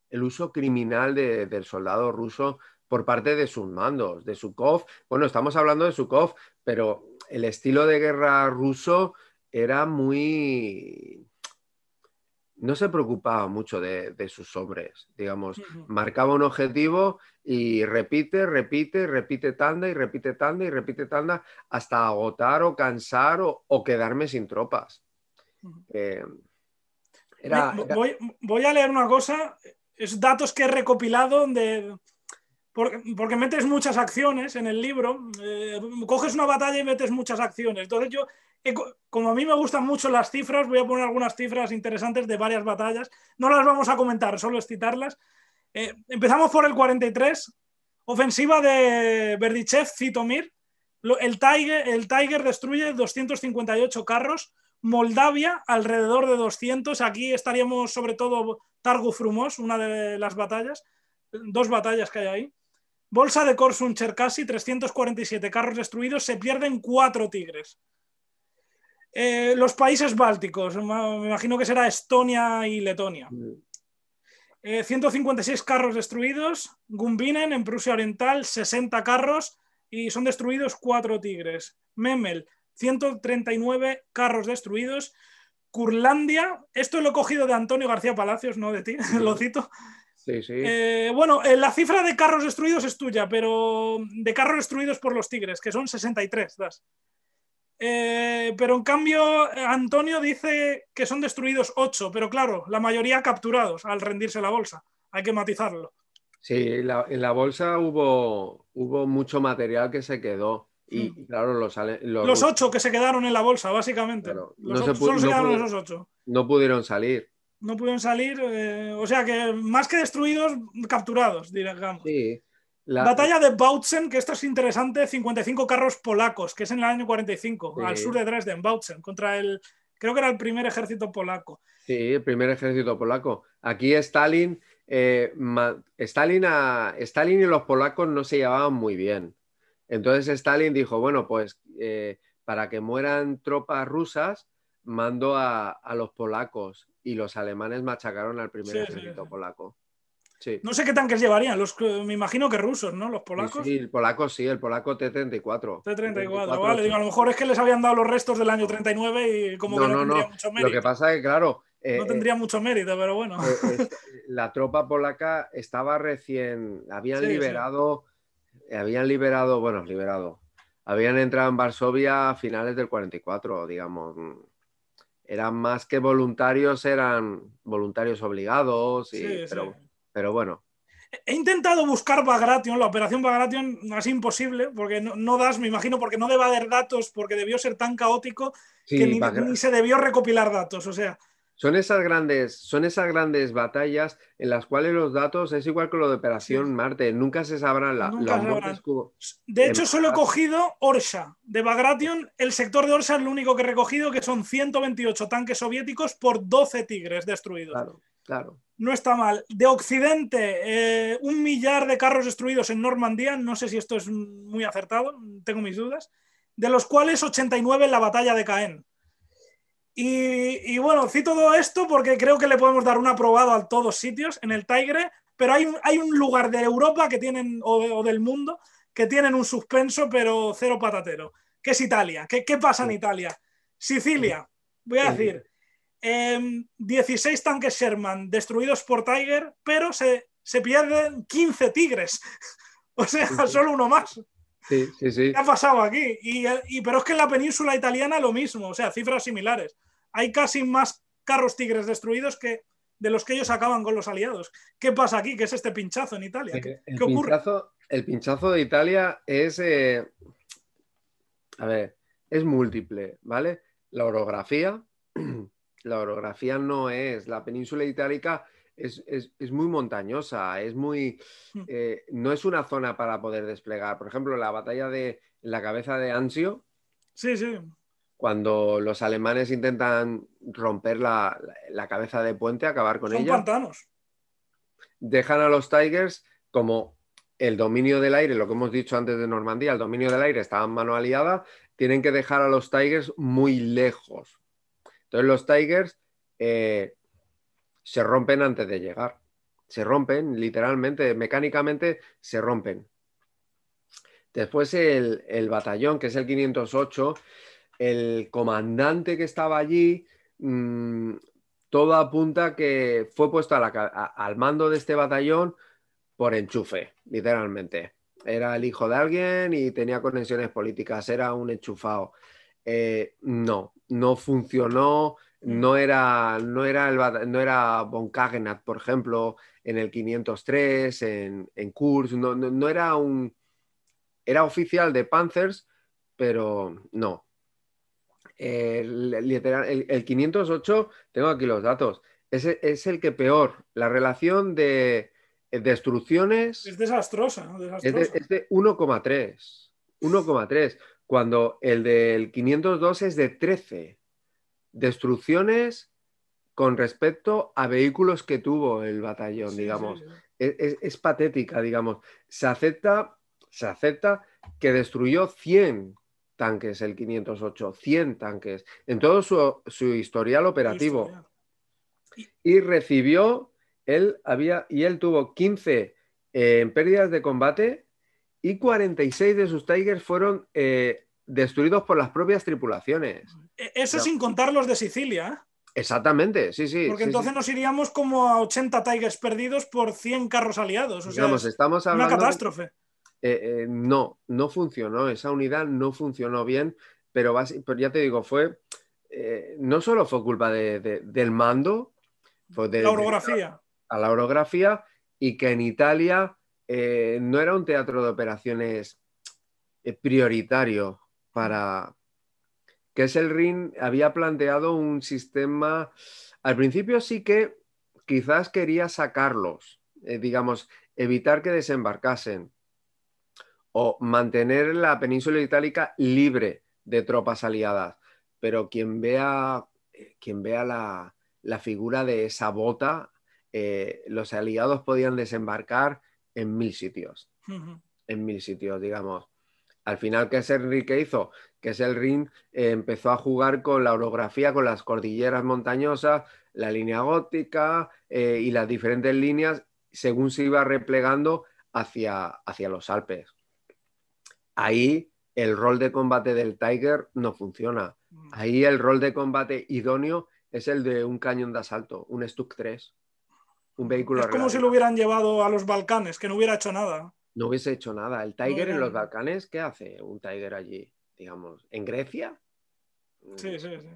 el uso criminal del soldado ruso por parte de sus mandos, de Sukov. Bueno, estamos hablando de Sukov, pero el estilo de guerra ruso era muy... No se preocupaba mucho de, de sus hombres, digamos. Marcaba un objetivo y repite, repite, repite tanda y repite tanda y repite tanda hasta agotar o cansar o, quedarme sin tropas. Eh, voy, a leer una cosa, es datos que he recopilado Porque, metes muchas acciones en el libro, eh, coges una batalla y metes muchas acciones. Entonces yo, como a mí me gustan mucho las cifras, voy a poner algunas cifras interesantes de varias batallas. No las vamos a comentar, solo es citarlas eh, empezamos por el 43, ofensiva de Berdichev, Citomir. El Tiger, el Tiger destruye 258 carros, Moldavia alrededor de 200. Aquí estaríamos sobre todo Targu Frumos, una de las batallas, dos batallas que hay ahí. Bolsa de Korsun Cherkasy, 347 carros destruidos, se pierden cuatro tigres. Eh, los países bálticos, me imagino que será Estonia y Letonia. 156 eh, carros destruidos, Gumbinen en Prusia Oriental 60 carros y son destruidos 4 tigres. Memel, 139 carros destruidos. Curlandia, esto lo he cogido de Antonio García Palacios, no de ti, lo cito. Sí, sí. Eh, bueno, eh, la cifra de carros destruidos es tuya, pero de carros destruidos por los tigres, que son 63, das. Eh, pero en cambio, eh, Antonio dice que son destruidos ocho, pero claro, la mayoría capturados al rendirse la bolsa. Hay que matizarlo. Sí, en la bolsa hubo, hubo mucho material que se quedó. Y hmm. claro, los, ocho que se quedaron en la bolsa, básicamente. no pudieron salir. No pudieron salir, eh, o sea que más que destruidos, capturados, digamos. Sí, la... Batalla de Bautzen, que esto es interesante, 55 carros polacos, que es en el año 45, al sur de Dresden, Bautzen, contra el, creo que era el primer ejército polaco. Sí, el primer ejército polaco. Aquí Stalin, eh, Stalin, a... Stalin y los polacos no se llevaban muy bien. Entonces Stalin dijo, bueno, pues eh, para que mueran tropas rusas, mando a, los polacos y los alemanes machacaron al primer ejército polaco. No sé qué tanques llevarían, los, eh, me imagino que rusos, ¿no? Los polacos. Sí, el polaco sí, el polaco T-34. T-34, vale. Digo, a lo mejor es que les habían dado los restos del año 39 y como que no, no mucho mérito. Lo que pasa es que, claro. Eh, no eh, tendría mucho mérito, pero bueno. la tropa polaca estaba recién. Habían liberado. Habían liberado, bueno, liberado. Habían entrado en Varsovia a finales del 44, digamos eran más que voluntarios, eran voluntarios obligados, sí, pero pero bueno. He intentado buscar Bagration, la operación Bagration es imposible, porque no, das, me imagino, porque no debe haber datos, porque debió ser tan caótico que ni, se debió recopilar datos, o sea. Son esas, grandes, son esas grandes batallas en las cuales los datos es igual que lo de Operación Marte, nunca se sabrán la, los De hecho, solo he cogido Orsa, De Bagration, el sector de Orsa es lo único que he recogido, que son 128 tanques soviéticos por 12 tigres destruidos. Claro, claro. No está mal. De Occidente, eh, un millar de carros destruidos en Normandía. No sé si esto es muy acertado, tengo mis dudas. De los cuales 89 en la batalla de Caen. Y, bueno, cito todo esto porque creo que le podemos dar un aprobado a todos sitios en el Tigre, pero hay, un lugar de Europa que tienen, o, del mundo, que tienen un suspenso, pero cero patatero, que es Italia. qué pasa en Italia? Sicilia, voy a decir 16 em, tanques Sherman destruidos por Tiger, pero se, se pierden 15 tigres. o sea, solo uno más. Sí, sí, sí. ¿Qué ha pasado aquí? Y, pero es que en la península italiana lo mismo, o sea, cifras similares. Hay casi más carros tigres destruidos que de los que ellos acaban con los aliados. ¿Qué pasa aquí? ¿Qué es este pinchazo en Italia? ¿Qué, ocurre? el pinchazo de Italia es. Eh, a ver, es múltiple, ¿vale? La orografía. la orografía no es, la península itálica es, es, muy montañosa, es muy, mm. eh, no es una zona para poder desplegar. Por ejemplo, la batalla de la cabeza de Anzio. Sí, sí. Cuando los alemanes intentan romper la, cabeza de puente, acabar con Son ella. pantanos. Dejan a los Tigers como el dominio del aire, lo que hemos dicho antes de Normandía, el dominio del aire estaba en mano aliada, tienen que dejar a los Tigers muy lejos entonces los Tigers eh, se rompen antes de llegar. Se rompen, literalmente, mecánicamente se rompen. Después el, batallón, que es el 508, el comandante que estaba allí, mm, todo apunta que fue puesto al mando de este batallón por enchufe, literalmente. Era el hijo de alguien y tenía conexiones políticas, era un enchufado. Eh, no, no funcionó, mm. no era, no era, no era Von por ejemplo, en el 503, en, en Kurz, no, no, era un... Era oficial de Panthers, pero no. El, el, 508, tengo aquí los datos, es, es el que peor, la relación de eh, destrucciones... Es desastrosa, desastrosa. de, es de 1,3. 1,3 cuando el del 502 es de 13 destrucciones con respecto a vehículos que tuvo el batallón, digamos. Es, patética, digamos. Se acepta, se acepta que destruyó 100 tanques el 508, 100 tanques, en todo su, historial operativo. Y recibió, él había, y él tuvo 15 eh, en pérdidas de combate y 46 de sus Tigers fueron eh, destruidos por las propias tripulaciones. E, Eso sin contar los de Sicilia. ¿eh? Exactamente, sí, sí. Porque entonces nos iríamos como a 80 Tigers perdidos por 100 carros aliados. O sea, estamos hablando una catástrofe. Eh, no, no funcionó, esa unidad no funcionó bien, pero, ya te digo, fue no solo fue culpa del mando, de, la orografía. a la orografía y que en Italia eh, no era un teatro de operaciones eh, prioritario para que el había planteado un sistema al principio sí que quizás quería sacarlos, eh, digamos, evitar que desembarcasen o mantener la península itálica libre de tropas aliadas. Pero quien vea, quien vea la, figura de esa bota, los aliados podían desembarcar en mil sitios. En mil sitios, digamos. Al final, ¿qué es Enrique hizo? Que es el ring eh, empezó a jugar con la orografía, con las cordilleras montañosas, la línea gótica eh, y las diferentes líneas según se iba replegando hacia, hacia los Alpes. Ahí el rol de combate del Tiger no funciona. Mm. Ahí el rol de combate idóneo es el de un cañón de asalto, un Stuck 3. Es como si lo hubieran llevado a los Balcanes, que no hubiera hecho nada. No hubiese hecho nada. El Tiger en los Balcanes, ¿qué hace un Tiger allí? Digamos, ¿en Grecia? Sí, sí, sí.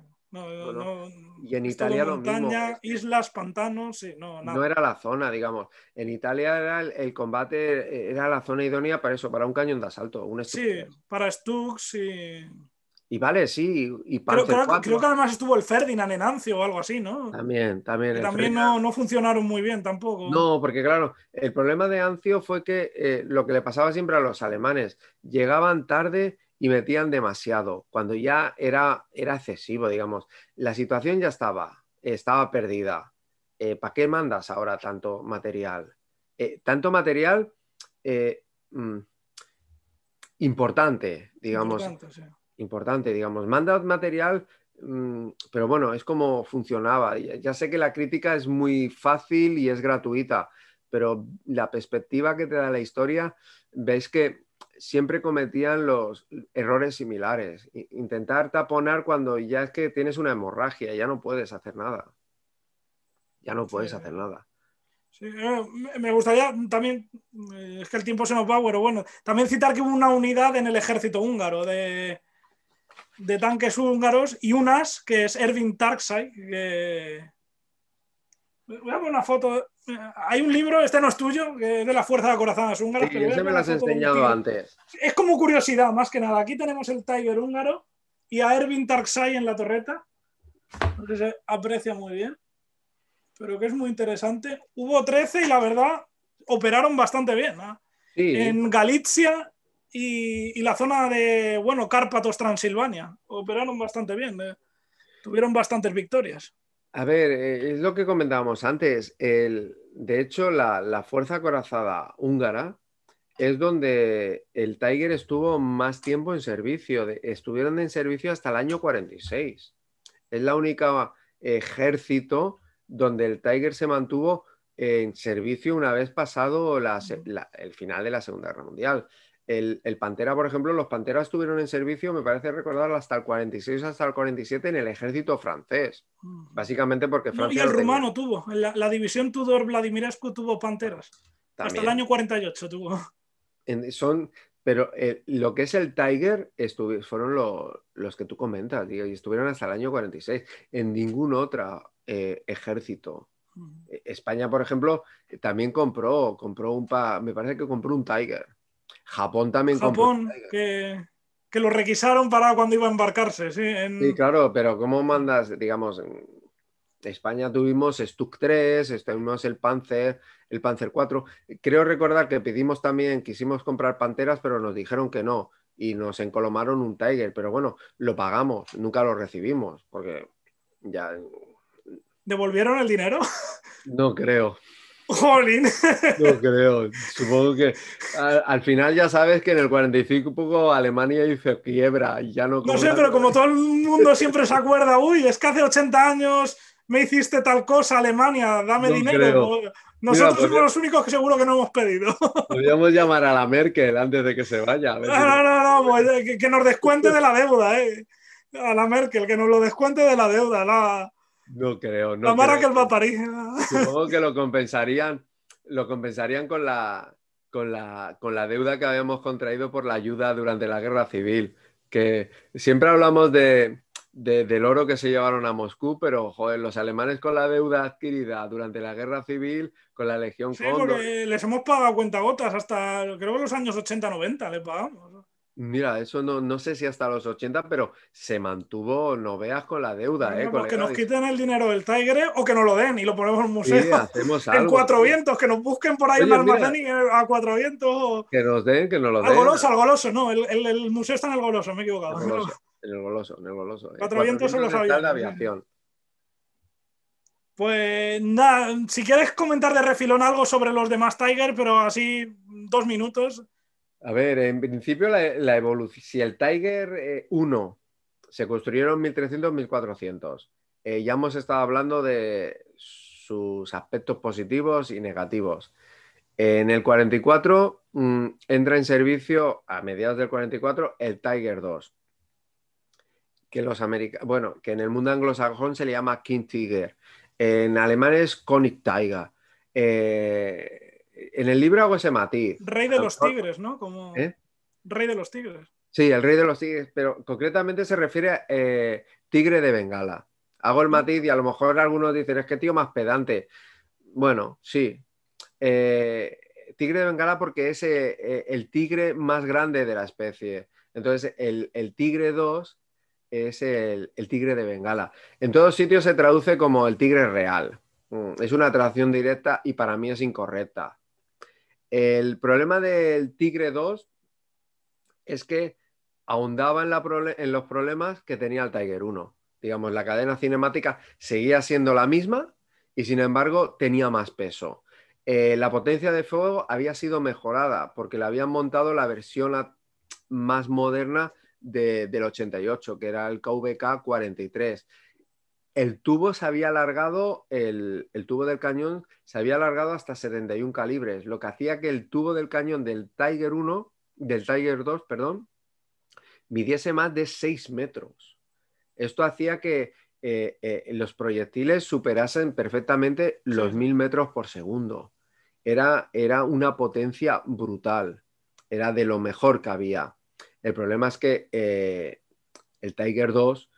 y en Italia lo mismo. Islas, pantanos, no, No era la zona, digamos. En Italia era el, combate, era la zona idónea para eso, para un cañón de asalto. Un sí, para Stux y. Y vale, sí, y, Pero, creo, que además estuvo el Ferdinand en Ancio o algo así, ¿no? También, también. también no, funcionaron muy bien tampoco. No, porque claro, el problema de Ancio fue que eh, lo que le pasaba siempre a los alemanes, llegaban tarde y metían demasiado, cuando ya era, era excesivo, digamos. La situación ya estaba, estaba perdida. Eh, ¿Para qué mandas ahora tanto material? Eh, tanto material mm, importante, digamos. Importante, sí importante, digamos. Manda material, mm, pero bueno, es como funcionaba. Ya sé que la crítica es muy fácil y es gratuita, pero la perspectiva que te da la historia, ves que siempre cometían los errores similares. Intentar taponar cuando ya es que tienes una hemorragia, ya no puedes hacer nada. Ya no puedes hacer nada. Sí, me gustaría también, eh, es que el tiempo se nos va, pero bueno, también citar que hubo una unidad en el ejército húngaro de, de tanques húngaros y unas que es Erwin Tarksai. Voy a poner una foto. Hay un libro, este no es tuyo, que de la Fuerza de corazones Húngaras. Sí, ese me lo has enseñado antes. Es como curiosidad, más que nada. Aquí tenemos el Tiger húngaro y a Erwin Tarksai en la torreta. No se aprecia muy bien, pero que es muy interesante. Hubo 13 y la verdad operaron bastante bien. En Galicia y, la zona de, bueno, Cárpatos, Transilvania. Operaron bastante bien, eh. tuvieron bastantes victorias. A ver, eh, es lo que comentábamos antes. de hecho, la, fuerza acorazada húngara es donde el Tiger estuvo más tiempo en servicio. estuvieron en servicio hasta el año 46. Es la única eh, ejército donde el Tiger se mantuvo en servicio una vez pasado el final de la Segunda Guerra Mundial. El, Pantera, por ejemplo, los Panteras estuvieron en servicio, me parece recordar, hasta el 46, hasta el 47 en el ejército francés. Mm. Básicamente porque Francia. y el rumano tuvo, la, división Tudor Vladimirescu tuvo Panteras. Hasta el año 48 tuvo. son, pero eh, lo que es el Tiger fueron los que tú comentas, y estuvieron hasta el año 46. En ningún otro eh, ejército. Mm. E, España, por ejemplo, eh, también compró, compró un me parece que compró un Tiger Japón también. Japón, que, que, lo requisaron para cuando iba a embarcarse. Sí, claro, pero ¿cómo mandas, digamos, en España tuvimos Stuck 3, tuvimos este, el Panzer, el Panzer 4. Creo recordar que pedimos también, quisimos comprar Panteras, pero nos dijeron que no y nos encolomaron un Tiger, pero bueno, lo pagamos, nunca lo recibimos, porque ya... ¿Devolvieron el dinero? No creo. Jolín. No creo. Supongo que al, final ya sabes que en el 45 poco Alemania hizo quiebra y ya no. No sé, pero como todo el mundo siempre se acuerda, uy, es que hace 80 años me hiciste tal cosa, Alemania, dame dinero. Nosotros somos los únicos que seguro que no hemos pedido. Podríamos llamar a la Merkel antes de que se vaya. no, no, no, pues, eh, que, nos descuente de la deuda, eh. A la Merkel, que nos lo descuente de la deuda. La no creo, no. el París. Supongo que lo compensarían, lo compensarían con la, con la, con la deuda que habíamos contraído por la ayuda durante la guerra civil. Que siempre hablamos de, de, del oro que se llevaron a Moscú, pero joder, los alemanes con la deuda adquirida durante la guerra civil, con la Legión sí, Porque les hemos pagado cuentagotas hasta creo que los años 80-90 le pagamos. Mira, eso no, sé si hasta los 80, pero se mantuvo, no veas con la deuda. eh, que nos quiten el dinero del Tiger o que nos lo den y lo ponemos en un museo. en cuatro vientos, que nos busquen por ahí en el almacén eh, a cuatro vientos. Que nos den, que nos lo den. Al goloso, al goloso, no, el, museo está en el goloso, me he equivocado. En el goloso, en el goloso. ¿eh? cuatro, vientos son los aviones. de aviación. Pues nada, si quieres comentar de refilón algo sobre los demás Tiger, pero así dos minutos. A ver, en principio la, evolución, si el Tiger 1 eh, se construyeron 1300, 1400, eh, ya hemos estado hablando de sus aspectos positivos y negativos. En el 44 mm, entra en servicio a mediados del 44 el Tiger 2, que los americanos, bueno, que en el mundo anglosajón se le llama King Tiger, en alemán es König Tiger. Eh, en el libro hago ese matiz. Rey de los tigres, ¿no? Como... ¿Eh? Rey de los tigres. Sí, el rey de los tigres, pero concretamente se refiere a eh, tigre de Bengala. Hago el mm. matiz y a lo mejor algunos dicen, es que tío más pedante. Bueno, sí. Eh, tigre de Bengala porque es el tigre más grande de la especie. Entonces, el, tigre 2 es el, el, tigre de Bengala. En todos sitios se traduce como el tigre real. Mm, es una traducción directa y para mí es incorrecta. El problema del Tigre 2 es que ahondaba en, los problemas que tenía el Tiger 1. Digamos, la cadena cinemática seguía siendo la misma y sin embargo tenía más peso. Eh, la potencia de fuego había sido mejorada porque le habían montado la versión más moderna del 88, que era el KVK 43 el tubo se había alargado, el, tubo del cañón se había alargado hasta 71 calibres, lo que hacía que el tubo del cañón del Tiger 1, del Tiger 2, perdón, midiese más de 6 metros. Esto hacía que eh, eh, los proyectiles superasen perfectamente los 1000 metros por segundo. Era, era una potencia brutal, era de lo mejor que había. El problema es que eh, el Tiger 2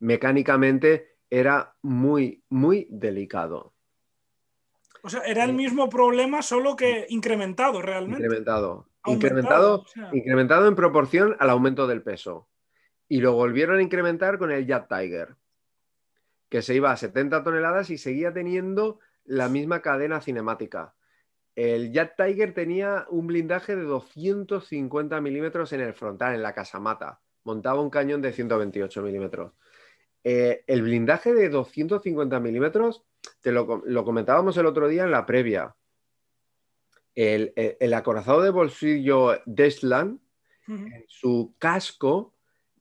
mecánicamente era muy, muy delicado. O sea, era el eh, mismo problema, solo que incrementado realmente. Incrementado. Incrementado, en proporción al aumento del peso. Y lo volvieron a incrementar con el Jack Tiger, que se iba a 70 toneladas y seguía teniendo la misma cadena cinemática. El Jack Tiger tenía un blindaje de 250 milímetros en el frontal, en la casamata. Montaba un cañón de 128 milímetros. Eh, el blindaje de 250 milímetros, te lo, comentábamos el otro día en la previa. El, acorazado de bolsillo Deslan, su casco,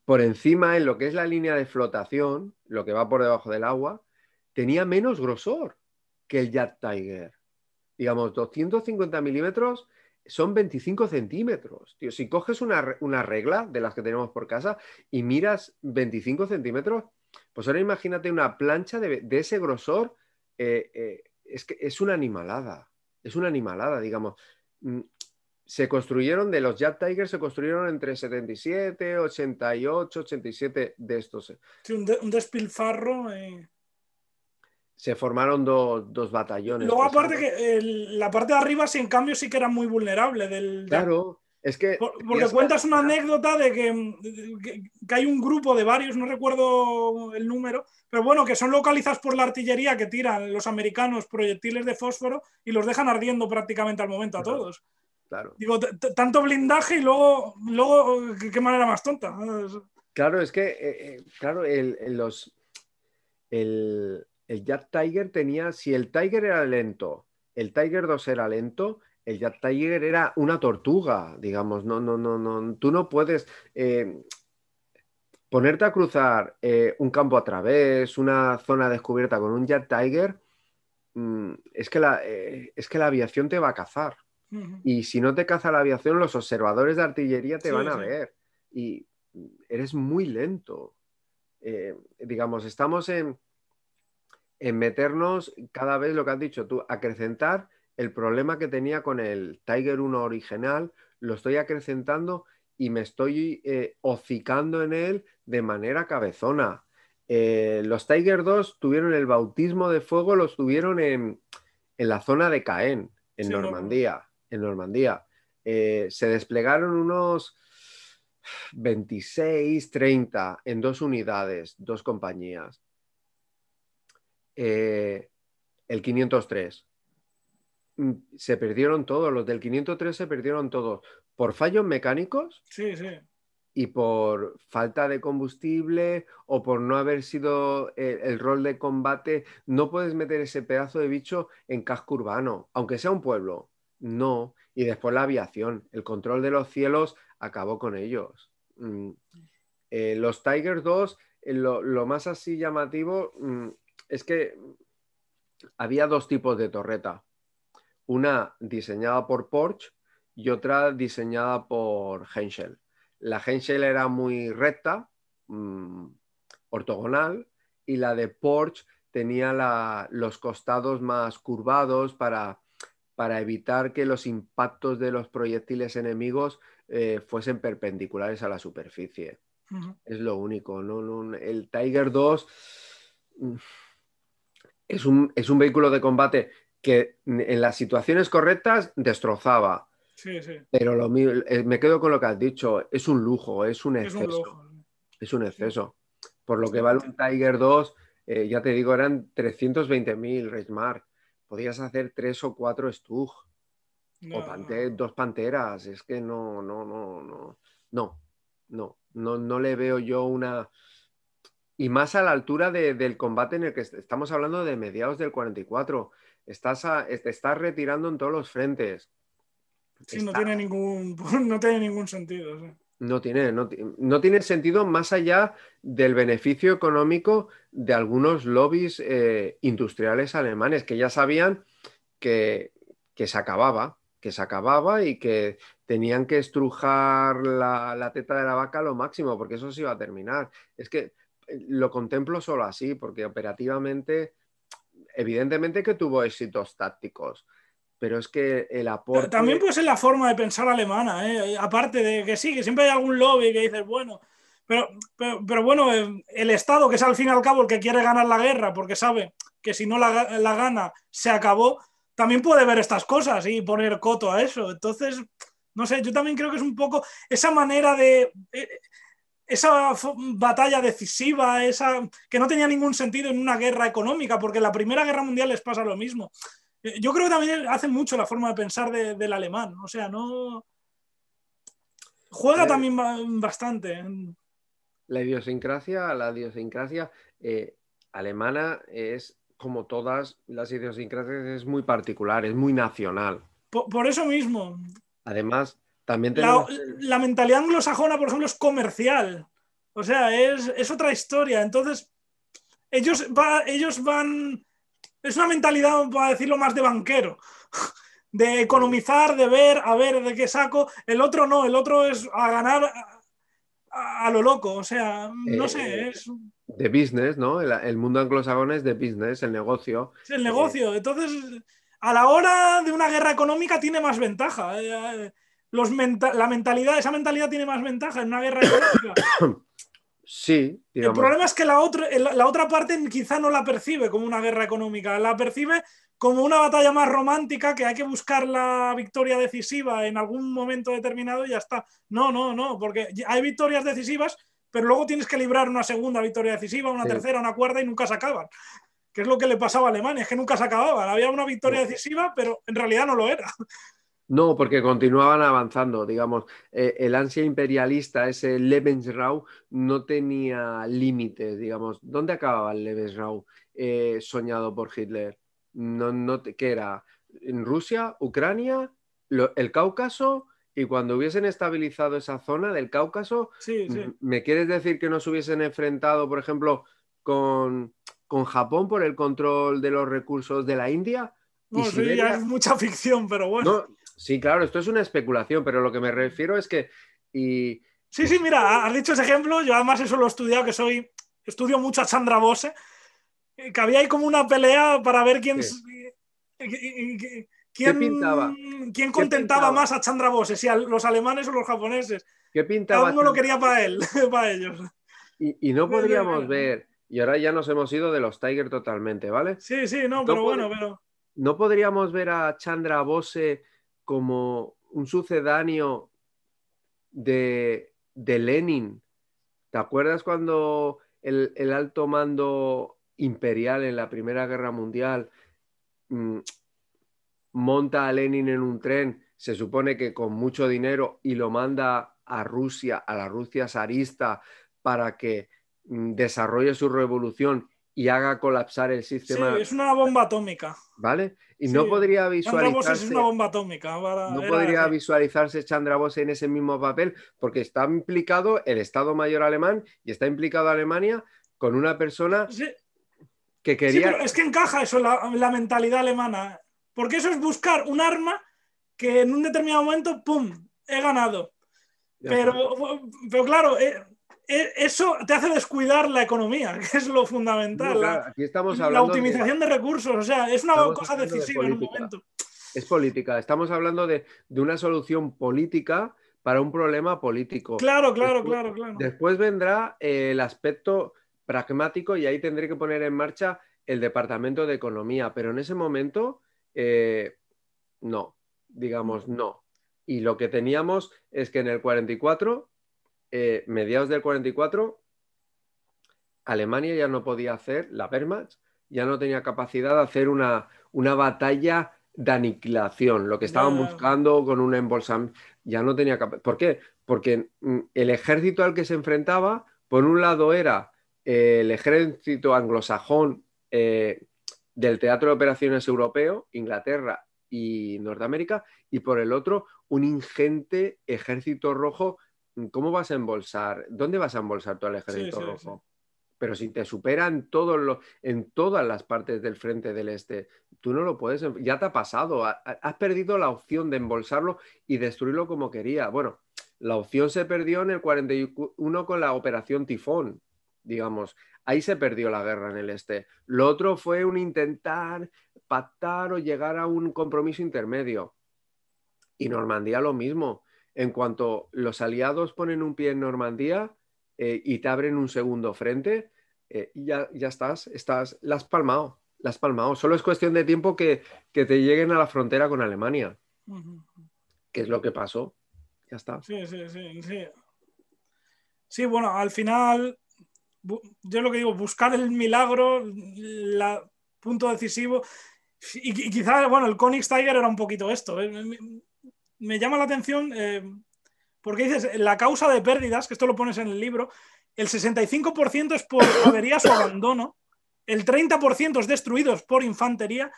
por encima, en lo que es la línea de flotación, lo que va por debajo del agua, tenía menos grosor que el Jack Tiger. Digamos, 250 milímetros son 25 centímetros. si coges una regla de las que tenemos por casa y miras 25 centímetros, pues ahora imagínate una plancha de, ese grosor, eh, eh, es que es una animalada, es una animalada, digamos. Mm, se construyeron de los jack Tigers, se construyeron entre 77, 88, 87 de estos. un, despilfarro. Eh. se formaron dos batallones. Luego, pues, aparte, que la parte de arriba, sí, en cambio, sí que era muy vulnerable. Del, claro, porque cuentas una anécdota de que, hay un grupo de varios, no recuerdo el número, pero bueno, que son localizados por la artillería que tiran los americanos proyectiles de fósforo y los dejan ardiendo prácticamente al momento a todos. Claro. Digo, tanto blindaje y luego, qué manera más tonta. Claro, es que, eh, eh, claro, el, los, el, el Jack Tiger tenía, si el Tiger era lento, el Tiger 2 era lento, el Jack Tiger era una tortuga, digamos, no, no, no, no, tú no puedes eh, ponerte a cruzar eh, un campo a través, una zona descubierta con un jet Tiger, mm, eh, es, que la, aviación te va a cazar. Y si no te caza la aviación, los observadores de artillería te van a ver. Y eres muy lento. digamos, estamos en, en meternos cada vez lo que has dicho tú, acrecentar el problema que tenía con el Tiger 1 original, lo estoy acrecentando y me estoy eh, hocicando en él de manera cabezona. Eh, los Tiger 2 tuvieron el bautismo de fuego, los tuvieron en, la zona de Caen, en Normandía. En Normandía. Eh, se desplegaron unos 26, 30 en dos unidades, dos compañías. el 503 Mm, se perdieron todos, los del 503 se perdieron todos, por fallos mecánicos sí, sí. y por falta de combustible o por no haber sido eh, el, rol de combate, no puedes meter ese pedazo de bicho en casco urbano, aunque sea un pueblo, no. Y después la aviación, el control de los cielos acabó con ellos. Mm. Eh, los Tiger 2, eh, lo, más así llamativo mm, es que había dos tipos de torreta una diseñada por Porsche y otra diseñada por Henschel. La Henschel era muy recta, mm, ortogonal, y la de Porsche tenía los costados más curvados para, evitar que los impactos de los proyectiles enemigos eh, fuesen perpendiculares a la superficie. Es lo único. el Tiger 2 mm, es un vehículo de combate que en las situaciones correctas destrozaba. Pero lo eh, me quedo con lo que has dicho, es un lujo, es un exceso. Es un, exceso. Por lo que vale un Tiger 2, eh, ya te digo, eran 320.000 Reichsmark, Podías hacer tres o cuatro Stug. o dos panteras. Es que no, no, no, no. No, no, no, no le veo yo una. Y más a la altura del combate en el que estamos hablando de mediados del 44 estás te estás retirando en todos los frentes. Sí, no, tiene ningún, no tiene ningún sentido. No, tiene, no, tiene sentido más allá del beneficio económico de algunos lobbies eh, industriales alemanes que ya sabían que, se acababa, que se acababa y que tenían que estrujar la, la teta de la vaca lo máximo, porque eso se iba a terminar. Es que eh, lo contemplo solo así, porque operativamente evidentemente que tuvo éxitos tácticos, pero es que el aporte... También pues ser la forma de pensar alemana, ¿eh? Eh, aparte de que sí, que siempre hay algún lobby que dices, bueno, pero, pero, bueno, eh, el Estado, que es al fin y al cabo el que quiere ganar la guerra, porque sabe que si no la gana se acabó, también puede ver estas cosas y poner coto a eso. Entonces, no sé, yo también creo que es un poco esa manera de esa batalla decisiva, esa que no tenía ningún sentido en una guerra económica, porque en la Primera Guerra Mundial les pasa lo mismo. Eh, yo creo que también hace mucho la forma de pensar del alemán, o sea, no... Juega también bastante. La idiosincrasia, la idiosincrasia eh, alemana es, como todas las idiosincrasias, es muy particular, es muy nacional. por eso mismo. Además, la, mentalidad anglosajona, por ejemplo, es comercial. O sea, es, otra historia. Entonces, ellos, ellos van... Es una mentalidad, para decirlo más, de banquero. De economizar, de ver, a ver de qué saco. El otro no, el otro es a ganar a, lo loco. O sea, no sé, eh, es... De business, ¿no? El, mundo anglosajón es de business, el negocio. Es el negocio. Eh, Entonces, a la hora de una guerra económica tiene más ventaja. Eh, la mentalidad, esa mentalidad tiene más ventaja en una guerra económica. Sí, El problema es que la otra, la otra parte quizá no la percibe como una guerra económica, la percibe como una batalla más romántica que hay que buscar la victoria decisiva en algún momento determinado y ya está. No, no, no, porque hay victorias decisivas, pero luego tienes que librar una segunda victoria decisiva, una tercera, una cuarta y nunca se acaban. Que es lo que le pasaba a Alemania, es que nunca se acababan. Había una victoria decisiva, pero en realidad no lo era. No, porque continuaban avanzando, digamos. Eh, el ansia imperialista, ese Lebensraum, no tenía límites, digamos. ¿Dónde acababa el Lebensraum eh, soñado por Hitler? No, no, ¿Qué era? ¿En Rusia? ¿Ucrania? ¿El Cáucaso? Y cuando hubiesen estabilizado esa zona del Cáucaso, ¿me quieres decir que nos hubiesen enfrentado, por ejemplo, con, Japón por el control de los recursos de la India? No, sí, es mucha ficción, pero bueno. Sí, claro, esto es una especulación, pero lo que me refiero es que. Y... Sí, sí, mira, has dicho ese ejemplo. Yo además eso lo he estudiado, que soy. Estudio mucho a Chandra Bose. Eh, que había ahí como una pelea para ver quién. Eh, ¿Quién, pintaba? ¿quién contentaba más a Chandra Bose? ¿Si a los alemanes o los japoneses? ¿Qué pintaba? Cada uno lo quería para él, para ellos. Y, no podríamos ver, y ahora ya nos hemos ido de los Tiger totalmente, ¿vale? Sí, sí, no, no pero bueno, pero. No podríamos ver a Chandra Bose como un sucedáneo de, Lenin. ¿Te acuerdas cuando el, alto mando imperial en la Primera Guerra Mundial mm, monta a Lenin en un tren, se supone que con mucho dinero, y lo manda a Rusia, a la Rusia zarista, para que mm, desarrolle su revolución y haga colapsar el sistema. es una bomba atómica. ¿Vale? Y no podría visualizarse. es una bomba atómica. No podría visualizarse Chandra Bose en ese mismo papel, porque está implicado el Estado Mayor alemán y está implicado Alemania con una persona que quería. es que encaja eso en la, mentalidad alemana. ¿eh? Porque eso es buscar un arma que en un determinado momento, ¡pum! He ganado. Pero, pero claro, eh, e, eso te hace descuidar la economía, que es lo fundamental. la optimización de... recursos, o sea, es una cosa decisiva en un momento. Es política, estamos hablando de, una solución política para un problema político. Claro, claro, claro, claro. Después vendrá eh, el aspecto pragmático y ahí tendré que poner en marcha el Departamento de Economía, pero en ese momento, eh, no, digamos, mm. no. Y lo que teníamos es que en el 44 eh, mediados del 44, Alemania ya no podía hacer, la Wehrmacht ya no tenía capacidad de hacer una, batalla de aniquilación, lo que estaban buscando con un embolsamiento, ya no tenía ¿Por qué? Porque mm, el ejército al que se enfrentaba, por un lado era eh, el ejército anglosajón eh, del Teatro de Operaciones Europeo, Inglaterra y Norteamérica, y por el otro un ingente ejército rojo Mm, ¿cómo vas a embolsar? ¿Dónde vas a embolsar tu al ejército rojo? Pero si te superan todos los, en todas las partes del frente del este, tú no lo puedes, em, ya te ha pasado, has perdido la opción de embolsarlo y destruirlo como quería. Bueno, la opción se perdió en el 41 con la operación Tifón, digamos. Ahí se perdió la guerra en el este. Lo otro fue un intentar pactar o llegar a un compromiso intermedio. Y Normandía lo mismo en cuanto los aliados ponen un pie en Normandía eh, y te abren un segundo frente, eh, ya, estás, estás, la has palmado, la Solo es cuestión de tiempo que, te lleguen a la frontera con Alemania, que es lo que pasó. Ya está. Sí, sí, sí, bueno, al final, yo lo que digo, buscar el milagro, el punto decisivo. Y, quizás, bueno, el Tiger era un poquito esto. Eh, me llama la atención eh, porque dices, la causa de pérdidas, que esto lo pones en el libro, el 65% es por averías o abandono, el 30% es destruidos por infantería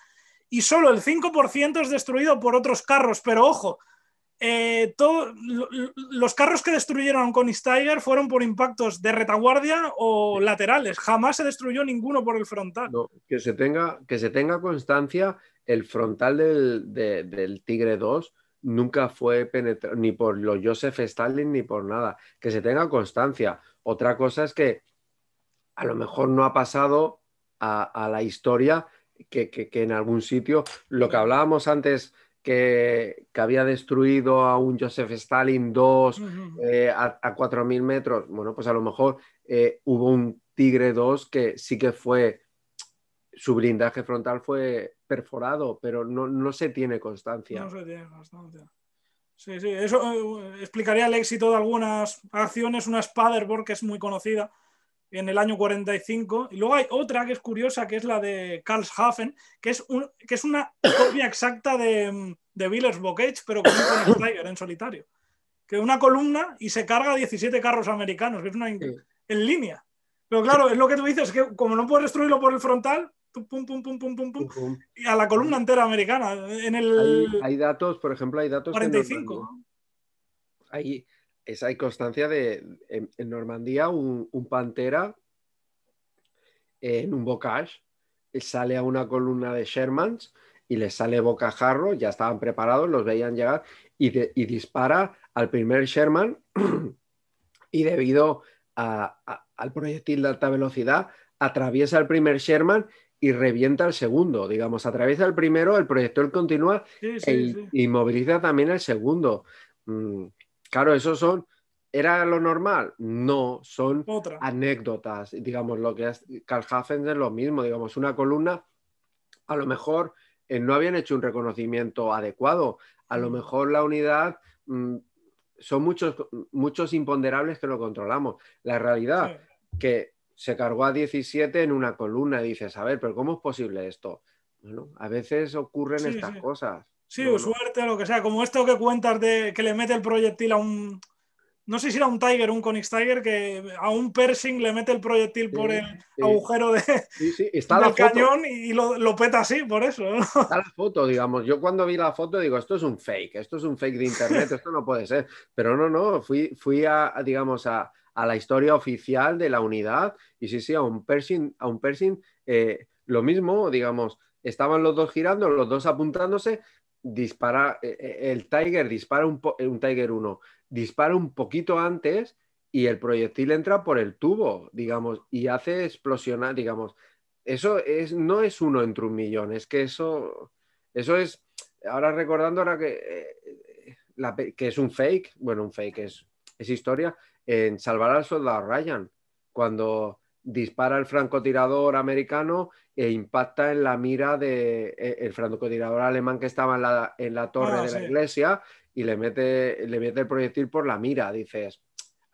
y solo el 5% es destruido por otros carros. Pero ojo, eh, los carros que destruyeron con Steiger fueron por impactos de retaguardia o laterales. Jamás se destruyó ninguno por el frontal. que, se tenga, que se tenga constancia, el frontal del, del Tigre 2 nunca fue penetrado ni por los Joseph Stalin ni por nada. Que se tenga constancia. Otra cosa es que a lo mejor no ha pasado a, la historia que, que, en algún sitio, lo que hablábamos antes, que, que había destruido a un Joseph Stalin 2 eh, a, 4.000 metros, bueno, pues a lo mejor eh, hubo un Tigre 2 que sí que fue, su blindaje frontal fue perforado, pero no, se tiene constancia. No se tiene constancia. Sí, sí, eso eh, explicaría el éxito de algunas acciones. Una Spaderborg que es muy conocida en el año 45. Y luego hay otra que es curiosa, que es la de Karlshafen, que es, un, que es una copia exacta de, de Billers Bocage, pero con un Tiger en solitario. Que una columna y se carga 17 carros americanos, que es una en línea. Pero claro, es lo que tú dices, que como no puedes destruirlo por el frontal, y a la columna entera americana. En hay, datos, por ejemplo, hay datos... 45. hay, hay constancia de, en, Normandía, un, pantera en un bocage sale a una columna de Shermans y le sale bocajarro, ya estaban preparados, los veían llegar y, dispara al primer Sherman y debido al proyectil de alta velocidad atraviesa el primer Sherman y revienta el segundo, digamos, atraviesa el primero, el proyector continúa e y moviliza también el segundo. Mm, claro, eso son... ¿Era lo normal? No, son anécdotas, digamos, lo que es Karl Hafen es lo mismo, digamos, una columna, a lo mejor eh, no habían hecho un reconocimiento adecuado, a lo mm. mejor la unidad mm, son muchos, muchos imponderables que lo controlamos. La realidad que se cargó a 17 en una columna y dices, a ver, pero ¿cómo es posible esto? a veces ocurren estas cosas. Sí, o suerte, lo que sea, como esto que cuentas de que le mete el proyectil a un, no sé si era un Tiger, un conix Tiger, que a un Pershing le mete el proyectil por el agujero de, sí, Está del la cañón y lo, peta así, por eso. Está la foto, digamos. Yo cuando vi la foto digo, esto es un fake, esto es un fake de internet, esto no puede ser. Pero no, no, fui, fui a, digamos, a, a la historia oficial de la unidad y sí, sí, a un Pershing, a un eh, lo mismo, digamos, estaban los dos girando, los dos apuntándose, dispara, eh, eh, el Tiger dispara un, un Tiger 1, dispara un poquito antes y el proyectil entra por el tubo, digamos, y hace explosionar, digamos, eso es, no es uno entre un millón, es que eso, eso es, ahora recordando ahora que, que es un fake, bueno, un fake es, es historia, en Salvar al Soldado Ryan, cuando dispara el francotirador americano e impacta en la mira del de, eh, el francotirador alemán que estaba en la, torre ah, de la iglesia y le mete, le mete el proyectil por la mira. Dices,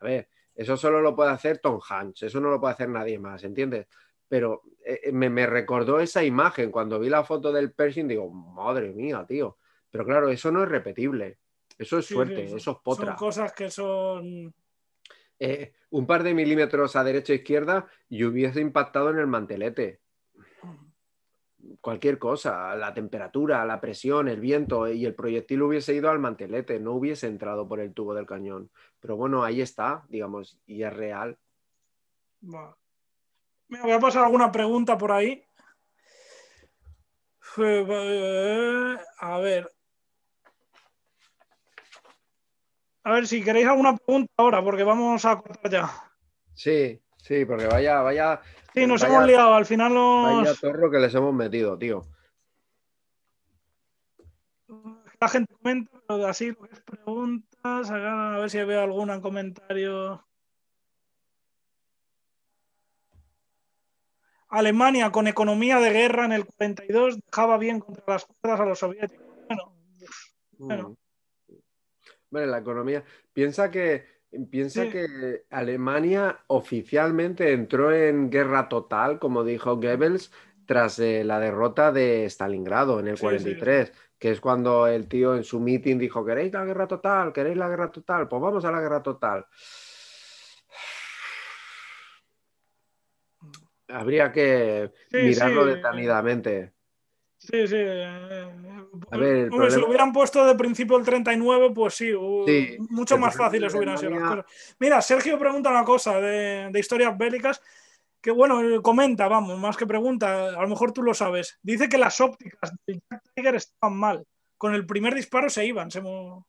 a ver, eso solo lo puede hacer Tom Hanks, eso no lo puede hacer nadie más, ¿entiendes? Pero eh, eh, me, recordó esa imagen cuando vi la foto del Pershing, digo, madre mía, tío. Pero claro, eso no es repetible. Eso es suerte, eso es potra. Son cosas que son eh, un par de milímetros a derecha e izquierda y hubiese impactado en el mantelete. Cualquier cosa, la temperatura, la presión, el viento y el proyectil hubiese ido al mantelete, no hubiese entrado por el tubo del cañón. Pero bueno, ahí está, digamos, y es real. Me voy a pasar alguna pregunta por ahí. Eh, eh, a ver, A ver si queréis alguna pregunta ahora, porque vamos a cortar ya. Sí, sí, porque vaya, vaya. Sí, nos hemos liado, al final los Vaya torro que les hemos metido, tío. La gente comenta, pero así lo pues, preguntas, a ver si veo alguna en comentario. Alemania con economía de guerra en el 42 dejaba bien contra las fuerzas a los soviéticos. Bueno, mm. bueno. Bueno, la economía. Piensa que Piensa que Alemania oficialmente entró en guerra total, como dijo Goebbels, tras eh, la derrota de Stalingrado en el 43, que es cuando el tío en su meeting dijo, ¿queréis la guerra total? ¿Queréis la guerra total? Pues vamos a la guerra total. Habría que mirarlo detenidamente. Sí, sí. Eh, a ver, eh, hubieran puesto de principio el 39, pues sí, mucho más fáciles hubieran sido Mira, Sergio pregunta una cosa de, historias bélicas que bueno, eh, comenta, vamos, más que pregunta, a lo mejor tú lo sabes. Dice que las ópticas del Jack Tiger estaban mal. Con el primer disparo se iban, se mo...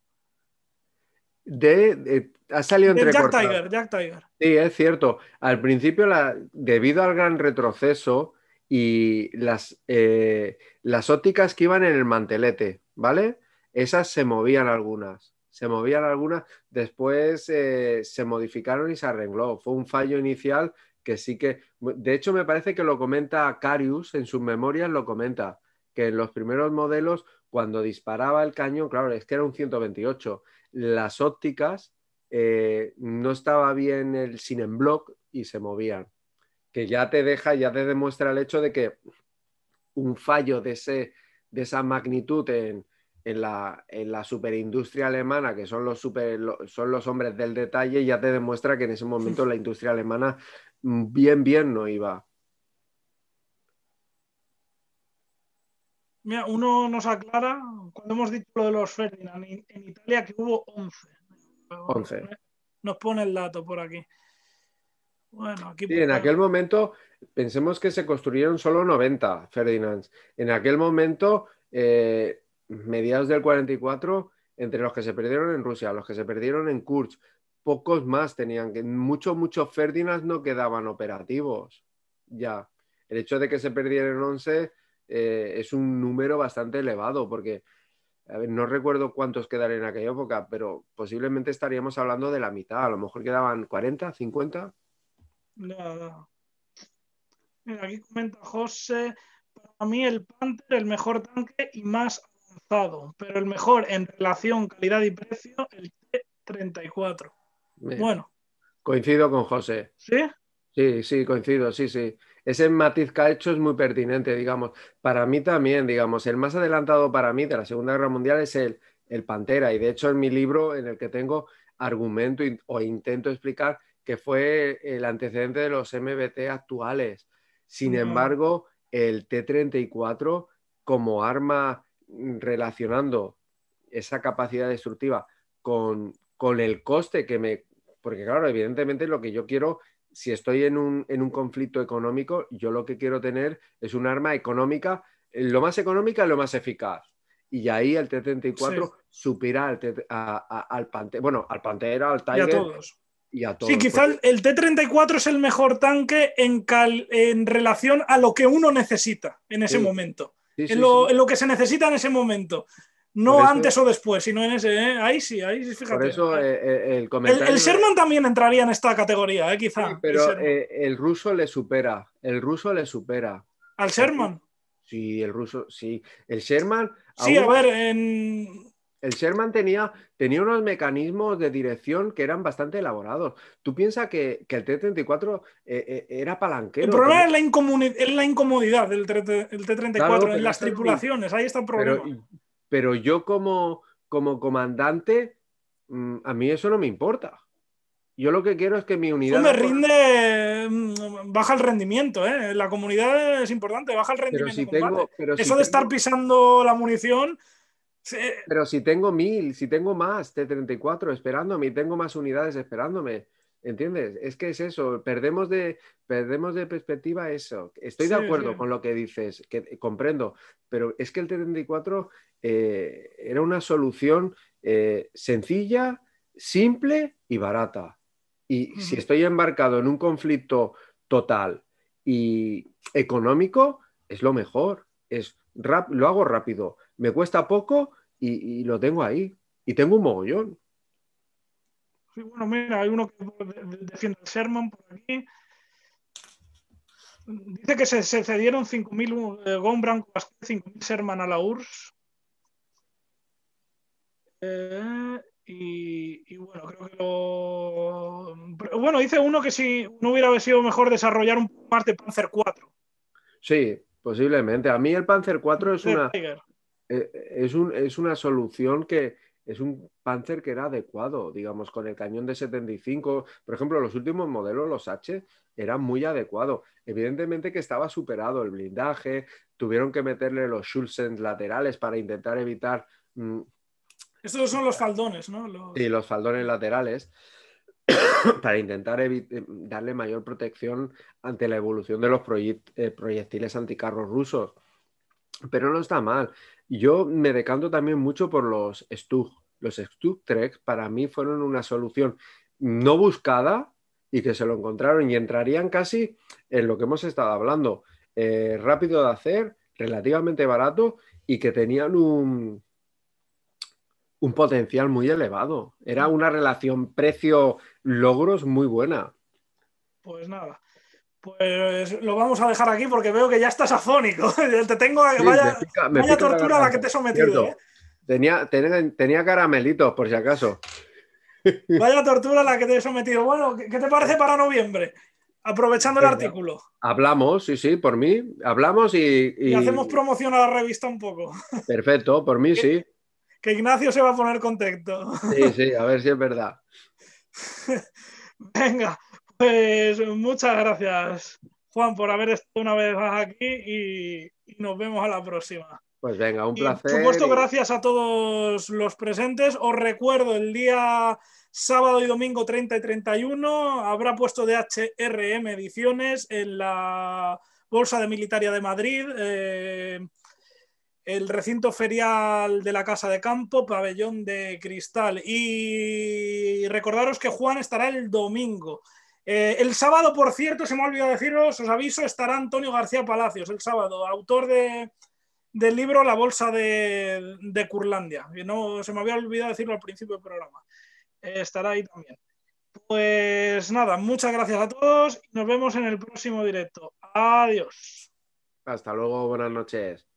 de, ha salido Jack Tiger, Jack Tiger. Sí, es cierto. Al principio, debido al gran retroceso, y eh, las, ópticas que iban en el mantelete, ¿vale? Esas se movían algunas, se movían algunas, después eh, se modificaron y se arregló. Fue un fallo inicial que sí que, de hecho me parece que lo comenta Carius en sus memorias, lo comenta, que en los primeros modelos, cuando disparaba el cañón, claro, es que era un 128, las ópticas eh, no estaba bien el sin en y se movían que ya te deja, ya te demuestra el hecho de que un fallo de, esa magnitud en, la, superindustria alemana, que son los, son los hombres del detalle, ya te demuestra que en ese momento la industria alemana mm, bien, bien no iba. uno nos aclara, cuando hemos dicho lo de los Ferdinand, en, Italia que hubo 11. 11. Nos pone el dato por aquí en aquel momento, pensemos que se construyeron solo 90, Ferdinands, En aquel momento, eh, mediados del 44, entre los que se perdieron en Rusia, los que se perdieron en Kursk, pocos más tenían que, muchos, muchos Ferdinands no quedaban operativos. Ya, el hecho de que se perdieran 11 eh, es un número bastante elevado, porque no recuerdo cuántos quedaron en aquella época, pero posiblemente estaríamos hablando de la mitad, a lo mejor quedaban 40, 50. Mira, aquí comenta José, para mí el Panther el mejor tanque y más avanzado, pero el mejor en relación calidad y precio, el T-34. Bueno. Coincido con José. ¿Sí? Sí, sí, coincido, sí, sí. Ese matiz que ha hecho es muy pertinente, digamos. Para mí también, digamos, el más adelantado para mí de la Segunda Guerra Mundial es el, el Pantera. Y de hecho en mi libro en el que tengo argumento o intento explicar que fue el antecedente de los MBT actuales. Sin embargo, el T-34 como arma mm, relacionando esa capacidad destructiva con, con, el coste que me... Porque claro, evidentemente lo que yo quiero, si estoy en un, en un conflicto económico, yo lo que quiero tener es un arma económica, lo más económica y lo más eficaz. Y ahí el T-34 sí. supera al, al bueno, al Pantera, al Tiger, y Sí, quizás el, T-34 es el mejor tanque en, en, relación a lo que uno necesita en ese momento. en, lo, que se necesita en ese momento. No antes o después, sino en ese. ¿eh? Ahí sí, ahí sí, fíjate. Eh, eh, el, Sherman también entraría en esta categoría, quizás. quizá. pero el, ruso le supera. El ruso le supera. ¿Al Sherman? Sí, el ruso, sí. El Sherman. Sí, a ver, en el Sherman tenía, unos mecanismos de dirección que eran bastante elaborados. Tú piensas que, el T-34 eh, eh, era palanquero. El problema es, la incomodidad del T-34 en las tripulaciones, ahí está el problema. Pero, yo como, como comandante, mm, a mí eso no me importa. Yo lo que quiero es que mi unidad... Me rinde, mm, baja el rendimiento, ¿eh? La comunidad es importante, baja el rendimiento. Pero eso de estar pisando la munición pero si tengo mil, si tengo más T-34 esperándome y tengo más unidades esperándome, ¿entiendes? Es que es eso, perdemos de, perdemos de perspectiva eso. Estoy de acuerdo con lo que dices, que comprendo, pero es que el T-34 eh, era una solución eh, sencilla, simple y barata. Y si estoy embarcado en un conflicto total y económico, es lo mejor, es lo hago rápido me cuesta poco y, lo tengo ahí. Y tengo un mogollón. Sí, bueno, mira, hay uno que defiende el Sherman por aquí. Dice que se, cedieron 5.000 uh, eh, 5.000 Sherman a la URSS. Eh, y, bueno, creo que lo. bueno, dice uno que si no hubiera sido mejor desarrollar un más de Panzer 4. Sí, posiblemente. A mí el Panzer 4 es una. Eh, es, una solución que es un Panzer que era adecuado, digamos, con el cañón de 75. Por ejemplo, los últimos modelos, los H, eran muy adecuados. Evidentemente que estaba superado el blindaje, tuvieron que meterle los Schulzen laterales para intentar evitar... Mm, Estos son los faldones, ¿no? Los... los faldones laterales para intentar eh, darle mayor protección ante la evolución de los eh, proyectiles anticarros rusos. Pero no está mal. Yo me decanto también mucho por los Stug. Los Stug Trek para mí fueron una solución no buscada y que se lo encontraron y entrarían casi en lo que hemos estado hablando. Eh, rápido de hacer, relativamente barato y que tenían un, un potencial muy elevado. Era mm. una relación precio-logros muy buena. Pues nada, pues lo vamos a dejar aquí porque veo que ya estás afónico. te tengo sí, vaya, vaya tortura a la, que te he sometido. ¿eh? Tenía, tenía, caramelitos, por si acaso. Vaya tortura a la que te he sometido. Bueno, ¿qué, te parece para noviembre? Aprovechando el artículo. Hablamos, sí, sí, por mí. Hablamos y, y, hacemos promoción a la revista un poco. Perfecto, por mí sí. Que Ignacio se va a poner contento. Sí, sí, a ver si es verdad. Venga. Pues muchas gracias, Juan, por haber estado una vez más aquí y, nos vemos a la próxima. Pues venga, un placer. por supuesto, gracias a todos los presentes. Os recuerdo, el día sábado y domingo 30 y 31 habrá puesto de HRM Ediciones en la Bolsa de Militaria de Madrid. Eh, el recinto ferial de la Casa de Campo, pabellón de cristal. Y recordaros que Juan estará el domingo. Eh, el sábado, por cierto, se me ha olvidado deciros, os aviso, estará Antonio García Palacios el sábado, autor del libro La Bolsa de, de Curlandia. No, se me había olvidado decirlo al principio del programa. Eh, estará ahí también. Pues nada, muchas gracias a todos y nos vemos en el próximo directo. Adiós. Hasta luego, buenas noches.